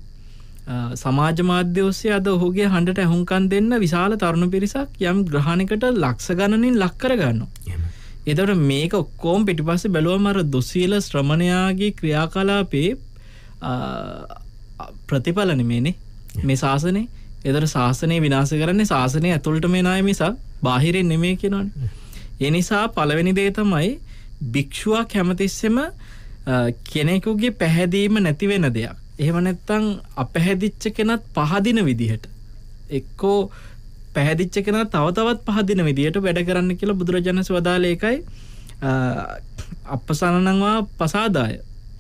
සමාජ මාධ්‍යෝස්සේ අද ඔහුගේ හඬට ඇහුන්කන් දෙන්න විශාල තරුණු පිරිසක් යම් ග්‍රහණකට ලක්ෂ ගණනින් ලක්කර ගන්නවා. එතට මේක ඔක්කෝම් පිටිපස්ස බැලුවමර දුසීල ශ්‍රමණයාගේ ක්‍රියාකලාපේ ප්‍රතිඵල නෙමේනේ මේ ශාසනය එදර ශාසනය විනාස කරන්නේ ශාසනය ඇතුළට මේ නාය නිසා බාහිරෙන් නෙමේ කෙනවන. එනිසා පළවෙනි දේ තමයි භික්‍ෂුවක් කැමතිස්සෙම කෙනෙකුගේ පැහැදීම නැතිවෙන දෙයක්. එහෙම නැත්තං අපැහැදිච්ච කෙනත් පහදින විදිහට. එක්කෝ පැහැදිච්ච කෙන තව තවත් පහදින විදියට වැඩ කරන්න කියලා බුදුරජාණන් වදාල එකයි අපසණනංවා පසාදාය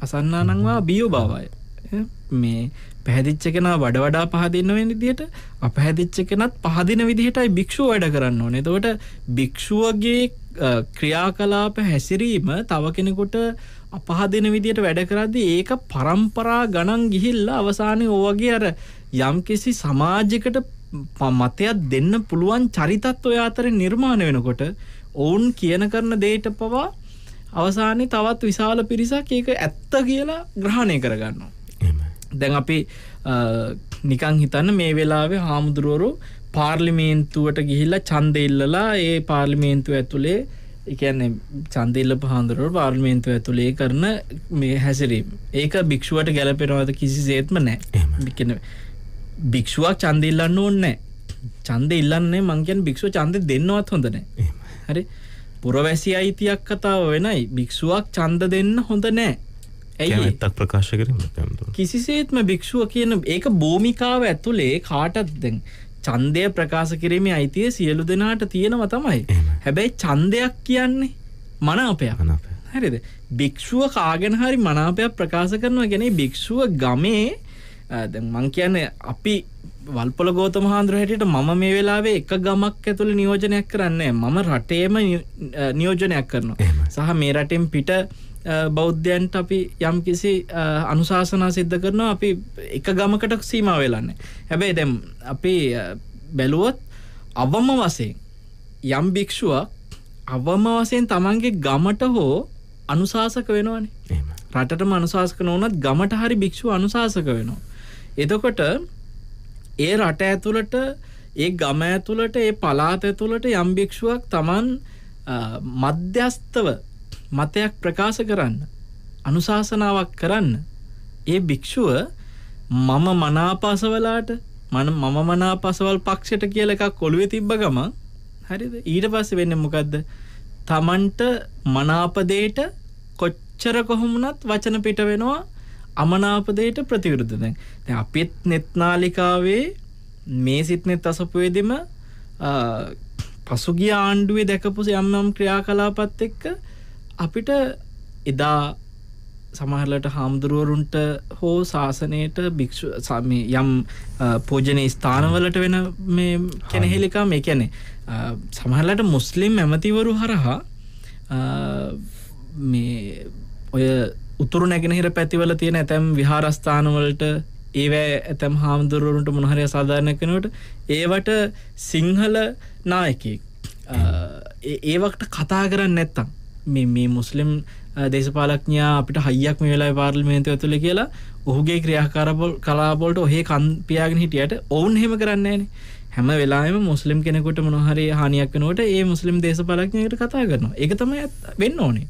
පසන්නානංවා බියෝ බාවය මේ පැහදිච්ච කෙනා වඩ වඩා පහදින්නවෙන් විදිහට අපහැදිච්ච කෙනත් පහදින විදිහටයි භික්ෂුව වැඩ කරන්න ඕනේ තවට භික්ෂුවගේ ක්‍රියාකලාප හැසිරීම තව කෙනෙකුට අපහදින විදියට වැඩ කරදි ඒක පරම්පරා ගණන් ගිහිල්ල අවසානය ඕවගේ අර යම්කිසි සමාජකට මතයක් දෙන්න පුළුවන් චරිතත් ඔය අතර නිර්මාණ වෙනකොට ඔවුන් කියන කරන දේට පවා අවසානය තවත් විශාල පිරිසක් ඒක ඇත්ත කියලා ග්‍රහණය කරගන්නවා. දැන් අපි නිකං හිතන්න මේ වෙලාවේ හාමුදුරුවරු පාර්ලිමේන්තුවට ගිහිල්ලා චන්දඉල්ලලා ඒ පාර්ලිමේන්තුව ඇතුළේ එකන චන්දල්ල පහන්දුරුව පාර්මේන්තුව ඇතුළේ කරන මේ හැසිරීම් ඒක භික්ෂුවට ගැලපෙනවාද කිසි සේත්ම නෑ. භික්ෂුවක් චන්දඉල්ලන්න ඕන්නෑ චන්ද ඉල්ලන්නේ මංකයන් භික්ෂුව චන්ද දෙන්නවත් හොඳනෑ හරි පුරවැසි අයිතියක් කතාව වෙනයි භික්ෂුවක් චන්ද දෙන්න හොඳ නෑ ඇයිතක් ප්‍රකාශ කරම කිසිසේත්ම භික්ෂුව කියන ඒක භූමිකාව ඇතුළේ කාටත්දැන් චන්දය ප්‍රකාශ කිරීමේ අයිතිය සියලු දෙනාට තියෙනව තමයි හැබැයි චන්දයක් කියන්නේ මනාපයක් හරිද භික්ෂුව කාගෙන හරි මනාපයක් ප්‍රකාශ කරනවා ගැන භික්ෂුව ගමේ මං කියන්නේ අපි වල්පොල ගෝතම හාන්දුර හැටියට මම මේ වෙලාවේ එක ගමක් ඇතුළ නියෝජනයක් කරන්නේ මම රටේම නියෝජනයක් කරනවා සහ මේ රටෙන් පිට බෞද්ධයන්ට අපි යම් කිසි අනුශාසනා සිද්ධ කරනවා අපි එක ගමකට සීම වෙලන්නේ හැබැයි දැම් අපි බැලුවොත් අවම වසයෙන් යම් භික්ෂුවක් අවම වසයෙන් තමන්ගේ ගමට හෝ අනුශාසක වෙනවානේ රටට මනුශාසක නොවනත් ගමට හරි භික්ෂුව අනුශාසක වෙනවා එදකොට ඒ රට ඇතුළට ඒ ගම ඇතුළට ඒ පලාත ඇතුළට යම්භික්ෂුවක් තමන් මධ්‍යස්ථව මතයක් ප්‍රකාශ කරන්න අනුශාසනාවක් කරන්න ඒ භික්‍ෂුව මම මනාපාසවලාට මන මම මනාපසවල් පක්ෂයට කියල එකක් කොළුවෙ තිබ්බ ගම හරිද ඊට පස්ස වෙන්න මොකක්ද තමන්ට මනාපදේට කොච්චර කොහොමුණත් වචන පිට වෙනවා අමනාපදයට ප්‍රතිවිරුද්ධ දැන් දැන් අපිත් netනාලිකාවේ මේ සිත්නෙත් අසපුවේදීම පසුගිය ආණ්ඩුවේ දැකපු යම් යම් ක්‍රියාකලාපත් එක්ක අපිට එදා සමහරලට හාමුදුරුවරුන්ට හෝ ශාසනයට භික්ෂ සම යම් පෝජනය ස්ථානවලට වෙන මේ කැනෙහෙලිකා මේ කැනෙ සමහරලට මුස්ලිම් ඇමතිවරු හරහා මේ ඔය උතුරු නැගෙනහිර පැතිවල තියෙන ඇතැම් විහාරස්ථානවලට ඒවෑ ඇතැම් හාමුදුරුවරුන්ට මොනහරය සාධාරණ කෙනවට ඒවට සිංහල නායකෙක් ඒවකට කතා කරන්න නැත්තම් මේ මේ මුස්ලිම් දේශපාලක්ඥා අපිට හයියක් මේ වෙලා පාර්ලිමේන්තය ඇතුළ කියලා ඔහුගේ ක්‍රියාකාරබොල් කලාබොල්ට ඔහේ කන් පියාගෙන හිටියට ඔවුන් හෙම කරන්නේන හැම වෙලාම මුස්ලිම් කෙනෙකුට මොනහරි හානියක් වෙනට ඒ මුස්ලිම් දේශපාලක්ඥයට කතා කරනවා එක තමයි වෙන්න ඕනේ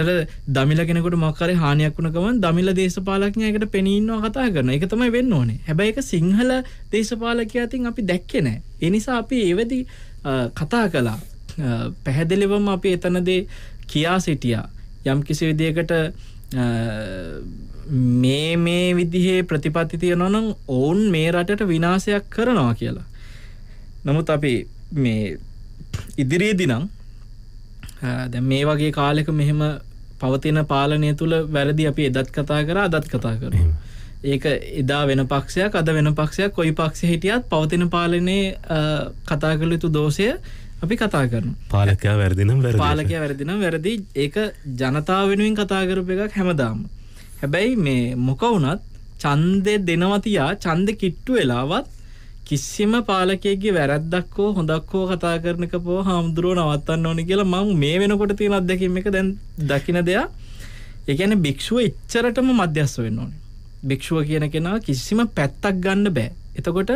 එතකොට දමිල කෙනෙකුට මොකක් හරි හානියක් වුණ ගමන් දමිල දේශපාලකඥයෙකුට පෙනී ඉන්නවා කතා කරනවා. ඒක තමයි වෙන්න ඕනේ. හැබැයි ඒක සිංහල දේශපාලකයා අතින් අපි දැක්කේ නැහැ. ඒ නිසා අපි ඒවදී කතා කළා. පැහැදිලිවම අපි එතනදී කියා සිටියා. යම් කිසි විදියකට මේ මේ විදිහේ ප්‍රතිපත්ති තියෙනවනම් ඔවුන් මේ රටට විනාශයක් කරනවා කියලා. නමුත් අපි මේ ඉදිරියේදී නම් දැ මේ වගේ කාලෙක මෙහෙම පවතින පාලනය තුළ වැරදි අපි එදත් කතා කර අදත් කතා කර ඒක එදා වෙන පක්ෂයක් අද වෙන පක්ෂයක් කොයි පක්ෂ හිටියත් පවතින පාලනයේ කතා කළ යුතු දෝෂය අපි කතා කරන පාලකයා වැරදිනම් පාලකය වැරදිනම් වැරදි ඒක ජනතාව වෙනුවෙන් කතාකරප එකක් හැමදාම හැබැයි මේ මොක වුනත් චන්දය දෙනවතියා චන්ද කිට්ටු වෙලාවත් කිසිම පාලකයගේ වැරද්දක් හෝ හොඳක් හෝ කතා කරනක පෝ හාමුදුරුව නවත්තන්න ඕනි කියලා මං මේ වෙනකොට තියෙන අත්දැකීම එක දැන් දකින දෙයක් ඒගැන භික්ෂුව එච්චරටම මධ්‍යස්ස වෙන්න ඕනේ භික්ෂුව කියන කෙනා කිසිම පැත්තක් ගන්න බෑ එතකොට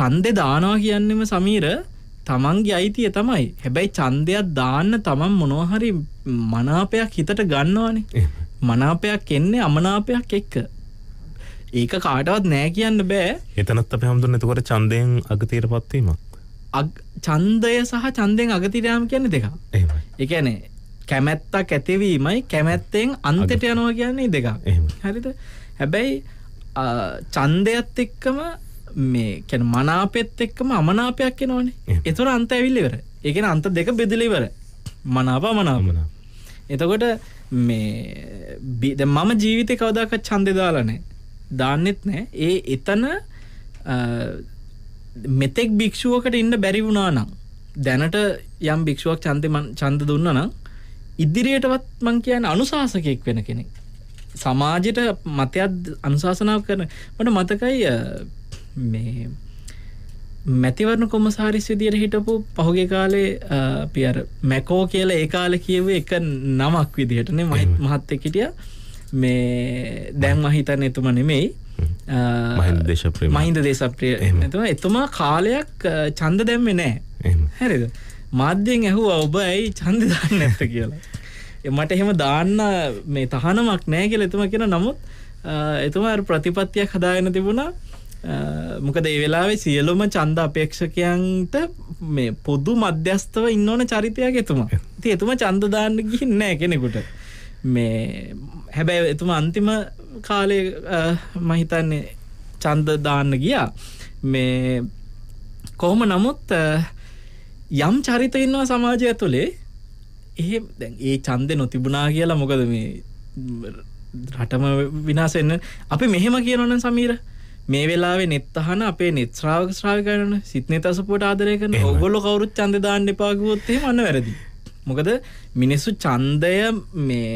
චන්දෙ දානවා කියන්නෙම සමීර තමන්ගේ අයිතිය තමයි හැබැයි චන්දයක් දාන්න තමන් මොනවහරි මනාපයක් හිතට ගන්නවානේ මනාපයක් එන්නේ අමනාපයක් එක්ක ඒක කාටවත් නෑ කියන්න බෑ එතනත් අප හමුදුරනතකොට චන්දයෙන් අගතීර පත්වීමක් චන්දය සහ චන්දයෙන් අගතිරයාම කියන්න දෙක එකනේ කැමැත්තක් ඇතිවීමයි කැමැත්තෙන් අන්තට යනවා කියන්නේ දෙක හරිත හැබැයි චන්දයත් එක්කම මේ කැන මනාපෙත් එක්කම අමනාපයක් කෙනවනේ එතුර අන්ත ඇවිල්ලිවර එකන අන්ත දෙක බෙදිලිවර මනාප මනාමන එතකොට මේ බිද මම ජීවිතය කවදක් චන්දෙදාලනේ දාන්නෙත් නෑ ඒ එතන මෙතෙක් භික්‍ෂුවකට ඉන්න බැරි වුණා නම් දැනට යම් භික්ෂුවක් චන්තමන් චන්ද දුන්න නම් ඉදිරියටවත් මං කියන අනුශාසකයෙක් වෙන කෙනෙක් සමාජයට මතයත් අනුශාසනාව කරන මට මතකයි මේ මැතිවරණ කොමසාරිස් විදියට හිටපු පහුගේ කාලේ පියර මැකෝ කියලා ඒ කාල කියව එක නමක් විදිහටනේ මහිත් මහත්තෙ හිටිය මේ දැන් මහිතන් එතුම නෙමෙයි මහින්ද දේශප්‍රිය එතුම එතුමා කාලයක් චන්ද දැම්මේ නෑ හැරිද මාධ්‍යයෙන් ඇහුව ඔබ ඇයි චන්ද දාන්න ඇත කියලා මට එහෙම දාන්න මේ තහනමක් නෑ කියල එතුම කියෙන නමුත් එතුමා ප්‍රතිපත්තියක් හදායන තිබුණා මොකද ඒ වෙලාවේ සියලුම චන්ද අපේක්ෂකයන්ට මේ පොදු මධ්‍යස්තව ඉන්න ඕන චරිතයක් එතුමා ති එතුම චන්දදාන්න ගිහින්නෑ කෙනෙකුට මේ හැබැයි එතුම අන්තිම කාලේ මහිතන්නේ චන්ද දාන්න ගියා මේ කොහොම නමුත් යම් චරිත ඉන්නවා සමාජය ඇතුළේ ඒ දැන් ඒ චන්දය නොතිබුණා කියලා මොකද මේ රටම විනාසෙන්න අපි මෙහෙම කියනවන සමීර මේ වෙලාවේ නෙත්තහන අපේ නෙත්්‍රාවක ශ්‍රාව කරන සිත්නය තසපුට ආදරය කරන ඔගොල්ල කවරුත් චන්ද දාන්න එපාගුවොත්තේ මන්න වැරදිී මොකද මිනිස්සු චන්දය මේ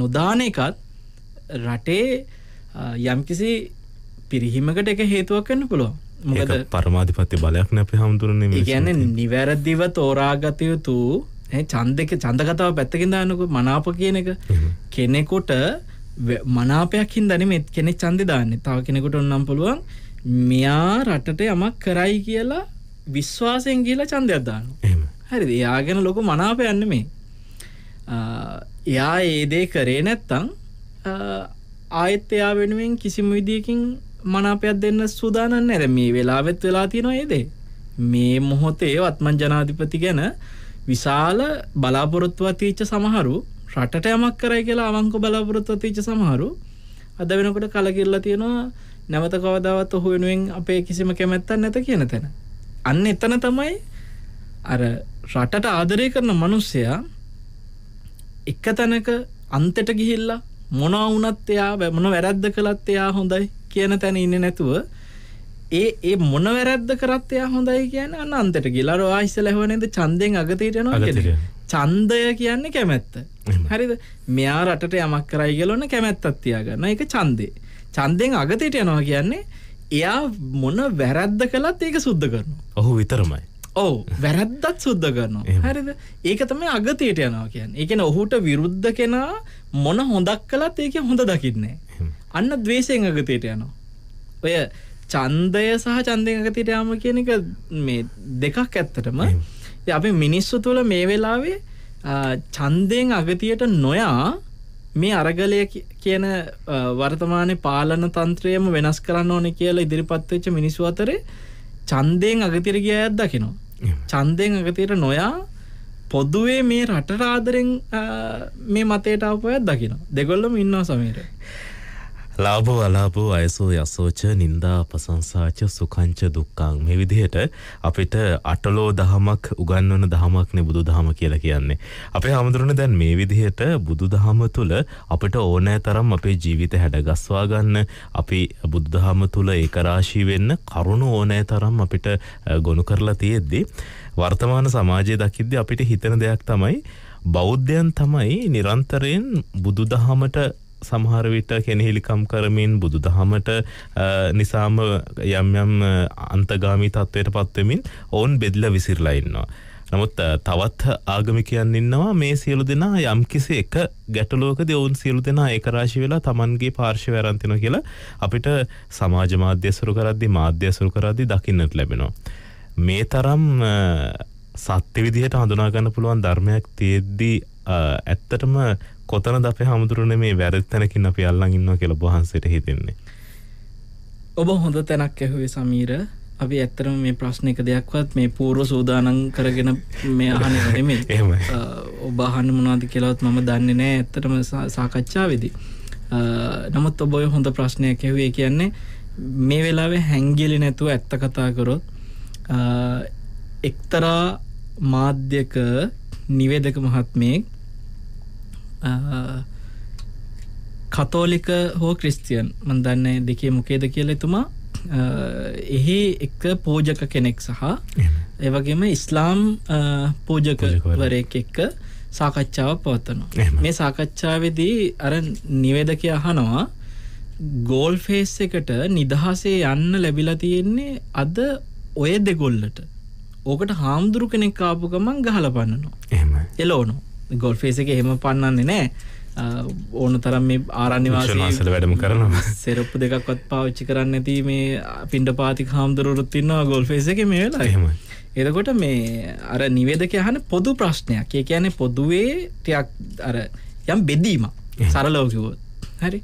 නොදාන එකත් රටේ යම්කිසි පිරිහිමකට එක හේතුවක් කන්න පුළුව මොකද පරමාධිපත්ති බලයක් නැපි හමුදුරන ගැන නිවැරදිව තෝරාගතයුතු චන්දක චන්දකතාව පැත්තකින් දානකු මනාප කියන එක කෙනෙකොට මනාපයක්කින් දනම කෙනෙ චන්දි දාන්න තව කෙනෙකුට ඔන්නම් පුළුවන් මෙයා රටට යමක් කරයි කියලා විශ්වාසයෙන් කියලා චන්දයක් දානු හරි එයාගෙන ලොකු මනාපයන්න මේ එයා ඒදේ කරේ නැත්තං ආයත් එයා වෙනුවෙන් කිසිම විදිකින් මනාපයක් දෙන්න සූදානන්න ඇර මේ වෙලාවෙත් වෙලා තියෙනවා ඒදේ මේ මොහොතේ වත්මන් ජනාධිපති ගැන විශාල බලාපොරොත්තුවතිච්ච සමහරු රටට යමක් කරයි කියලා අවංක බලාපොරොත්වතිච්ච සමහරු අද වෙනකොට කලකිල්ලා තියෙනවා නැවත කවදාවත් ඔහු වෙනුවෙන් අපේ කිසිම කැමැත්තක් නැත කියන තැන. අන්න එතන තමයි අර රටට ආදරය කරන මනුස්සයා එක තැනක අන්තට ගිහිල්ලා මොනා වුනත් එයා මොන වැරැද්ද කළත් එයා හොඳයි කියන තැන ඉන්න නැතුව ඒ ඒ මොන වැරැද්ද කරත් එයා හොඳයි කියන අන්න අන්තට ගිලාර ආයිසල ඇහවනේද ඡන්දයෙන් අගතියට යනවා කියන්නේ. ඡන්දය කියන්නේ කැමැත්ත. හරිද? මෙයා රටට යමක් කරයි කියලා ඔන්න කැමැත්තක් තියාගන්න. ඒක ඡන්දේ. ඡන්දයෙන් අගතියට යනවා කියන්නේ එයා මොන වැරැද්ද කළත් ඒක සුද්ධ කරනවා. ඔහු විතරමයි. ඔව් වැරද්දත් සුද්ධ කරනවා හරිද ඒක තමයි අගතියට යනවා කියන්නේ ඒ කියන්නේ ඔහුට විරුද්ධ කෙනා මොන හොඳක් කළත් ඒක හොඳ දකින්නේ අන්න ද්වේෂයෙන් අගතියට යනවා ඔය ඡන්දය සහ ඡන්දයෙන් අගතියට යාම කියන එක මේ දෙකක් ඇත්තටම අපි මිනිස්සු තුල මේ වෙලාවේ ඡන්දයෙන් අගතියට නොයා මේ අරගලය කියන වර්තමානය පාලන තන්ත්‍රයම වෙනස් කරන්න ඕන කියලා ඉදිරිපත්වෙච්ච මිනිස්සු අතරේ චන්දයෙන් අගතිරගිය ඇත් දකිනවා චන්දයෙන් අගතයට නොයා පොද්දුවේ මේ රටරාදරෙන් මේ මතයට අපපයත් දකින දෙගොල්ලම ඉන්නවා සමීර ලාභෝ අලාභෝ අයසෝ යසෝච නින්දා ප්‍රශංසාච සුඛංච දුක්ඛං මේ විදිහට අපිට අටලෝ දහමක් උගන්වන දහමක්නේ බුදුදහම කියලා කියන්නේ. අපේ හැමදෙරණ දැන් මේ විදිහට බුදුදහම තුල අපිට ඕනෑ තරම් අපේ ජීවිත හැඩගස්වා ගන්න අපි බුදුදහම තුල ඒකරාශී වෙන්න කරුණු ඕනෑ තරම් අපිට ගොනු කරලා තියෙද්දි වර්තමාන සමාජයේ දකිද්දි අපිට හිතන දෙයක් තමයි බෞද්ධයන් තමයි නිරන්තරයෙන් බුදුදහමට සමහරවිට කෙනෙහිලිකම් කරමින් බුදු දහමට නිසාම යම් යම් අන්තගාමී තත්ත්වයට පත්වමින් ඔවුන් බෙදල විසිරලයින්නවා. නමුත් තවත් ආගමිකයන් ඉන්නවා මේ සියලු දෙනා යම් කිසි එක ගැටලෝක දෙවුන් සියලු දෙනා ඒකරාශි වෙලා තමන්ගේ පාර්ශව ඇරන්තින කියලා අපිට සමාජ මාධ්‍යසුරු කරද්දි මාධ්‍යසුරු කරද්දි දකින්නට ලැබෙනවා. මේ තරම් සත්‍ය විදිහට හඳුනාගන්න පුළුවන් ධර්මයක් තියෙද්දී ඇත්තටම කොතන ද අපේ හමුදුරන මේ වැරදි තැනකින් අපි අල්ලන් ඉන්නවා කියලා බහන්සට හිතෙන්නේ ඔබ හොඳ තැනක් ඇහුවේ සමීර අපි ඇත්තරම මේ ප්‍රශ්න එක දෙයක්වත් මේ පූර්ව සූදානං කරගෙන මේ අහන නෙමේ ඔබහන්න මොනාද කියලවත් මම දන්නේ නෑ ඇත්තටම සාකච්ඡාවෙදි නමුත් ඔබොය හොඳ ප්‍රශ්නයක් ඇහුවේ කියන්නේ මේ වෙලාවේ හැංගිලි නැතුව ඇත්ත කතා කරොත් එක්තරා මාධ්‍යක නිවේදක මහත්මයෙක් කතෝලික හෝ ක්‍රිස්තියන් මන්දන්නේ දෙකේ මොකේද කියල එතුමා එහි එක පෝජක කෙනෙක් සහ ඒවගේම ඉස්ලාම් පෝජකවරයක් එක්ක සාකච්ඡාව පවත්තනවා මේ සාකච්ඡාවදී අර නිවේදක අහනවා ගෝල් ෆේස් එකට නිදහසේ යන්න ලැබිලා තියෙන්නේ අද ඔය දෙගොල්ලට ඕකට හාමුදුරු කෙනෙක් ආපු ගමන් ගහල පන්නනවා එලෝනෝ ගොල්ෆේසක හෙම පන්නන්නේ නෑ ඕන තරම් මේ ආරණ්‍යවාසයට වැඩම කරනවා සෙරප්පු දෙකක්වත් පාවිච්චි කරන්න ඇති මේ පින්ඩ පාතික හාමුදුරුත්තින්නවා ගොල්ෆේස එක මේ වෙලා හෙම එදකොට මේ අර නිවේදක යහන පොදු ප්‍රශ්නයක් ඒ කියන්නේ පොදුවේ ටයක් අර යම් බෙදීම සරලෝකිවොත් හරි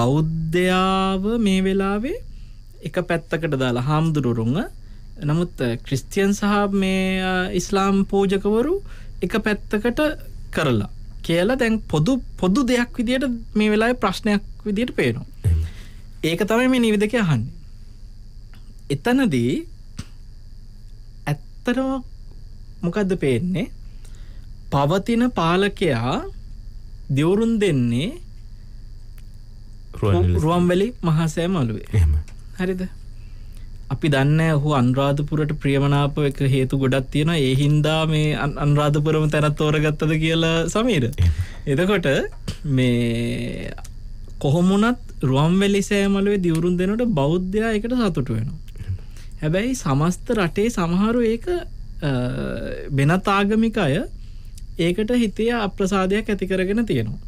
බෞද්ධාව මේ වෙලාවේ එක පැත්තකට දාලා හාමුදුරුරුන්ග නමුත් ක්‍රිස්තියන් සහ මේ ඉස්ලාම් පෝජකවරු එක පැත්තකට කරලා කියලා දැන් පොදු පොදු දෙයක් විදියට මේ වෙලා ප්‍රශ්නයක් විදියට පේනවා ඒක තමයි මේ නිවිදක අහන්නේ එතනදී ඇත්තටම මොකක්ද පේන්නේ පවතින පාලකයා දියවරුන් දෙන්නේ රුවන්වැලි මහසෑම අලුවේ හරිද අපි දන්න ඔහු අන්රාධපුරට ප්‍රියමනාප එක හේතු ගොඩක් තියෙන ඒ හින්දා මේ අන්රාධපුරම තැනත් තෝරගත්තද කියලා සමීර එතකොට මේ කොහොමුණත් රුවම්වෙලි සෑමලුවේ දිවුරුන් දෙනට බෞද්ධයා එකට සතුට වෙනවා හැබැයි සමස්ත රටේ සමහරු ඒක වෙනත් ආගමික අය ඒකට හිතේ අප්‍රසාධයක් ඇති කරගෙන තියෙනවා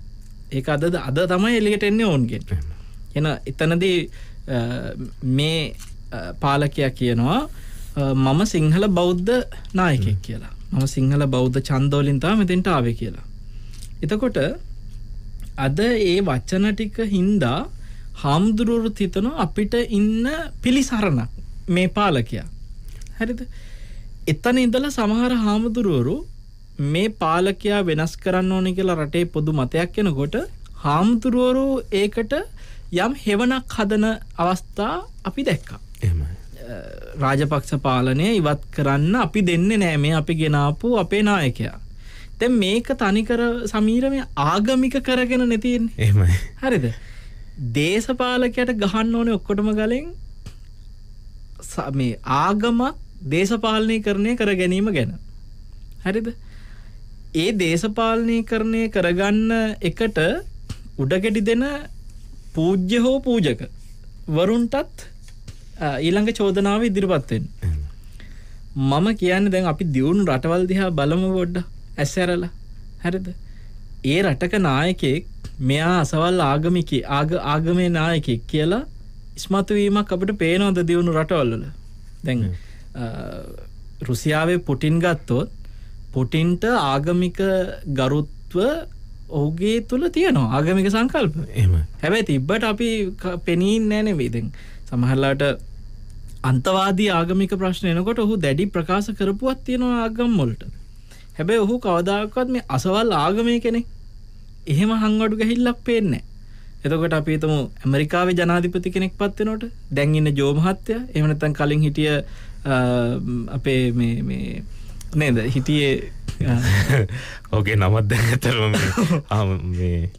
ඒ අද අද තමයි එලියට එන්නේ ඔවුන්ගෙන් එන එතනදී මේ පාලකයා කියනවා මම සිංහල බෞද්ධ නායකෙක් කියලා මම සිංහල බෞද්ධ චන්දෝලින්තා මෙතින්ට ආව කියලා. එතකොට අද ඒ වච්චන ටික හින්දා හාමුදුරුවරු තිතන අපිට ඉන්න පිළිසරණ මේ පාලකයා. හරිද එතන ඉඳල සමහර හාමුදුරුවරු මේ පාලකයා වෙනස් කරන්න ඕනි කියලා රටේ පොදු මතයක් එනකොට හාමුදුරුවරු ඒකට යම් හෙවනක් හදන අවස්ථා අපි දැක්කා. රාජපක්ෂ පාලනය ඉවත් කරන්න අපි දෙන්නේ නෑ මේ අපි ගෙනාපු අපේ නායකයා. තැ මේක තනිකර සමීරමය ආගමික කරගෙන නැතින් එම හරිද. දේශපාලකයට ගහන්න ඕනේ ඔක්කොටම ගලෙන් මේ ආගමත් දේශපාලනය කරණය කර ගැනීම ගැන. හරිද. ඒ දේශපාලනය කරණය කරගන්න එකට උඩගෙඩි දෙන පූජ්‍ය හෝ පූජක වරුන්ටත් ඊළඟ චෝදනාව ඉදිරිපත්වෙන් මම කියන්න දැන් අපි දියුණු රටවල් දිහා බලම බොඩ්ඩ ඇස්සැරල හැරද ඒ රටක නායකෙක් මෙයා අසවල් ආගමිකි ආග ආගමේ නායකෙක් කියලා ඉස්මතුවීමක් අපට පේනෝද දියුණු රටවල්ලල දැන් රුසියාවේ පුටින් ගත්තොත් පුටින්ට ආගමික ගරුත්ව ඔහුගේ තුළ තියනවා ආගමික සංකල්ප එම හැබැයි තිබ්බට අපි පෙනීන් නෑනෙ වේදෙන් සමහල්ලාට අන්තවාදී ආගමික ප්‍රශ්න එනකොට ඔහු දැඩි ප්‍රකාශ කරපුවත් තියෙනවා ආගම් වලට. හැබැයි ඔහු කවදාකවත් මේ අසවල් ආගමේ කෙනෙක්. එහෙම හංගඩු ගහිල්ලක් පේන්නේ එතකොට අපි හිතමු ඇමරිකාවේ ජනාධිපති කෙනෙක් පත් වෙනකොට දැන් ඉන්න ජෝ මහත්තයා එහෙම නැත්නම් කලින් හිටිය අපේ මේ මේ නේද හිටියේ ඔගේ නමත් දැන් ඇතරම මේ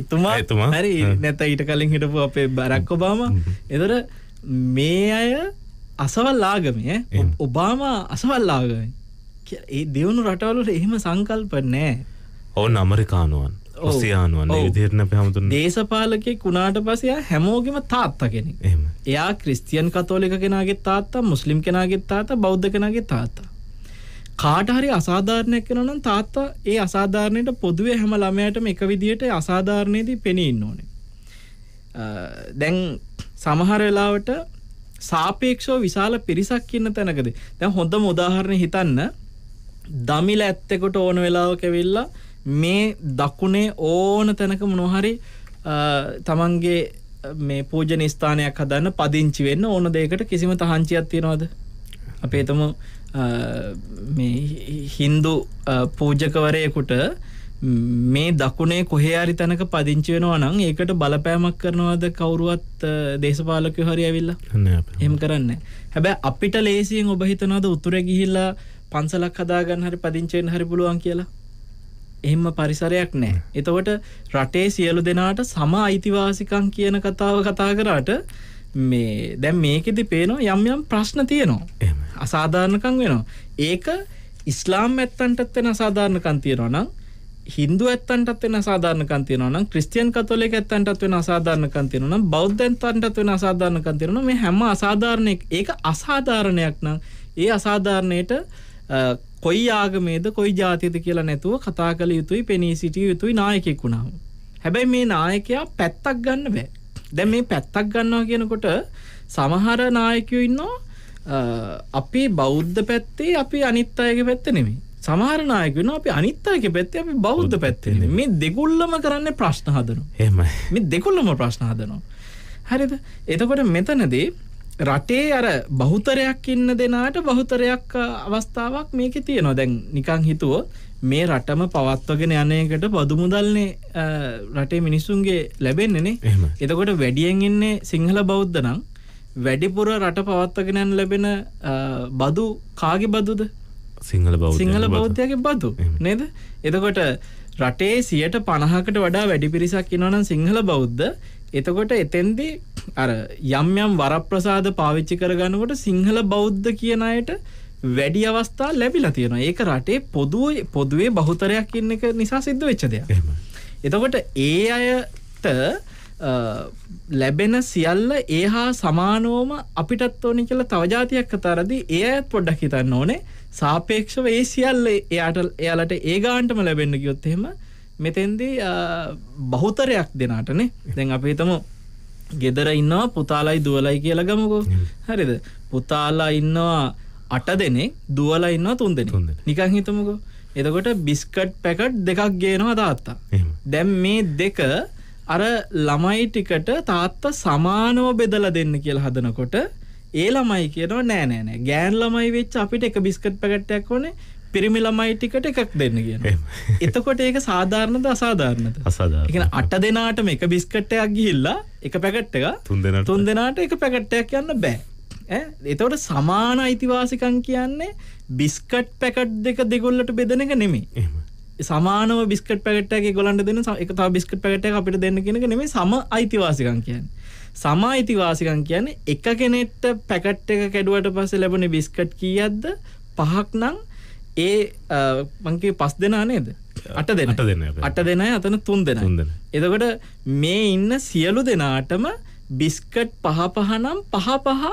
එතුමා එතුමා හරි නැත්නම් ඊට කලින් හිටපු අපේ බරක් ඔබාමා එතකොට මේ අය අසවල්ලාගමය ඔබාම අසවල්ලාගම ඒ දෙවුණු රටවලට එහෙම සංකල්ප නෑ ඔවන් අමරිකානුවන් ඔසියානුවන් විදිරන පැහමුතු දේශපාලකෙ කුණාට පසය හැමෝගෙම තාත්ත කෙනෙ එම එයා ක්‍රිස්තියන් කතෝලික කෙනගේ තාත්තා මුස්ලිම් කෙනගේ තාත බෞද්ධ කෙනගේ තාත්තා කාටහරි අසාධාරණයක් කෙනනම් තාත්තා ඒ අසාධාරණයට පොදුවේ හැම ළමයටම එක විදියට අසාධාරණයේදී පෙනීන්න ඕනේ දැන් සමහර වෙලාවට සාපේක්ෂව විශාල පිරිසක් ඉන්න තැනකදී දැන් හොඳම උදාහරණයක් හිතන්න දමිල ඇත්තෙකුට ඕන වෙලාවක ඇවිල්ලා මේ දකුණේ ඕන තැනක මොනහරි තමන්ගේ මේ පූජන ස්ථානයක් හදන්න පදිංචි වෙන්න ඕන දෙයකට කිසිම තහංචියක් තියෙනවද අපේතම මේ හින්දු පූජකවරයෙකුට මේ දකුණේ කොහේරි තැනක පදිංචි වෙනවා නම් ඒකට බලපෑමක් කරනවාද කවුරුවත් දේශපාලකය හරි ඇවිල්ලා එම කරන්න හැබැ අපිට ලේසියෙන් ඔබ හිතනවාද උතුර ගිහිල්ලා පන්සලක් හදාගන්න හරි පදිංචයෙන් හරි පුළුවන් කියලා එහෙම පරිසරයක් නෑ එතවට රටේ සියලු දෙනාට සම අයිතිවාසිකං කියන කතාව කතා කරාට මේ දැම් මේකෙදි පේනවා යම් යම් ප්‍රශ්න තියනවා අසාධාරණකං වෙනවා ඒක ඉස්ලාම් ඇත්තන්ටත් වෙන අසාධාරණකන් තියෙනවා නම් හින්දු ඇත්තන්ටත් වෙන අසාධාරණකම් තියෙනවා නම් ක්‍රිස්තියානි කතෝලික ඇත්තන්ටත් වෙන අසාධාරණකම් තියෙනවා නම් බෞද්ධ ඇත්තන්ටත් වෙන අසාධාරණකම් තියෙනවා මේ හැම අසාධාරණයක් ඒක අසාධාරණයක් නම් ඒ අසාධාරණයට කොයි ආගමේද කොයි ජාතියද කියලා නැතුව කතා කළ යුතුයි පෙනී සිටිය යුතුයි නායකයෙක් වුණාම. හැබැයි මේ නායකයා පැත්තක් ගන්න බෑ. දැන් මේ පැත්තක් ගන්නවා කියනකොට සමහර නායකයෝ ඉන්නවා අපේ බෞද්ධ පැත්තේ අපි අනිත් අයගේ පැත්ත නෙමෙයි. සමහර නායක වෙනවා අපි අනිත් අයගේ පැත්තේ අපි බෞද්ධ පැත්තේ ඉන්නේ. මේ දෙගොල්ලම කරන්නේ ප්‍රශ්න හදනවා. එහෙමයි. මේ දෙගොල්ලම ප්‍රශ්න හදනවා. හරිද? එතකොට මෙතනදී රටේ අර බහුතරයක් ඉන්න දෙනාට බහුතරයක් අවස්ථාවක් මේකේ තියෙනවා. දැන් නිකන් හිතුවොත් මේ රටම පවත්වගෙන යන එකට බදු මුදල්නේ රටේ මිනිස්සුන්ගේ ලැබෙන්නේ නේ. එතකොට වැඩියෙන් ඉන්නේ සිංහල බෞද්ධ නම් වැඩිපුර රට පවත්වගෙන යන ලැබෙන බදු කාගේ බදුද? සිංහල බව සිංහල බෞද්ධයගේ බතු නේද එතකොට රටේ සියට පණහකට වඩා වැඩි පිරිසක් ඉන්නවනම් සිංහල බෞද්ධ එතකොට එතෙන්දි අර යම් යම් වරප්‍රසාද පාවිච්චි කරගන්නකොට සිංහල බෞද්ධ කියන අයට වැඩි අවස්ථා ලැබිලා තියෙනවා. ඒක රටේ පොදුවේ පොදුවේ බහුතරයක් ඉන්න එක නිසා සිද්ධ වෙච්ච දෙයක්. එතකොට ඒ අයට ලැබෙන සියල්ල ඒ හා සමානෝම අපිටත් ඕනි කියලා තව જાතියක් අතරදී ඒ අයත් පොඩ්ඩක් හිතන්න ඕනේ. සාපේක්ෂව ඒ සියල්ල එයාට එයාලට ඒ ගාන්ටම ලැබෙන්න ගියොත් එහෙම මෙතෙන්දී බහුතරයක් දෙනාටනේ දැන් අපි හිතමු ගෙදර ඉන්නවා පුතාලයි දුවලයි කියලා ගමුකෝ හරිද පුතාලා ඉන්නවා අට දෙනෙක් දුවලා ඉන්නවා තුන් දෙනෙක් නිකන් හිතමුකෝ එතකොට බිස්කට් පැකට් දෙකක් ගේනවා තාත්තා දැන් මේ දෙක අර ළමයි ටිකට තාත්තා සමානව බෙදලා දෙන්න කියලා හදනකොට ඒ ළමයි කියනවා නෑ නෑ නෑ ගෑන් ළමයි වෙච්ච අපිට එක බිස්කට් පැකට්ටයක් ඕනේ පිරිමි ළමයි ටිකට එකක් දෙන්න කියන. එතකොට ඒක සාධාරණද අසාධාරණද? අසාධාරණ. ඒ කියන්නේ අට දෙනාටම එක බිස්කට් එකක් ගිහිල්ලා එක පැකට් එකක් තුන් දෙනාට තුන් දෙනාට එක පැකට් එකක් යන්න බෑ. ඈ එතකොට සමාන අයිතිවාසිකම් කියන්නේ බිස්කට් පැකට් දෙක දෙගොල්ලට බෙදෙන එක නෙමෙයි. එහෙම. සමානව බිස්කට් පැකට් එකක් ඒගොල්ලන්ට දෙන එක තව බිස්කට් පැකට් එකක් අපිට දෙන්න කියන එක නෙමෙයි සම අයිතිවාසිකම් කියන්නේ. සමායිතිවාසිකම් කියන්නේ එක කෙනෙක්ට පැකට් එක කැඩුවට පස්සේ ලැබෙන බිස්කට් කීයක්ද? පහක් නම් ඒ මං කිව්වේ පස් දෙනා නේද? අට දෙනා. අට දෙනා. අට දෙනායි අතන තුන් දෙනා. තුන් දෙනා. එතකොට මේ ඉන්න සියලු දෙනාටම බිස්කට් පහ පහ නම් පහ පහ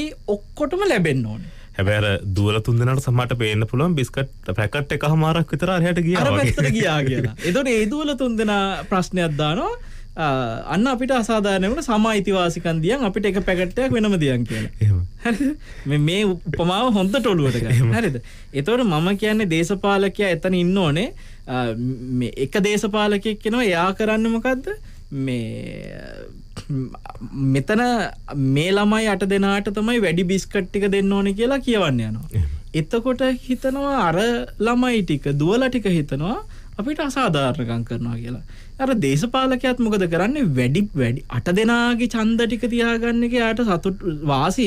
ඒ ඔක්කොටම ලැබෙන්න ඕනේ. හැබැර දුවල තුන්දනට සමට පේන්න පුළුවන් බිස්කට් පැකට් එක හමාරක් විතර හයට ගිය ගියා කියලා එදොට ඒ දුවල තුන්දෙන ප්‍රශ්නයක් දානවා අන්න අපිට අසාධාරණය වුණ සමායිතිවාසිකන් දියන් අපිට එක පැකට්ටයක් වෙනම දියන් කියන මේ උපමාව හොඳ ටොළුවට හරිද එතවට මම කියන්නේ දේශපාලකයා එතන ඉන්න ඕනේ එක දේශපාලකයක් කෙනවා යා කරන්න මොකක්ද මේ මෙතන මේ ළමයි අට දෙනාට තමයි වැඩි බිස්කට් ටික දෙන්න ඕන කියලා කියවන්න යනවා. එතකොට හිතනවා අර ළමයි ටික දුවලා ටික හිතනවා අපිට අසාධාරණකම් කරනවා කියලා. අර දේශපාලකයාත් මොකද කරන්නේ වැඩි වැඩි අට දෙනාගේ ඡන්ද ටික තියාගන්න එක යාට සතුට වාසි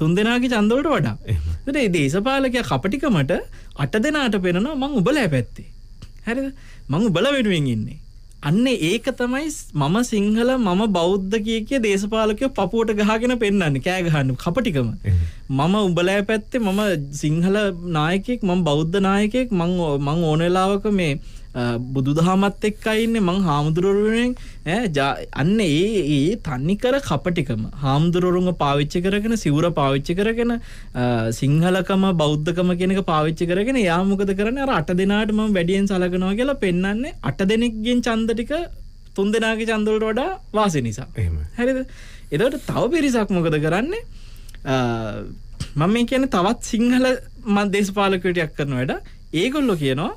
තුන් දෙනාගේ ඡන්ද වලට වඩා. ඒතර මේ දේශපාලකයා කපටිකමට අට දෙනාට පෙන්නනවා මං උඹලා පැත්තේ. හරිද? මං උඹලා වෙනුවෙන් ඉන්නේ. අන්නේ ඒක තමයි මම සිංහල මම බෞද්ධ කිය කිය දේශපාලකයෝ පපුවට ගහගෙන පෙන්වන්නේ කෑ ගහන්න කපටිකම මම උඹලෑ පැත්තේ මම සිංහල නායකයෙක් මම බෞද්ධ නායකයෙක් මං මං ඕන වෙලාවක මේ බුදු දහමත් එක් අයින්න මං හාමුදුරුවෙන් අන්න ඒ ඒ තන්නිකර කපටිකම හාමුදුරුවරුන්ග පාවිච්චි කරගෙන සිවර පාවිච්චි කරගෙන සිංහලකම බෞද්ධකම කෙනෙක පාවිච්චි කරගෙන යාමකද කරන අට දෙනාට ම වැඩියෙන් සලකනවා කියලා පෙන්න්නේ අට දෙනෙක්ගෙන් චන්දටික තුන් දෙනාගේ චන්දලට වඩා වාසි නිසා හැරිද එදට තව පිරිසක් මොකද කරන්නේ මම මේ කියන තවත් සිංහල මන් දේශපාලකටයක් කරන වැඩ ඒගොල්ලො කියනවා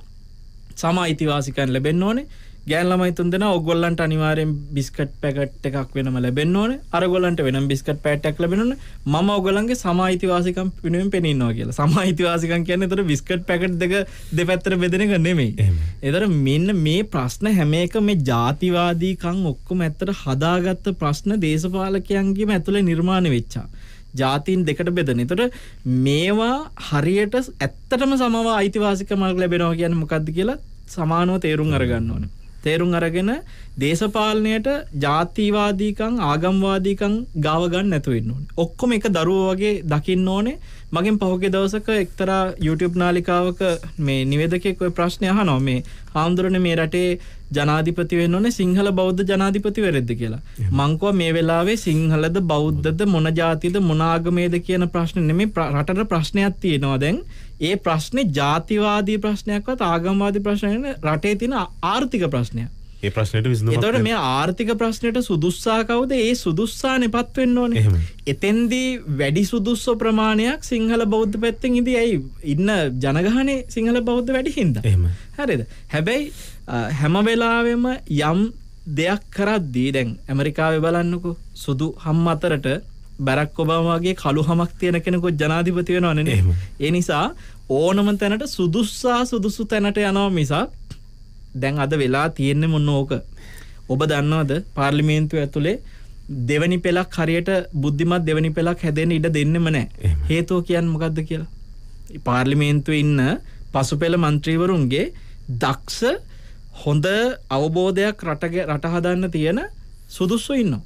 සම අයිතිවාසිකන් ලැබෙන්න ඕනේ ගෑන් ළමයි තුන් දෙනා ඔයගොල්ලන්ට අනිවාර්යෙන් බිස්කට් පැකට් එකක් වෙනම ලැබෙන්න ඕනේ. අරගොල්ලන්ට වෙනම බිස්කට් පැකට් එකක් ලැබෙන්න ඕනේ. මම ඔයගොල්ලන්ගේ සමායිතිවාසිකම් වෙනුවෙන් පෙනින්නවා කියලා. සමායිතිවාසිකම් කියන්නේ ඒතර බිස්කට් පැකට් දෙක දෙපැත්තට බෙදෙන එක නෙමෙයි. ඒතර මෙන්න මේ ප්‍රශ්න හැම එක මේ ಜಾතිවාදීකම් ඔක්කොම ඇත්තට හදාගත්ත ප්‍රශ්න දේශපාලකයන්ගේම ඇතුලේ නිර්මාණය වෙච්චා. ජාතින් දෙකට බෙදන. එතකොට මේවා හරියට ඇත්තටම සමව අයිතිවාසිකමක් ලැබෙනවා කියන්නේ මොකද්ද කියලා සමානව තේරුම් අරගන්න ඕනේ. තේරුම් අරගෙන දේශපාලනයට ජාතිවාදීකම් ආගම්වාදීකම් ගාව ගන්න නැතුව ඉන්න ඕනේ. ඔක්කොම එක දරුවෝ වගේ දකින්න ඕනේ. මගෙන් පහුගේ දවසක එක්තරා YouTube නාලිකාවක මේ නිවේදකෙක් ඔය ප්‍රශ්නය අහනවා මේ හාමුදුරනේ මේ රටේ ජනාධිපති වෙන්න ඕනේ සිංහල බෞද්ධ ජනාධිපතිවරයෙක්ද කියලා. මං කව මේ වෙලාවේ සිංහලද බෞද්ධද මොන ජාතියද මොන ආගමේද කියන ප්‍රශ්නේ නෙමෙයි රටට ප්‍රශ්නයක් තියෙනවා දැන්. ඒ ප්‍රශ්නේ ජාතිවාදී ප්‍රශ්නයක්වත් ආගමවාදී ප්‍රශ්නයක් නෙවෙයි රටේ තියෙන ආර්ථික ප්‍රශ්නයක්. ඒ ප්‍රශ්නයට විසඳුමක් එතකොට මේ ආර්ථික ප්‍රශ්නයට සුදුස්සා කවුද ඒ සුදුස්සා නෙපත් වෙන්න ඕනේ එතෙන්දී වැඩි සුදුස්ස ප්‍රමාණයක් සිංහල බෞද්ධ පැත්තෙන් ඉදී ඇයි ඉන්න ජනගහනේ සිංහල බෞද්ධ වැඩි හින්දා එහෙම හරිද හැබැයි හැම වෙලාවෙම යම් දෙයක් කරද්දී දැන් ඇමරිකාවේ බලන්නකෝ සුදු හම් අතරට බැරක් ඔබාමගේ කළු හමක් තියෙන කෙනෙකු ජනාධිපති වෙනවන එහෙම ඒ නිසා ඕනම තැනට සුදුස්සා සුදුසු තැනට යනව මිසක් දැන් අද වෙලා තියෙන්නේ මොන්න ඕක ඔබ දන්නවද පාර්ලිමේන්තුව ඇතුළේ දෙවැනි පෙලක් හරියට බුද්ධිමත් දෙවැනි පෙලක් හැදෙන ඉඩ දෙන්නෙම නෑ හේතුව කියන්න මොකක්ද කියලා පාර්ලිමේන්තුව ඉන්න පසු පෙළ මන්ත්‍රීවරුන්ගේ දක්ෂ හොඳ අවබෝධයක් රටග රටහදන්න තියෙන සුදුස්සු ඉන්න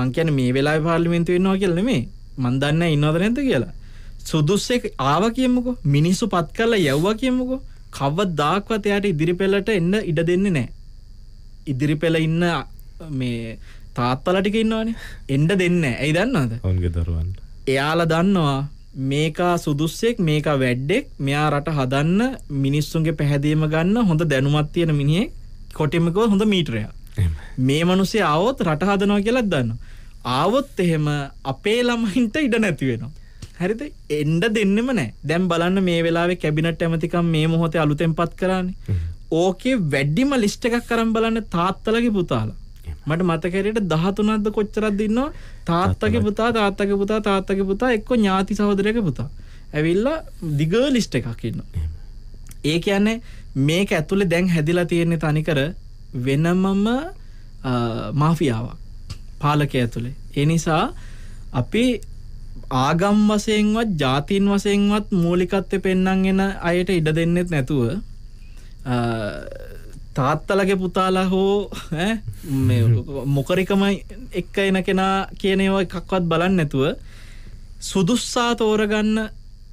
මංකයන මේ වෙලා පාර්ලිමේන්තු වෙන්නවා කියල මේ මන්දන්න ඉන්නවද නැත කියලා සුදුස්සෙක් ආව කියමුකෝ මිනිස්සු පත් කරලා යව්වා කියමුකෝ කවදාක්වත් එයාට ඉදිරිපෙළට එන්න ඉඩ දෙන්නේ නෑ. ඉදිරිපෙළ ඉන්න මේ තාත්තලටික ඉන්නවානේ එන්ඩ දෙන්න ඇයි දන්නවද ඔන්ගේ දරුවන්. එයාල දන්නවා මේකා සුදුස්සෙක් මේක වැඩ්ඩෙක් මෙයා රට හදන්න මිනිස්සුන්ගේ පැහැදීම ගන්න හොඳ දැනුමත් තියෙන මිනිියෙක් කොටිමකව හොඳ මීටරයා. මේ මනුසේ ආවොත් රට හදනවා කියලත් දන්න. ආවොත් එහෙම අපේ ළමහින්ට ඉඩ නැතිවෙනවා. හරිද එන්ඩ දෙන්නෙම නෑ දැම් බලන්න මේ වෙලාවේ කැබිනට ඇමතිකම් මේ මොහොතේ අලුතෙන්පත් කරන්නේ ඕකේ වැඩ්ඩිම ලිස්්ට එකක් කරම් බලන්න තාත්තලගේ පුතාලා මට මතකරයට දහතුනක්ද කොච්චරක් දෙන්නවා තාත්තගේ පුතා තාත්තගේ පුතා තාත්තගේ පුතා එක්ක ඥාති සහෝදරයක පුතා ඇවිල්ලා දිග ලිස්ට එකක්කින්න ඒ කියන්නේ මේක ඇතුළේ දැන් හැදිලා තියෙන්නේ තනිකර වෙනමම මාෆියාවක් පාලක ඇතුළේ එනිසා අපි ආගම් වශයෙන්වත් ජාතින් වශයෙන්වත් මූලිකත්වය පෙන්වන්න එන අයට ඉඩ දෙන්නෙත් නැතුව තාත්තලගේ පුතාලා හෝ මොකරිකම එක්ක එන කෙනා කියන ඒවා එකක්වත් බලන්න නැතුව සුදුස්සා තෝරගන්න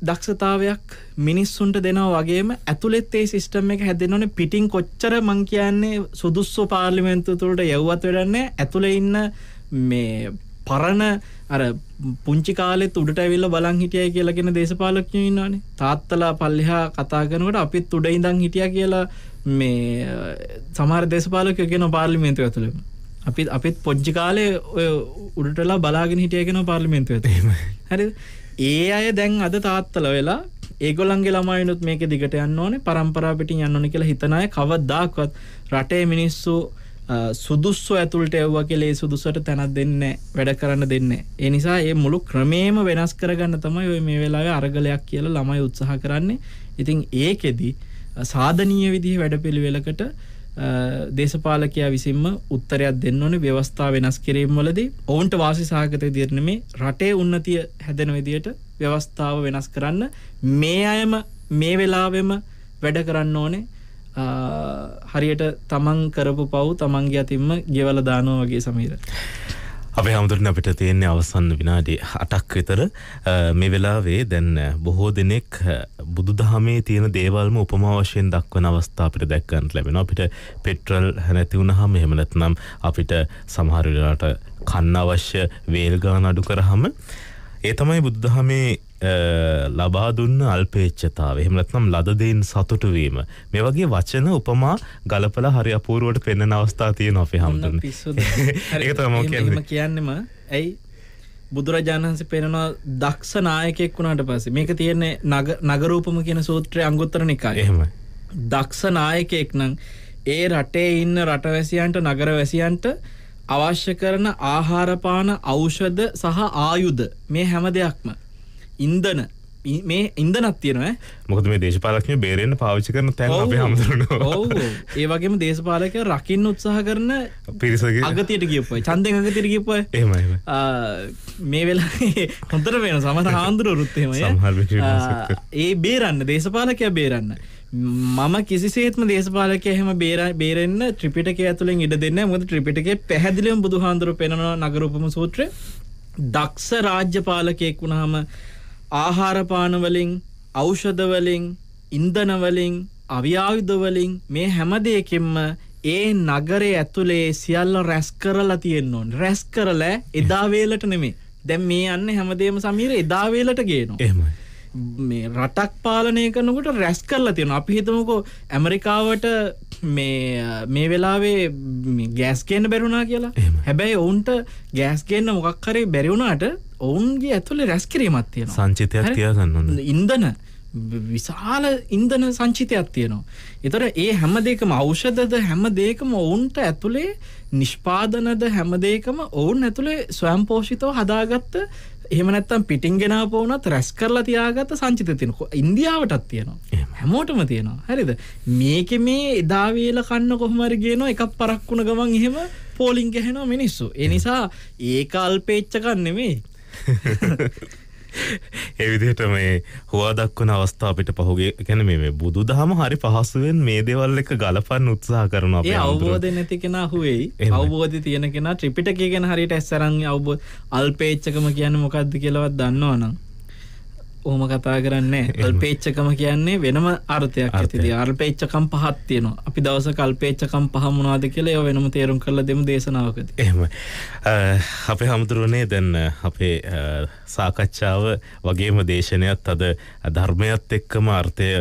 දක්ෂතාවයක් මිනිස්සුන්ට දෙනවා වගේම ඇතුළෙත් ඒ සිස්ටම් එක හැදෙන්න ඕනේ පිටින් කොච්චර මං කියන්නේ සුදුස්සෝ පාර්ලිමේන්තුව තුළට යවුවත් වැඩන්නේ ඇතුළේ ඉන්න මේ පරණ අර පුංචි කාලෙත් උඩට ඇවිල්ල බලන් හිටියයි කියලගෙන දේශපාලක්ඥ ඉන්නවානේ තාත්තලා පල්ලෙහා කතා කරනකට අපිත් උඩ ඉඳං හිටිය කියලා මේ සමාර දේශපාලකය ගෙන පාර්ලිමේන්තු ඇතුළම අපිත් අපිත් පොච්චි කාලේ උඩටලා බලාගෙන හිටියගෙන පාර්ලිමෙන්තු ඇතීම හරි ඒ අය දැන් අද තාත්තල වෙලා ඒගොලන්ගේ ළමයිනුත් මේක දිගට යන්න ඕනේ පරම්පරාපිටින් යන්න ඕන කියලා හිතනය කවදදාක්වත් රටේ මිනිස්සු සුදුස්සු ඇතුළට එව්ව කලේ සුදුසට තැනත් දෙන්න වැඩ කරන්න දෙන්න. ඒ නිසා ඒ මුළු ක්‍රමේම වෙනස් කරගන්න තමයි ඔය මේ වෙලාව අරගලයක් කියලා ළමයි උත්සාහ කරන්නේ. ඉතින් ඒකෙදි සාධනීය විදිහ වැඩපිළිවෙලකට දේශපාලකයා විසින්ම උත්තරයක් දෙන්න ඕනේ ව්‍යවස්ථා වෙනස් කිරීම වලදී ඔවුන්ට වාසි සහගත විදිහට නෙමේ රටේ උන්නතිය හැදෙන විදිහට ව්‍යවස්ථාව වෙනස් කරන්න මේ අයම මේ වෙලාවෙම වැඩ කරන්න ඕනේ හරියට තමන් කරපු පව් තමන්ගේ අතින්ම ගෙවල දානෝ වගේ සමීර. අපේ හමුදුරන අපිට තියෙන්නේ අවසන්න විනාඩි අටක් විතර මේ වෙලාවේ දැන් බොහෝ දෙනෙක් බුදු දහමේ තියෙන දේවල්ම උපමාවශයෙන් දක්වන අවස්ථා අපිට දැක්කන්නට ලැබෙන අපිට පෙට්‍රල් නැති වුණහම එහෙම නැත්නම් අපිට සමහර වෙලාවට කන්න අවශ්‍ය වේල් ගාන අඩු කරාම ඒ තමයි බුදුදහමේ ලබා දුන්න අල්පේච්චතාව එහෙමනත්නම් ලදදයෙන් සතුටුවීම මේ වගේ වචන උපමා ගලපල හරි අපූරුවට පෙන්න අවස්ථා තියෙන අපේ හමුදුන්න කියන්නම ඇයි බුදුරජාණන්සේ පෙනවා දක්ෂ නායකෙක් වුණට පස්සේ මේක තියෙන්නේ නගරූපම කියන සූත්‍රය අංගුත්තර නිකා එහෙම දක්ෂ නායකෙක් නම් ඒ රටේ ඉන්න රටවැසියන්ට නගරවැසියන්ට අවශ්‍ය කරන ආහාරපාන ඖෂධ සහ ආයුධ මේ හැම දෙයක්ම ඉන්දන මේ ඉන්දනත් තියෙනවා මොකද මේ දේශපාලක්ෂය බේරෙන්න්න පාවිච්චි කරන තැන් අප හමුදුරන ඒ වගේම දේශපාලක රකින්න උත්සාහ කරන පිරිසගේ අගතයට කියපයි චන්දය අගතයට කියප එම මේ වෙලා හොතර වෙන සමට හාන්දුරුරුත්තේම ඒ බේරන්න දේශපාලකය බේරන්න මම කිසිසේත්ම දේශපාලක එහෙම බේර බේරෙන්න්න ත්‍රිපිටක ඇතුළින් ඉඩ දෙන්න මුද ත්‍රිපිටක පැහදිලියම් බුදුහාන්දුරු පෙනවා නගරූපම සූත්‍ර දක්ෂ රාජ්‍යපාලකයෙක් වුණහම ආහාරපාන වලින් ඖෂධ වලින් ඉන්ධන වලින් අවියායුධ වලින් මේ හැම දෙයකින්ම ඒ නගරේ ඇතුලේ සියල්ල රැස් කරලා තියෙන්න ඕනේ. රැස් කරලා එදා වේලට නෙමෙයි. දැන් මේ යන්නේ හැමදේම සමීර එදා වේලට ගේනවා. එහෙමයි. මේ රටක් පාලනය කරනකොට රැස් කරලා තියෙන අපි හිතමකෝ ඇමරිකාවට මේ මේ වෙලාවේ ගෑස් කියන්න බැරුණා කියලා හැබැයි ඔවුන්ට ගෑස් කියන්න මොකක් හරේ බැරිවුණාට ඔවුන්ගේ ඇතුළේ රැස් කිරීමත් තියෙන සංචිතයක් තියගන්න ඉන්දන විශාල ඉන්දන සංචිතයක් තියෙනවා. එතර ඒ හැම දෙකම අවෂදද හැම දෙකම ඔවුන්ට ඇතුළේ නිෂ්පාදනද හැම දෙකම ඔවුන් ඇතුළේ ස්වයම්පෝෂිතව හදාගත්ත එහෙම නැත්තම් පිටින් ගෙනාපු වුණත් රැස් කරලා තියාගත්ත සංචිත තියෙනවා. ඉන්දියාවටත් තියෙනවා. හැමෝටම තියෙනවා. හරිද? මේකේ මේ එදා වේල කන්න කොහොම හරි ගේනවා එකක් පරක් වුණ ගමන් එහෙම පෝලිං ගහනවා මිනිස්සු. ඒ නිසා ඒක අල්පේච්චකක් නෙමෙයි. ඒ විදිහට මේ හුවා දක්වන අවස්ථාපිට පහුගේ ගැන මේ බුදු දහම හරි පහසුවෙන් මේ දෙවල් එක ගලපන් උත්සාහ කරන අපේ අවබෝධ නැති කෙනා හුවෙයි අවබෝධ තියෙන කෙනා ත්‍රිපිටකය ගැන හරියට ඇස්සරන් අවබෝධ අල්පේච්චකම කියන්නේ මොකද්ද කියලාවත් දන්නවනම් ඕම කතා කරන්න අල්පේච්චකම කියන්නේ වෙනම අර්ථයක් ඇතිද අල්පේච්චකම් පහත් තියෙනවා අපි දවස කල්පේච්චකම් පහමුණවාද කියලා ඒ වෙනම තේරුම් කරලා දෙමු දේශනාවකද එහම අපේ හමුදුරුවනේ දැන් අපේ සාකච්ඡාව වගේම දේශනයත් අද ධර්මයත් එක්කම අර්ථය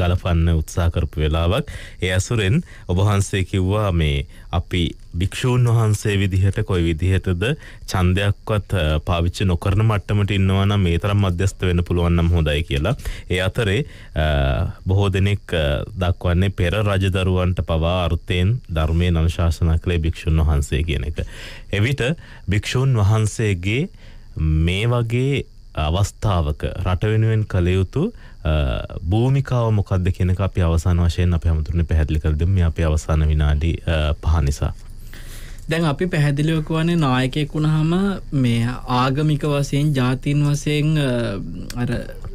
ගලපන්න උත්සා කරපු වෙලාවක් ඒ ඇසුරෙන් ඔබහන්සේ කිව්වා මේ අපි භික්‍ෂූන් වහන්සේ විදිහට කොයි විදිහටද චන්දයක්වත් පාවිච්චි නොකරන මට්ටමට ඉන්නවන මේ තරම් මධ්‍යස්ත වෙන පුළුවන්නම් හොඳයි කියලා. ඒ අතරේ බොහෝ දෙනෙක් දක්වන්නේ පෙර රජදරුවන්ට පවා අර්ථයෙන් ධර්මය නංශාසන කළේ භික්‍ෂූන් වහන්සේ කියන එක. එවිට භික්‍ෂූන් වහන්සේගේ මේ වගේ අවස්ථාවක රට වෙනුවෙන් කළ යුතු භූමිකාව මොකක්ද කෙනක අපි අවසාන වශයෙන් අප හමුතුරන පැහැදිලි කරදම අප අවසාන විනාඩි පහනිසා. දැන් අපි පැහැදිලිව කියන්නේ නායකයෙක් වුණාම මේ ආගමික වශයෙන් ජාතින් වශයෙන් අර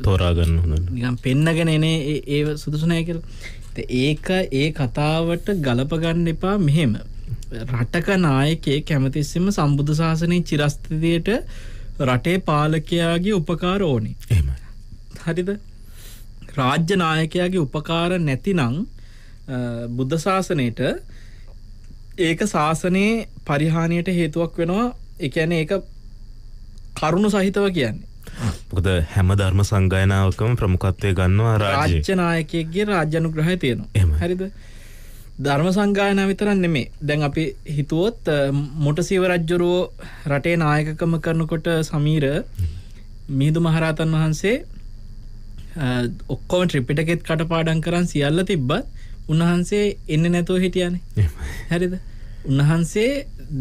තෝරා ගන්න හොඳට නිකන් පෙන්නගෙන එනේ ඒ සුදුසු නැහැ කියලා. ඒක ඒ කතාවට ගලප ගන්න එපා මෙහෙම. රටක නායකයෙ කැමතිස්සෙම සම්බුද්ධ ශාසනයේ චිරස්ථිතියට රටේ පාලකයාගේ උපකාර ඕනේ. එහෙමයි. හරිද? රාජ්‍ය නායකයාගේ උපකාර නැතිනම් බුද්ධ ශාසනයේට ඒක ශාසනයේ පරිහානියට හේතුවක් වෙනවා එකන ඒක කරුණු සහිතව කියන්නේ. මොකද හැම ධර්ම සංගායනාවකම ප්‍රමුකත්වය ගන්නවා රාජ්‍යනායකයගේ රාජ්‍යනු ග්‍රහය තියෙනවා හරිද ධර්ම සංගායන විතරන් නෙමේ දැන් අපි හිතුවොත් මොට සීවරජ්ජුරුවෝ රටේ නායකකම කරනකොට සමීර මිහිදු මහරාතන් වහන්සේ ඔක්කොම ට්‍රිපිටකෙත් කටපාඩන් කරන් සියල්ල තිබ්බත් උන්වහන්සේ එන්න නැතුව හිටියන හැරිද උන්වහන්සේ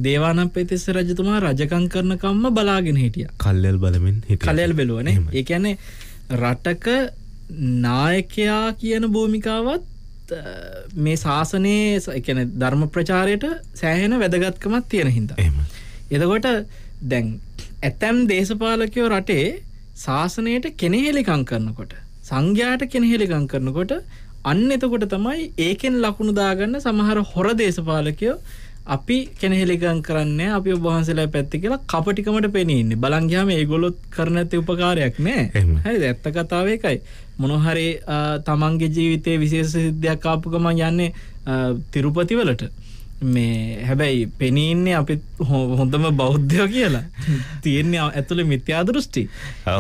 දේවානම් පෙතිස්ස රජතුමා රජකං කරනකම්ම බලාගෙන හිටිය කල්ලල් බලමින් කලල් බෙලුවන එකන රටක නායකයා කියන භූමිකාවත් මේ ශාසනයේ එකන ධර්ම ප්‍රචාරයට සෑහෙන වැදගත්කමත් තියෙන හින්ද එදකොට දැන් ඇතැම් දේශපාලකයෝ රටේ ශාසනයට කෙනෙහෙලිකං කරනකොට සංඝයාට කෙනෙහෙලිකං කරනකොට අන්න එතකොට තමයි ඒකෙන් ලකුණු දාගන්න සමහර හොර දේශපාලකයෝ අපි කෙනෙහෙලිකම් කරන්න අපි ඔබහන්සලා පැත්ති කියලා කපටිකමට පෙනීන්නේ බලංගයාම ඒගොලොත් කරන ඇති උපකාරයක් නෑ හරි ඇත්ත කතාව එකයි මොනොහරි තමන්ගේ ජීවිතයේ විශේෂ සිද්ධයක් ආපු ගමන් යන්නේ තිරුපති වලට මේ හැබැයි පෙනීන්නේ අපි හොඳම බෞද්ධයෝ කියලා තියෙන්නේ ඇතුළ මිත්‍යාදෘෂ්ටි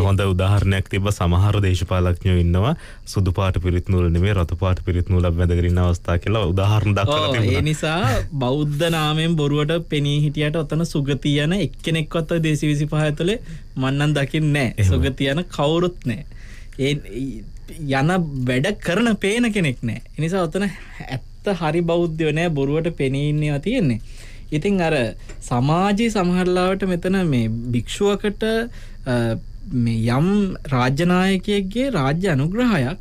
හොඳ උදාහරණයක් තිබ සමහර දේශපාලක්ඥයෝ ඉන්නවා සුදු පාට පිරිත්නූල නෙමේ රතු පාට පිරිත්නූලක් වැදගරන්න අවස්ථා කියලා උදාහරණ දක්වලා ඒ නිසා බෞද්ධ නාමයෙන් බොරුවට පෙනී හිටියට ඔතන සුගති යන එක්කෙනෙක්වත් දේශ විසි පහ ඇතුළේ මන්නන් දකින්නේ නෑ සුගති යන කවුරුත් නෑ ඒ යන වැඩ කරන පේන කෙනෙක් නෑ එනිසා ඔතන ඇත් ඇත්ත හරි බෞද්ධය නෑ බොරුවට පෙනීන්නවා තියෙන්නේ. ඉතිං අර සමාජී සමහරලාවට මෙතන මේ භික්‍ෂුවකට මේ යම් රාජ්‍යනායකයගේ රාජ්‍ය අනුග්‍රහයක්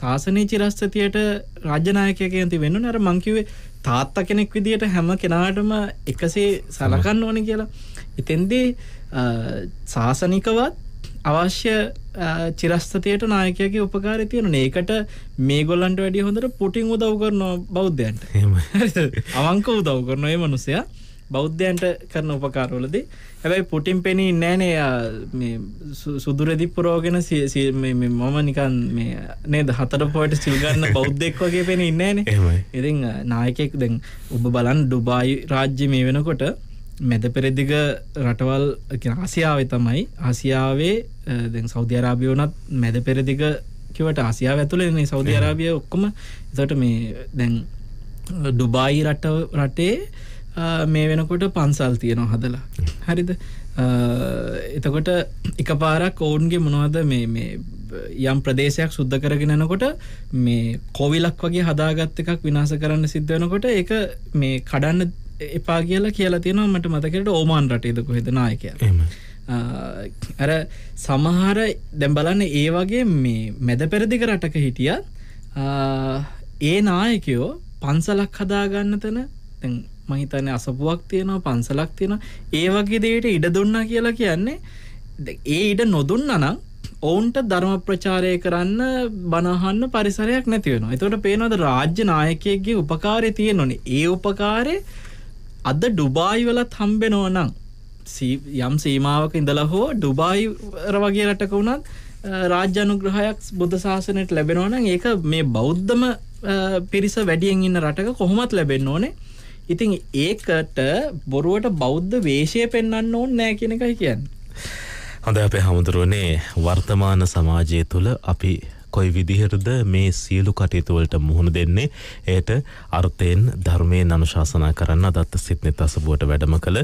ශාසනය චිරස්ථතියට රාජ්‍යනායකයකයන්ති වෙන්නු නර මංකිවේ තාත්ත කෙනෙක් විදිහට හැම කෙනාටම එකසේ සලකන්න ඕන කියලා. ඉතින්දී ශාසනිකවත් අවශ්‍ය චිරස්තතියට නායකයගේ උපකාර තියෙන ඒකට මේ ගොල්ලන්ට වැඩිය හොඳට පුටිං උදව් කරන බෞද්ධයන්ට අවංක උදව් කරන ඒ මනුසය බෞද්ධයන්ට කරන උපකාරවලදී හැබැයි පුටින් පෙනී නෑනය සුදුරදි පුරෝගෙන මම නිකන් මේ නේද හතර පොට සිල්ගන්න බෞද්ධෙක් වගේ පෙන ඉන්නෑන ඉතින් නායකෙක් දැන් ඔබ බලන් ඩුබායි රාජ්‍ය මේ වෙනකොට මැද පෙරදිග රටවල් ආසියාවේ තමයි ආසියාවේ දැන් සෞදි අරාබිය වනත් මැද පෙරදිග කිවට ආසියාව ඇතුළේ මේ සෞදි අරාබිය ඔක්කොම එතට මේ දැන් ඩුබායි රට රටේ මේ වෙනකොට පන්සල් තියෙනවා හදලා හරිද එතකොට එක පාරක් ඔවුන්ගේ මොනවද මේ යම් ප්‍රදේශයක් සුද්ධ කරගෙනනකොට මේ කොවිලක් වගේ හදාගත්ත එකක් විනාස කරන්න සිද්ධ වෙනකොට ඒ මේ කඩන්න එපා කියලා කියලා තියෙනවා මට මතකට ඕමාන් රටේදක හෙදනායක ඇර සමහර දැම්බලන්න ඒ වගේ මේ මැද පැරදික රටක හිටිය ඒ නායකයෝ පන්සලක් හදාගන්න තැන මහිතන අසපුුවක් තියෙනවා පන්සලක් තියෙන ඒ වගේ දේට ඉඩ දුන්නා කියලා කියන්නේ ඒ ඉඩ නොදුන්න නම් ඔවුන්ට ධර්ම ප්‍රචාරය කරන්න බනහන්න පරිසරයක් නැතිවෙන එතවට පේනවද රාජ්‍ය නායකයගේ උපකාරය තියෙන ඕනේ ඒ උපකාරය අද ඩුබායි වලත් හම්බෙනෝ නම් යම් සීමාවක ඉඳලා හෝ ඩුබායි වගේ රටක වුණත් රාජ්‍යනුග්‍රහයක් බුද්ධ ශාසනයට ලැබෙනවන ඒක මේ බෞද්ධම පිරිස වැඩියෙන් ඉන්න රටක කොහොමත් ලැබෙන්න ඕනේ ඉතිං ඒකට බොරුවට බෞද්ධ වේශය පෙන්න්න ඕන් නෑ කෙනෙකයි කියන්න. හොඳ අපේ හමුදුරුවනේ වර්තමාන සමාජය තුළ අපි කොයි විදිහටද මේ සියලු කටයුතුවලට මුහුණ දෙන්නේ එයට අර්ථයෙන් ධර්මය නනුශාසනා කරන්න අදත්ත සිත්නෙත් අසබුවට වැඩම කළ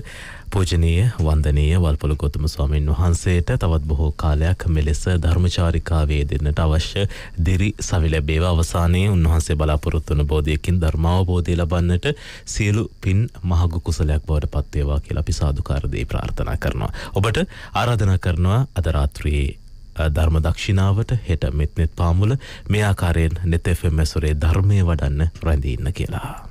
පූජනීය වන්දනීය වල්පොළ ගොතම ස්වාමීන් වහන්සේට තවත් බොහෝ කාලයක් මෙලෙස ධර්මචාරිකාවේ දෙන්නට අවශ්‍ය දිරි සවි ලැබේවා අවසානයේ උන්වහන්සේ බලාපොරොත්තු වන බෝධියකින් ධර්මාවබෝධය ලබන්නට සියලු පින් මහගු කුසලයක් බවට පත්වේවා කියලා අපි සාදුකාරදී ප්‍රාර්ථනා කරනවා. ඔබට ආරාධනා කරනවා අද රාත්‍රියේ ධර්ම දක්ෂිනාවට හෙට මෙත්නෙත් පාමුල මේ ආකාරයෙන් නෙතෙෆම් මැසුරේ ධර්මය වඩන්න රැඳීන්න කියලා.